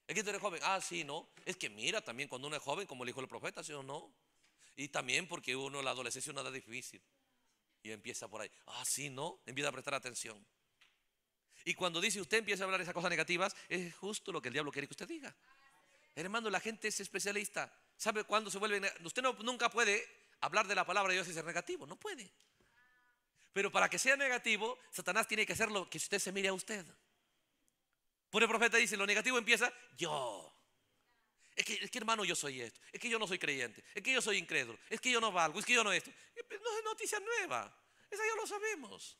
Es que tú eres joven. Ah, sí, no. Es que mira también cuando uno es joven, como le dijo el profeta, ¿sí o no? Y también porque uno, en la adolescencia es una difícil. Y empieza por ahí. Ah, sí, no. Empieza a prestar atención. Y cuando dice usted empieza a hablar esas cosas negativas, es justo lo que el diablo quiere que usted diga. Hermano, la gente es especialista. ¿Sabe cuándo se vuelve? Usted nunca puede hablar de la palabra de Dios y ser negativo. No puede. Pero para que sea negativo, Satanás tiene que hacer lo que usted se mire a usted. Por el profeta dice, lo negativo empieza yo. Es que, que hermano, yo soy esto. Es que yo no soy creyente. Es que yo soy incrédulo. Es que yo no valgo. Es que yo no esto. Pues, no es noticia nueva. Esa ya lo sabemos.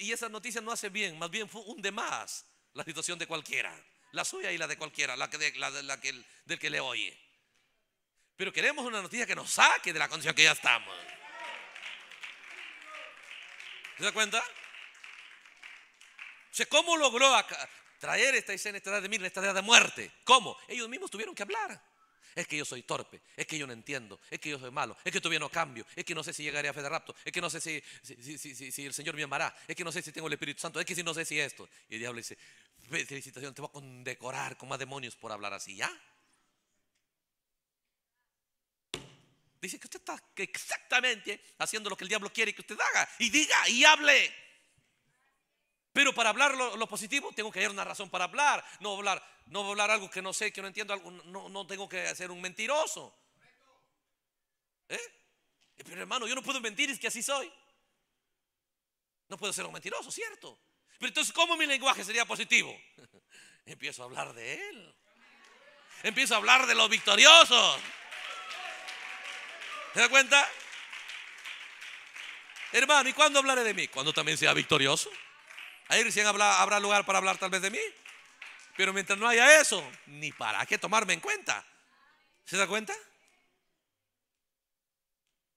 Y esa noticia no hace bien. Más bien hunde más la situación de cualquiera. La suya y la de cualquiera. La, que, de, la, que, del que le oye. Pero queremos una noticia que nos saque de la condición que ya estamos. ¿Se da cuenta? O sea, ¿cómo logró Acá traer esta escena esta edad de esta edad de muerte. ¿Cómo? Ellos mismos tuvieron que hablar. Es que yo soy torpe, es que yo no entiendo, es que yo soy malo, es que todavía no cambio, es que no sé si llegaré a fe de rapto, es que no sé si, el Señor me amará, es que no sé si tengo el Espíritu Santo, es que si no sé si esto. Y el diablo dice, felicitación, te voy a decorar con más demonios por hablar así, ¿ya? Dice que usted está exactamente haciendo lo que el diablo quiere que usted haga y diga y hable. Pero para hablar lo, positivo tengo que hallar una razón para hablar. No hablar, no hablar algo que no sé, que no entiendo, algo, no, no tengo que ser un mentiroso. ¿Eh? Pero hermano, yo no puedo mentir, es que así soy. No puedo ser un mentiroso, ¿cierto? Pero entonces, ¿cómo mi lenguaje sería positivo? Empiezo a hablar de Él. Empiezo a hablar de los victoriosos. ¿Se da cuenta? Hermano, ¿y cuándo hablaré de mí? Cuando también sea victorioso. Ahí recién habrá, habrá lugar para hablar tal vez de mí. Pero mientras no haya eso, ni para qué tomarme en cuenta. ¿Se da cuenta?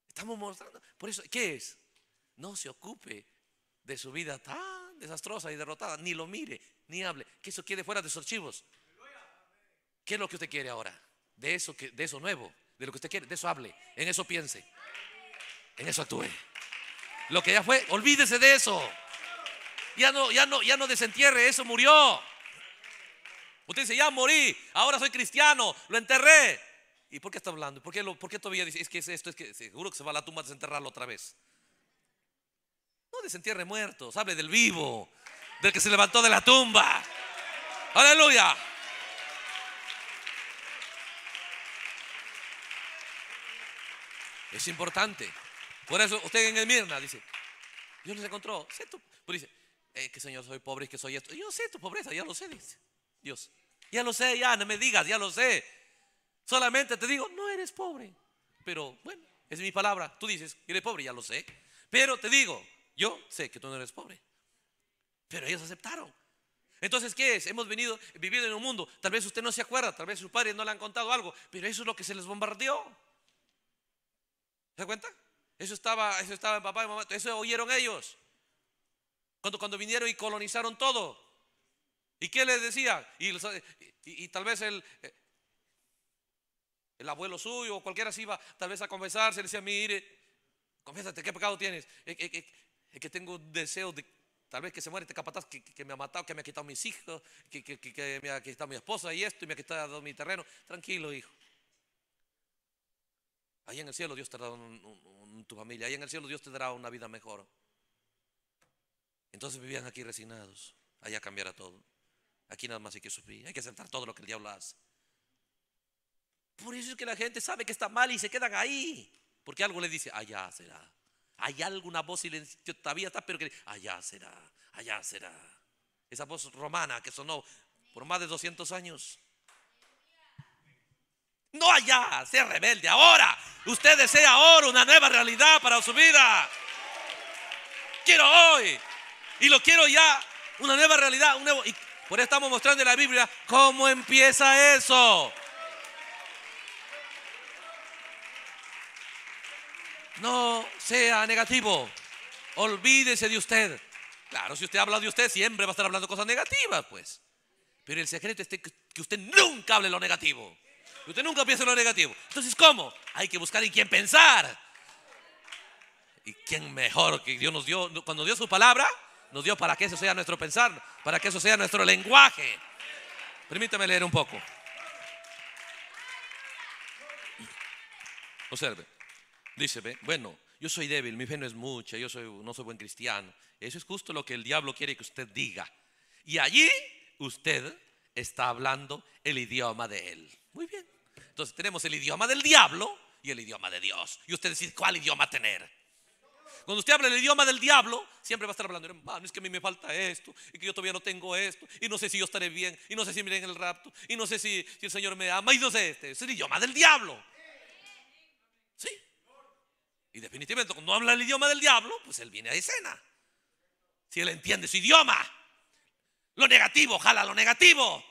Estamos mostrando. Por eso, ¿qué es? No se ocupe de su vida tan desastrosa y derrotada. Ni lo mire, ni hable. Que eso quede fuera de sus archivos. ¿Qué es lo que usted quiere ahora? De eso, que, de eso nuevo, de lo que usted quiere, de eso hable, en eso piense, en eso actúe. Lo que ya fue, olvídese de eso ya no, ya no, ya no desentierre, eso murió. Usted dice, ya morí, ahora soy cristiano, lo enterré. ¿Y por qué está hablando? ¿Por qué, lo, por todavía dice, es que es esto, es que seguro que se va a la tumba a desenterrarlo otra vez? No desentierre muertos, hable del vivo, del que se levantó de la tumba. Aleluya. Es importante. Por eso usted en el Mirna dice, Dios nos encontró. Eh, que Señor, soy pobre, que soy esto. Yo sé tu pobreza, ya lo sé, dice Dios. Ya lo sé, ya, no me digas, ya lo sé. Solamente te digo, no eres pobre. Pero bueno, es mi palabra. Tú dices, eres pobre, ya lo sé. Pero te digo, yo sé que tú no eres pobre. Pero ellos aceptaron. Entonces, ¿qué es? Hemos venido, vivido en un mundo. Tal vez usted no se acuerda, tal vez sus padres no le han contado algo, pero eso es lo que se les bombardeó. ¿Se da cuenta? Eso estaba, eso estaba en papá y mamá, eso oyeron ellos. Cuando, vinieron y colonizaron todo. ¿Y qué les decía? Y, tal vez eh, el, abuelo suyo o cualquiera se iba tal vez a confesarse, le decía, mire, confésate ¿qué pecado tienes? Es, que tengo un deseo de tal vez que se muere este capataz que, me ha matado, que me ha quitado mis hijos, que, me ha quitado mi esposa y esto, y me ha quitado mi terreno. Tranquilo, hijo. Ahí en el cielo Dios te dará tu familia, ahí en el cielo Dios te dará una vida mejor. Entonces vivían aquí resignados. Allá cambiará todo. Aquí nada más hay que sufrir. Hay que aceptar todo lo que el diablo hace. Por eso es que la gente sabe que está mal y se quedan ahí. Porque algo le dice, allá será. Hay alguna voz silenciosa, todavía está, pero que allá será, allá será. Esa voz romana que sonó por más de 200 años. No allá, sea rebelde. Ahora, usted desea ahora una nueva realidad para su vida. Quiero hoy y lo quiero ya, una nueva realidad, un nuevo... Y por eso estamos mostrando en la Biblia cómo empieza eso. No sea negativo. Olvídese de usted. Claro, si usted habla de usted, siempre va a estar hablando cosas negativas, pues. Pero el secreto es que usted nunca hable lo negativo. Usted nunca piensa en lo negativo. Entonces, ¿cómo? Hay que buscar en quién pensar. ¿Y quién mejor que Dios nos dio? Cuando dio su palabra, nos dio para que eso sea nuestro pensar, para que eso sea nuestro lenguaje. Permítame leer un poco. Observe. Dice, bueno, yo soy débil, mi fe no es mucha, yo soy, no soy buen cristiano. Eso es justo lo que el diablo quiere que usted diga. Y allí usted está hablando el idioma de él. Muy bien. Entonces tenemos el idioma del diablo y el idioma de Dios. Y usted decide cuál idioma tener. Cuando usted habla el idioma del diablo, siempre va a estar hablando, hermano, es que a mí me falta esto, y que yo todavía no tengo esto, y no sé si yo estaré bien, y no sé si iré en el rapto, y no sé si, el Señor me ama, y no sé este. Es el idioma del diablo. Sí. Y definitivamente, cuando habla el idioma del diablo, pues él viene a escena. Si él entiende su idioma, lo negativo, jala lo negativo.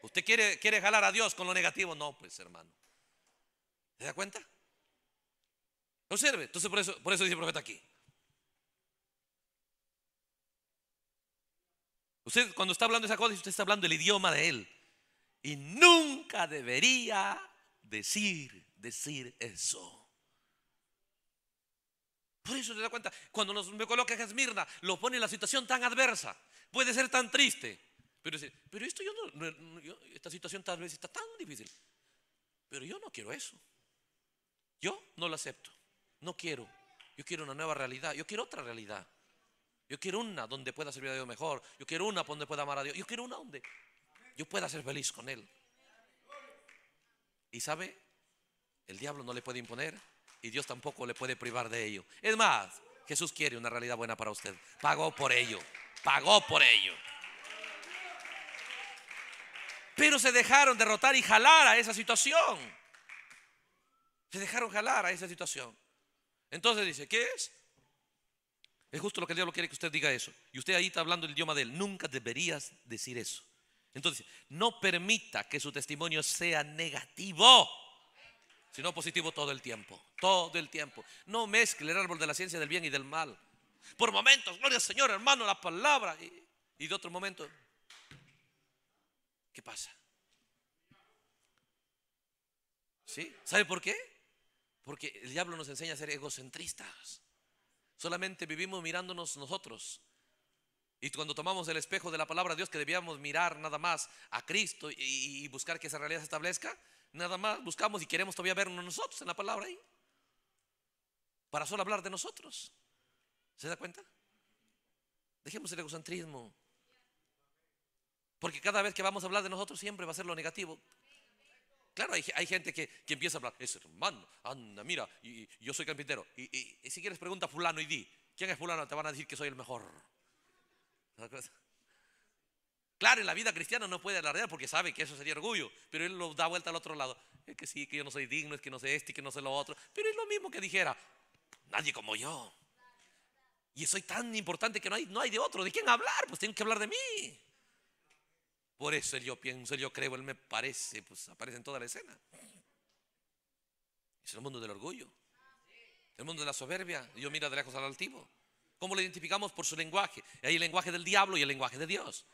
¿Usted quiere, quiere jalar a Dios con lo negativo? No, pues hermano. ¿Se da cuenta? Observe, entonces por eso, por eso dice el profeta aquí. Usted cuando está hablando esa cosa, usted está hablando el idioma de él. Y nunca debería decir, decir eso. Por eso se da cuenta, cuando me coloca Jesmirna, lo pone en la situación tan adversa, puede ser tan triste. Pero pero esto esta situación tal vez está tan difícil. Pero yo no quiero eso. Yo no lo acepto. No quiero. Yo quiero una nueva realidad. Yo quiero otra realidad. Yo quiero una donde pueda servir a Dios mejor. Yo quiero una donde pueda amar a Dios. Yo quiero una donde yo pueda ser feliz con Él. Y sabe, el diablo no le puede imponer y Dios tampoco le puede privar de ello. Es más, Jesús quiere una realidad buena para usted. Pagó por ello. Pagó por ello. Pero se dejaron derrotar y jalar a esa situación. Se dejaron jalar a esa situación. Entonces dice, ¿qué es? Es justo lo que el lo quiere que usted diga eso. Y usted ahí está hablando el idioma de él. Nunca deberías decir eso. Entonces, no permita que su testimonio sea negativo, sino positivo todo el tiempo. Todo el tiempo. No mezcle el árbol de la ciencia del bien y del mal. Por momentos, gloria al Señor, hermano, la palabra. Y, de otro momento, ¿qué pasa? ¿Sí? ¿Sabe por qué? Porque el diablo nos enseña a ser egocentristas. Solamente vivimos mirándonos nosotros. Y cuando tomamos el espejo de la palabra de Dios, que debíamos mirar nada más a Cristo y, buscar que esa realidad se establezca, nada más buscamos y queremos todavía vernos nosotros en la palabra ahí. Para solo hablar de nosotros. ¿Se da cuenta? Dejemos el egocentrismo. Porque cada vez que vamos a hablar de nosotros siempre va a ser lo negativo. Claro, hay, gente que, empieza a hablar, es hermano, anda, mira, y, yo soy carpintero. Y, si quieres pregunta a fulano y di, ¿quién es fulano? Te van a decir que soy el mejor. Claro, en la vida cristiana no puede alardear porque sabe que eso sería orgullo, pero él lo da vuelta al otro lado. Es que sí, que yo no soy digno, es que no sé este, que no sé lo otro. Pero es lo mismo que dijera, nadie como yo. Y soy tan importante que no hay, no hay de otro. ¿De quién hablar? Pues tengo que hablar de mí. Por eso yo pienso, yo creo, él me parece, pues aparece en toda la escena. Es el mundo del orgullo, el mundo de la soberbia. Yo mira de lejos al altivo. ¿Cómo lo identificamos? Por su lenguaje. Hay el lenguaje del diablo y el lenguaje de Dios.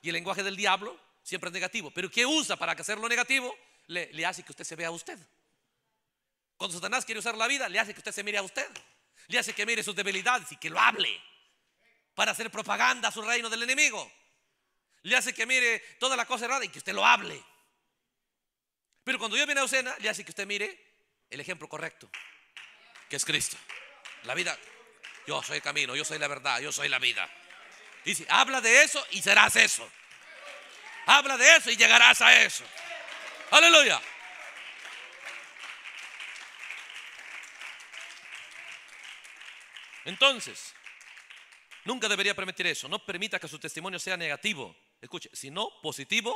Y el lenguaje del diablo siempre es negativo. Pero ¿qué usa para hacerlo negativo? Le, le hace que usted se vea a usted. Cuando Satanás quiere usar la vida, le hace que usted se mire a usted. Le hace que mire sus debilidades y que lo hable para hacer propaganda a su reino del enemigo le hace que mire toda la cosa errada y que usted lo hable. Pero cuando yo viene a Usena, le hace que usted mire el ejemplo correcto, que es Cristo. La vida, yo soy el camino, yo soy la verdad, yo soy la vida. Dice, habla de eso y serás eso. Habla de eso y llegarás a eso. Aleluya. Entonces, nunca debería permitir eso. No permita que su testimonio sea negativo escuche, sino positivo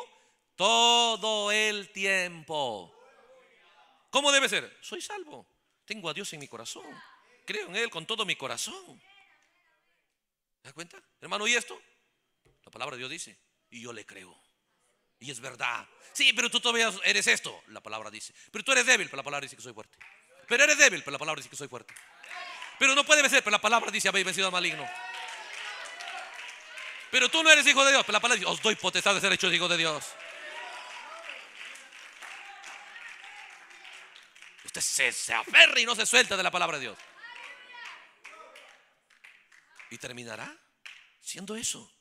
todo el tiempo. ¿Cómo debe ser? Soy salvo. Tengo a Dios en mi corazón. Creo en Él con todo mi corazón. ¿Te das cuenta? Hermano, ¿y esto? La palabra de Dios dice, y yo le creo. Y es verdad. Sí, pero tú todavía eres esto, la palabra dice. Pero tú eres débil, pero la palabra dice que soy fuerte. Pero eres débil, pero la palabra dice que soy fuerte. Pero no puede ser pero la palabra dice, habéis vencido al maligno. Pero tú no eres hijo de Dios. Pero la palabra de Dios os doy potestad de ser hechos hijos de Dios. Usted se, aferra y no se suelta de la palabra de Dios. Y terminará siendo eso.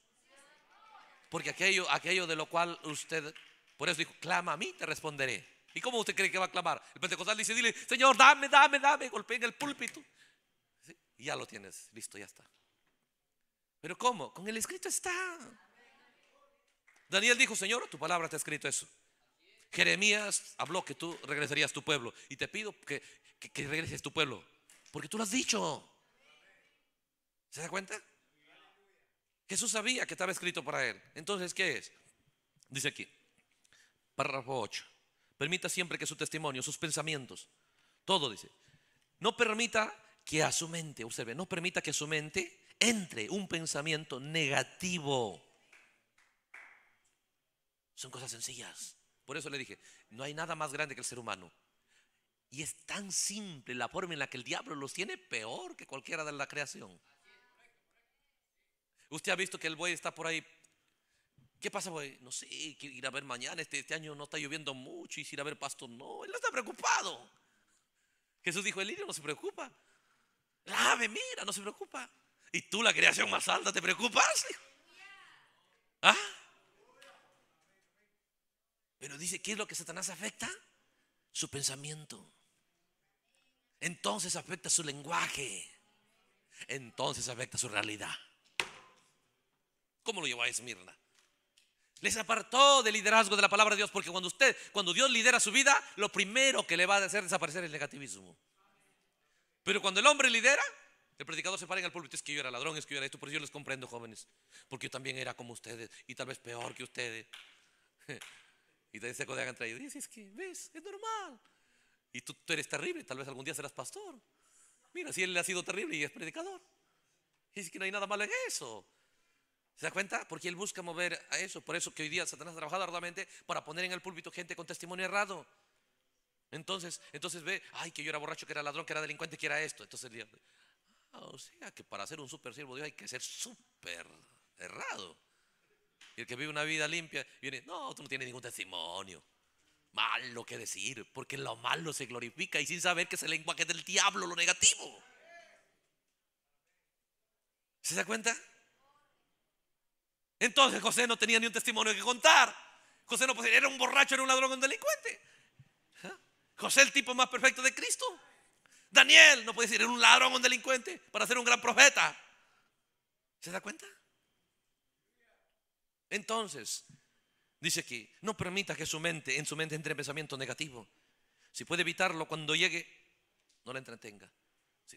Porque aquello, aquello de lo cual usted, por eso dijo, clama a mí, te responderé. ¿Y cómo usted cree que va a clamar? El pentecostal dice, dile, Señor, dame, dame, dame, golpea en el púlpito. Y ya lo tienes, listo, ya está. ¿Pero cómo? Con el escrito está. Daniel dijo, Señor, tu palabra te ha escrito eso. Jeremías habló que tú regresarías a tu pueblo. Y te pido que, regreses a tu pueblo. Porque tú lo has dicho. ¿Se da cuenta? Jesús sabía que estaba escrito para él. Entonces, ¿qué es? Dice aquí, párrafo 8. Permita siempre que su testimonio, sus pensamientos, todo dice. No permita que a su mente, observe, no permita que su mente entre un pensamiento negativo. Son cosas sencillas. Por eso le dije, no hay nada más grande que el ser humano. Y es tan simple la forma en la que el diablo los tiene peor que cualquiera de la creación. Usted ha visto que el buey está por ahí. ¿Qué pasa, buey? No sé, quiero ir a ver mañana. Este, este, año no está lloviendo mucho y si ir a ver pasto no. Él no está preocupado. Jesús dijo, el lirio no se preocupa. La ave, mira, no se preocupa. Y tú, la creación más alta, ¿te preocupas? ¿Ah? Pero dice, ¿qué es lo que Satanás afecta? Su pensamiento. Entonces afecta su lenguaje. Entonces afecta su realidad. ¿Cómo lo llevó a Esmirna? Les apartó del liderazgo de la palabra de Dios, porque cuando usted, cuando Dios lidera su vida, lo primero que le va a hacer desaparecer es el negativismo. Pero cuando el hombre lidera, el predicador se para en el púlpito, es que yo era ladrón, es que yo era esto, por eso yo les comprendo, jóvenes, porque yo también era como ustedes y tal vez peor que ustedes. y te te hagan traído, es que, ves, es normal. Y tú, eres terrible, tal vez algún día serás pastor. Mira, si él ha sido terrible y es predicador. Y es que no hay nada malo en eso. ¿Se da cuenta? Porque él busca mover a eso. Por eso que hoy día Satanás ha trabajado arduamente para poner en el púlpito gente con testimonio errado. Entonces, entonces ve, ay, que yo era borracho, que era ladrón, que era delincuente, que era esto. Entonces Ah, o sea que para ser un super siervo de Dios hay que ser súper errado. Y el que vive una vida limpia viene, no, tú no tienes ningún testimonio. Malo que decir, porque lo malo se glorifica y sin saber que es el lenguaje del diablo lo negativo. ¿Se da cuenta? Entonces José no tenía ni un testimonio que contar. José no era un borracho, era un ladrón, un delincuente. ¿Ah? José el tipo más perfecto de Cristo. Daniel no puede decir, un ladrón o un delincuente para ser un gran profeta. ¿Se da cuenta? Entonces, dice aquí, no permita que su mente, en su mente entre pensamiento negativo. Si puede evitarlo cuando llegue, no la entretenga.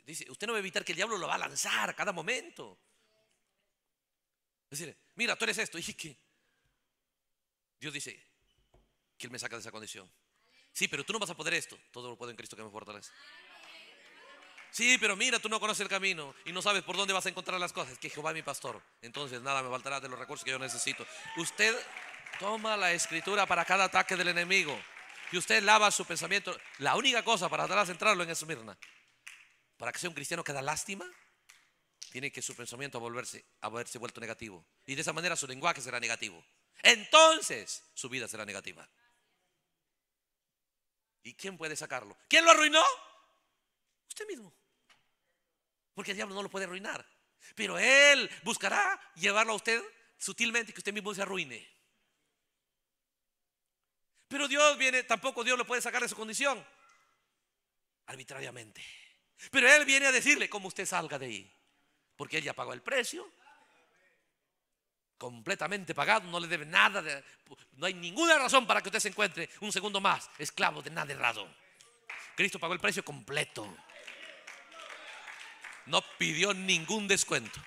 Dice, usted no va a evitar que el diablo lo va a lanzar a cada momento. Es decir, mira, tú eres esto. Y que Dios dice que Él me saca de esa condición. Sí, pero tú no vas a poder esto. Todo lo puedo en Cristo que me fortalece. Sí, pero mira, tú no conoces el camino y no sabes por dónde vas a encontrar las cosas. Que Jehová es mi pastor. Entonces nada me faltará de los recursos que yo necesito. Usted toma la escritura para cada ataque del enemigo y usted lava su pensamiento. La única cosa para tratar de centrarlo en Esmirna, para que sea un cristiano que da lástima, tiene que su pensamiento volverse, haberse vuelto negativo. Y de esa manera su lenguaje será negativo. Entonces su vida será negativa. ¿Y quién puede sacarlo? ¿Quién lo arruinó? Usted mismo. Porque el diablo no lo puede arruinar. Pero él buscará llevarlo a usted sutilmente que usted mismo se arruine. Pero Dios viene, tampoco Dios lo puede sacar de su condición arbitrariamente. Pero Él viene a decirle cómo usted salga de ahí. Porque Él ya pagó el precio. Completamente pagado, no le debe nada, no hay ninguna razón para que usted se encuentre un segundo más esclavo de nada errado. Cristo pagó el precio completo. No pidió ningún descuento.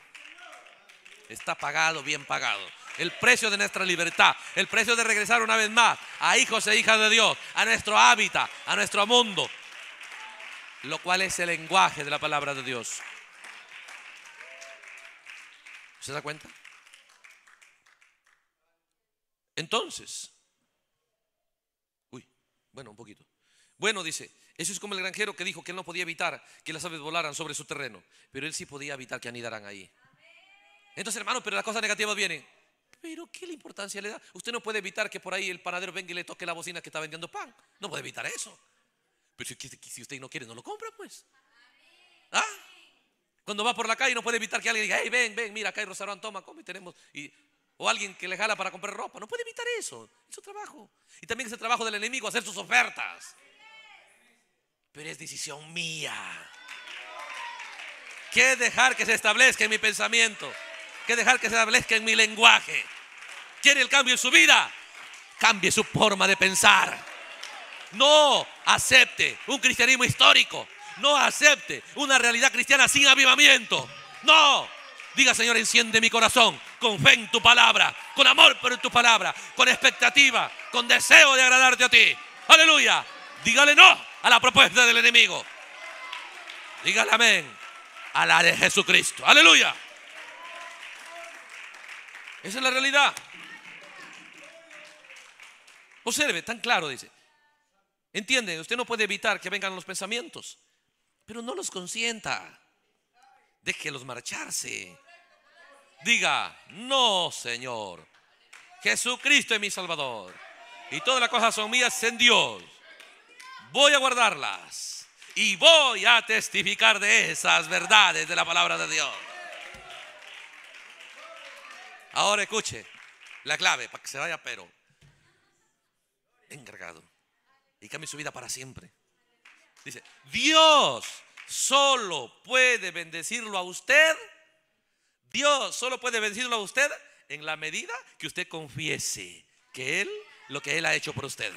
Está pagado, bien pagado. El precio de nuestra libertad, el precio de regresar una vez más a hijos e hijas de Dios, a nuestro hábitat, a nuestro mundo, lo cual es el lenguaje de la palabra de Dios. ¿Se da cuenta? Entonces, uy, bueno, un poquito. Bueno, dice, eso es como el granjero que dijo que él no podía evitar que las aves volaran sobre su terreno, pero él sí podía evitar que anidaran ahí. Entonces, hermano, pero las cosas negativas vienen. Pero ¿qué la importancia le da? Usted no puede evitar que por ahí el panadero venga y le toque la bocina que está vendiendo pan. No puede evitar eso. Pero si, usted no quiere, no lo compra, pues. ¿Ah? Cuando va por la calle no puede evitar que alguien diga, hey, ven, ven, mira, acá hay rosarón, toma, come, tenemos. Y, o alguien que le jala para comprar ropa. No puede evitar eso. Es su trabajo. Y también es el trabajo del enemigo hacer sus ofertas pero es decisión mía. ¿Qué dejar que se establezca en mi pensamiento? ¿Qué dejar que se establezca en mi lenguaje? ¿Quiere el cambio en su vida? Cambie su forma de pensar. No acepte un cristianismo histórico. No acepte una realidad cristiana sin avivamiento. No. Diga, Señor, enciende mi corazón con fe en tu palabra, con amor por tu palabra, con expectativa, con deseo de agradarte a ti. Aleluya. Dígale no a la propuesta del enemigo. Dígale amén a la de Jesucristo. Aleluya. Esa es la realidad. Observe, tan claro dice. Entiende, usted no puede evitar que vengan los pensamientos, pero no los consienta. los marcharse. Diga, no, Señor. Jesucristo es mi Salvador. Y todas las cosas son mías en Dios voy a guardarlas y voy a testificar de esas verdades de la palabra de Dios. Ahora escuche la clave para que se vaya, pero encargado y cambie su vida para siempre. Dice, Dios solo puede bendecirlo a usted. Dios solo puede bendecirlo a usted en la medida que usted confiese que Él, lo que Él ha hecho por usted.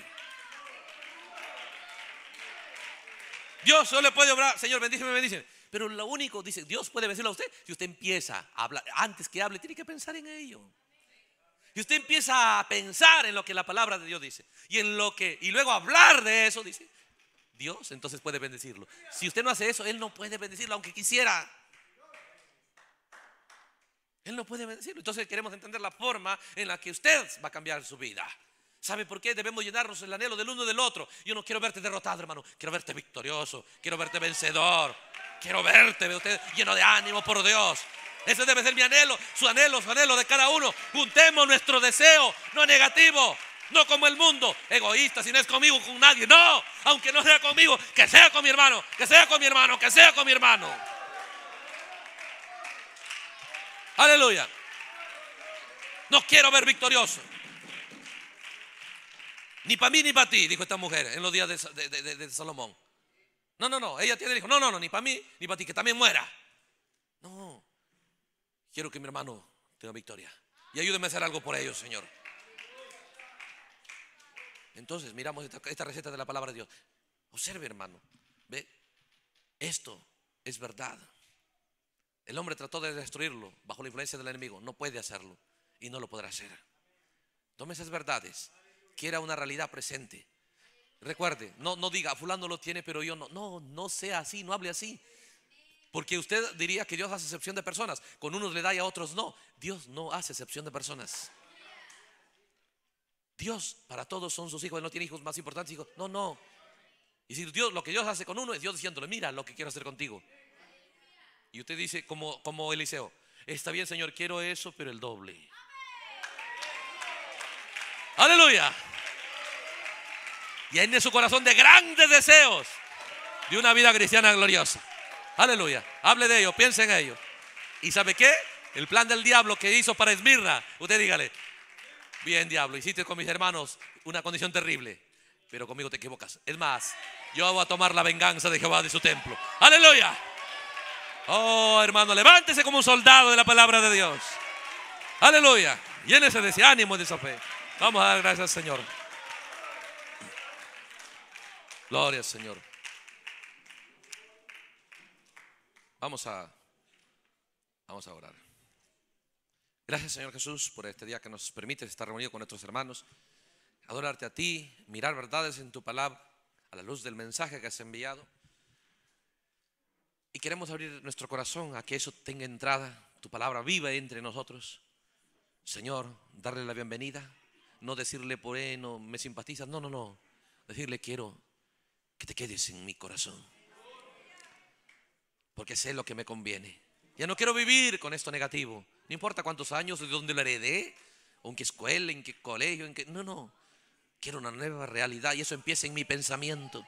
Dios solo puede obrar, Señor, bendíceme, bendíceme. Pero lo único, dice, Dios puede vencerlo a usted si usted empieza a hablar. Antes que hable, tiene que pensar en ello. Y usted empieza a pensar en lo que la palabra de Dios dice. Y en lo que, y luego hablar de eso, dice Dios, entonces puede bendecirlo. Si usted no hace eso, Él no puede bendecirlo, aunque quisiera. Él no puede bendecirlo. Entonces queremos entender la forma en la que usted va a cambiar su vida. ¿Sabe por qué? Debemos llenarnos el anhelo del uno y del otro. Yo no quiero verte derrotado, hermano. Quiero verte victorioso. Quiero verte vencedor. Quiero verte usted, lleno de ánimo por Dios. Ese debe ser mi anhelo, su anhelo, su anhelo de cada uno. Juntemos nuestro deseo, no negativo, no como el mundo, egoísta, si no es conmigo, con nadie. No, aunque no sea conmigo, que sea con mi hermano, que sea con mi hermano, que sea con mi hermano. Aleluya. No quiero ver victorioso. Ni para mí ni para ti, dijo esta mujer en los días de, Salomón. No, no, no. Ella tiene, dijo, no, no, no, ni para mí ni para ti, que también muera. No. Quiero que mi hermano tenga victoria. Y ayúdeme a hacer algo por ellos, Señor. Entonces, miramos esta, receta de la palabra de Dios. Observe, hermano. Ve, esto es verdad. El hombre trató de destruirlo bajo la influencia del enemigo. No puede hacerlo y no lo podrá hacer. Tome esas verdades que una realidad presente. Recuerde, no, no diga, fulano lo tiene, pero yo no. No, no sea así, no hable así. Porque usted diría que Dios hace excepción de personas. Con unos le da y a otros no. Dios no hace excepción de personas. Dios para todos son sus hijos. Él no tiene hijos más importantes. Hijos. No, no. Y si Dios, lo que Dios hace con uno es Dios diciéndole, mira lo que quiero hacer contigo. Y usted dice, como, como Eliseo, está bien, Señor, quiero eso, pero el doble. Aleluya. Y en su corazón de grandes deseos de una vida cristiana gloriosa. Aleluya. Hable de ellos, piense en ellos. ¿Y sabe qué? El plan del diablo que hizo para Esmirna. Usted dígale, bien diablo, hiciste con mis hermanos una condición terrible, pero conmigo te equivocas. Es más, yo voy a tomar la venganza de Jehová de su templo. Aleluya. Oh, hermano, levántese como un soldado de la palabra de Dios. Aleluya. Llénese de ese ánimo, de esa fe. Vamos a dar gracias Señor. Gloria Señor. Vamos a, vamos a orar. Gracias Señor Jesús por este día que nos permite estar reunidos con nuestros hermanos, adorarte a ti, mirar verdades en tu palabra a la luz del mensaje que has enviado. Y queremos abrir nuestro corazón a que eso tenga entrada, tu palabra viva entre nosotros. Señor, darle la bienvenida no decirle por él, no me simpatizas, no, no, no. Decirle quiero que te quedes en mi corazón. Porque sé lo que me conviene. Ya no quiero vivir con esto negativo. No importa cuántos años, de dónde lo heredé, o en qué escuela, en qué colegio, en qué... No, no. Quiero una nueva realidad y eso empieza en mi pensamiento.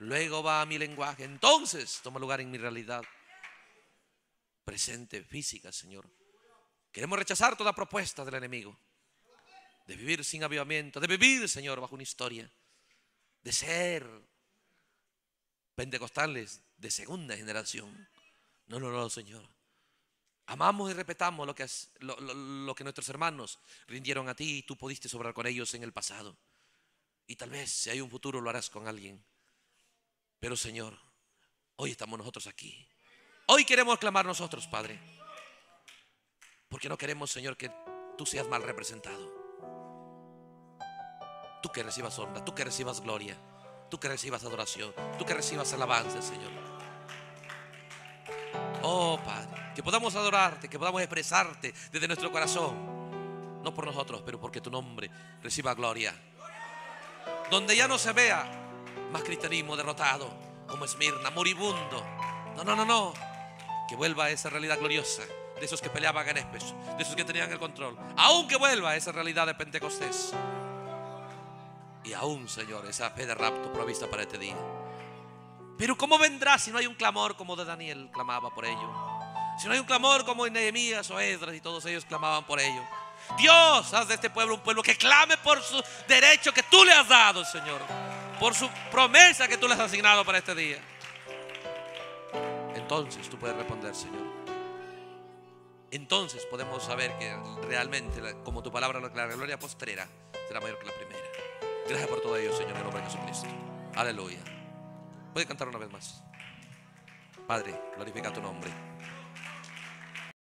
Luego va a mi lenguaje. Entonces toma lugar en mi realidad presente, física, Señor. Queremos rechazar toda propuesta del enemigo de vivir sin avivamiento, de vivir, Señor, bajo una historia, de ser pentecostales de segunda generación. No, no, no, Señor. Amamos y respetamos lo que, lo, que nuestros hermanos rindieron a ti y tú pudiste sobrar con ellos en el pasado. Y tal vez si hay un futuro lo harás con alguien. Pero Señor, hoy estamos nosotros aquí. Hoy queremos clamar nosotros, Padre. Porque no queremos, Señor, que tú seas mal representado. Tú que recibas honra, tú que recibas gloria, tú que recibas adoración, tú que recibas alabanza, Señor. Oh Padre, que podamos adorarte, que podamos expresarte desde nuestro corazón. No por nosotros, pero porque tu nombre reciba gloria. Donde ya no se vea más cristianismo derrotado, como Esmirna, moribundo. No, no, no, no. Que vuelva a esa realidad gloriosa de esos que peleaban en Espes, de esos que tenían el control. Aunque vuelva a esa realidad de Pentecostés. Y aún, Señor, esa fe de rapto provista para este día. Pero ¿cómo vendrá si no hay un clamor como de Daniel clamaba por ello? Si no hay un clamor como en Nehemías o Esdras y todos ellos clamaban por ello. Dios, haz de este pueblo un pueblo que clame por su derecho que tú le has dado, Señor. Por su promesa que tú le has asignado para este día. Entonces tú puedes responder, Señor. Entonces podemos saber que realmente, como tu palabra lo aclara, la gloria postrera será mayor que la primera. Gracias por todo ello, Señor, en el nombre de Jesucristo. Aleluya. Puede cantar una vez más. Padre, glorifica tu nombre.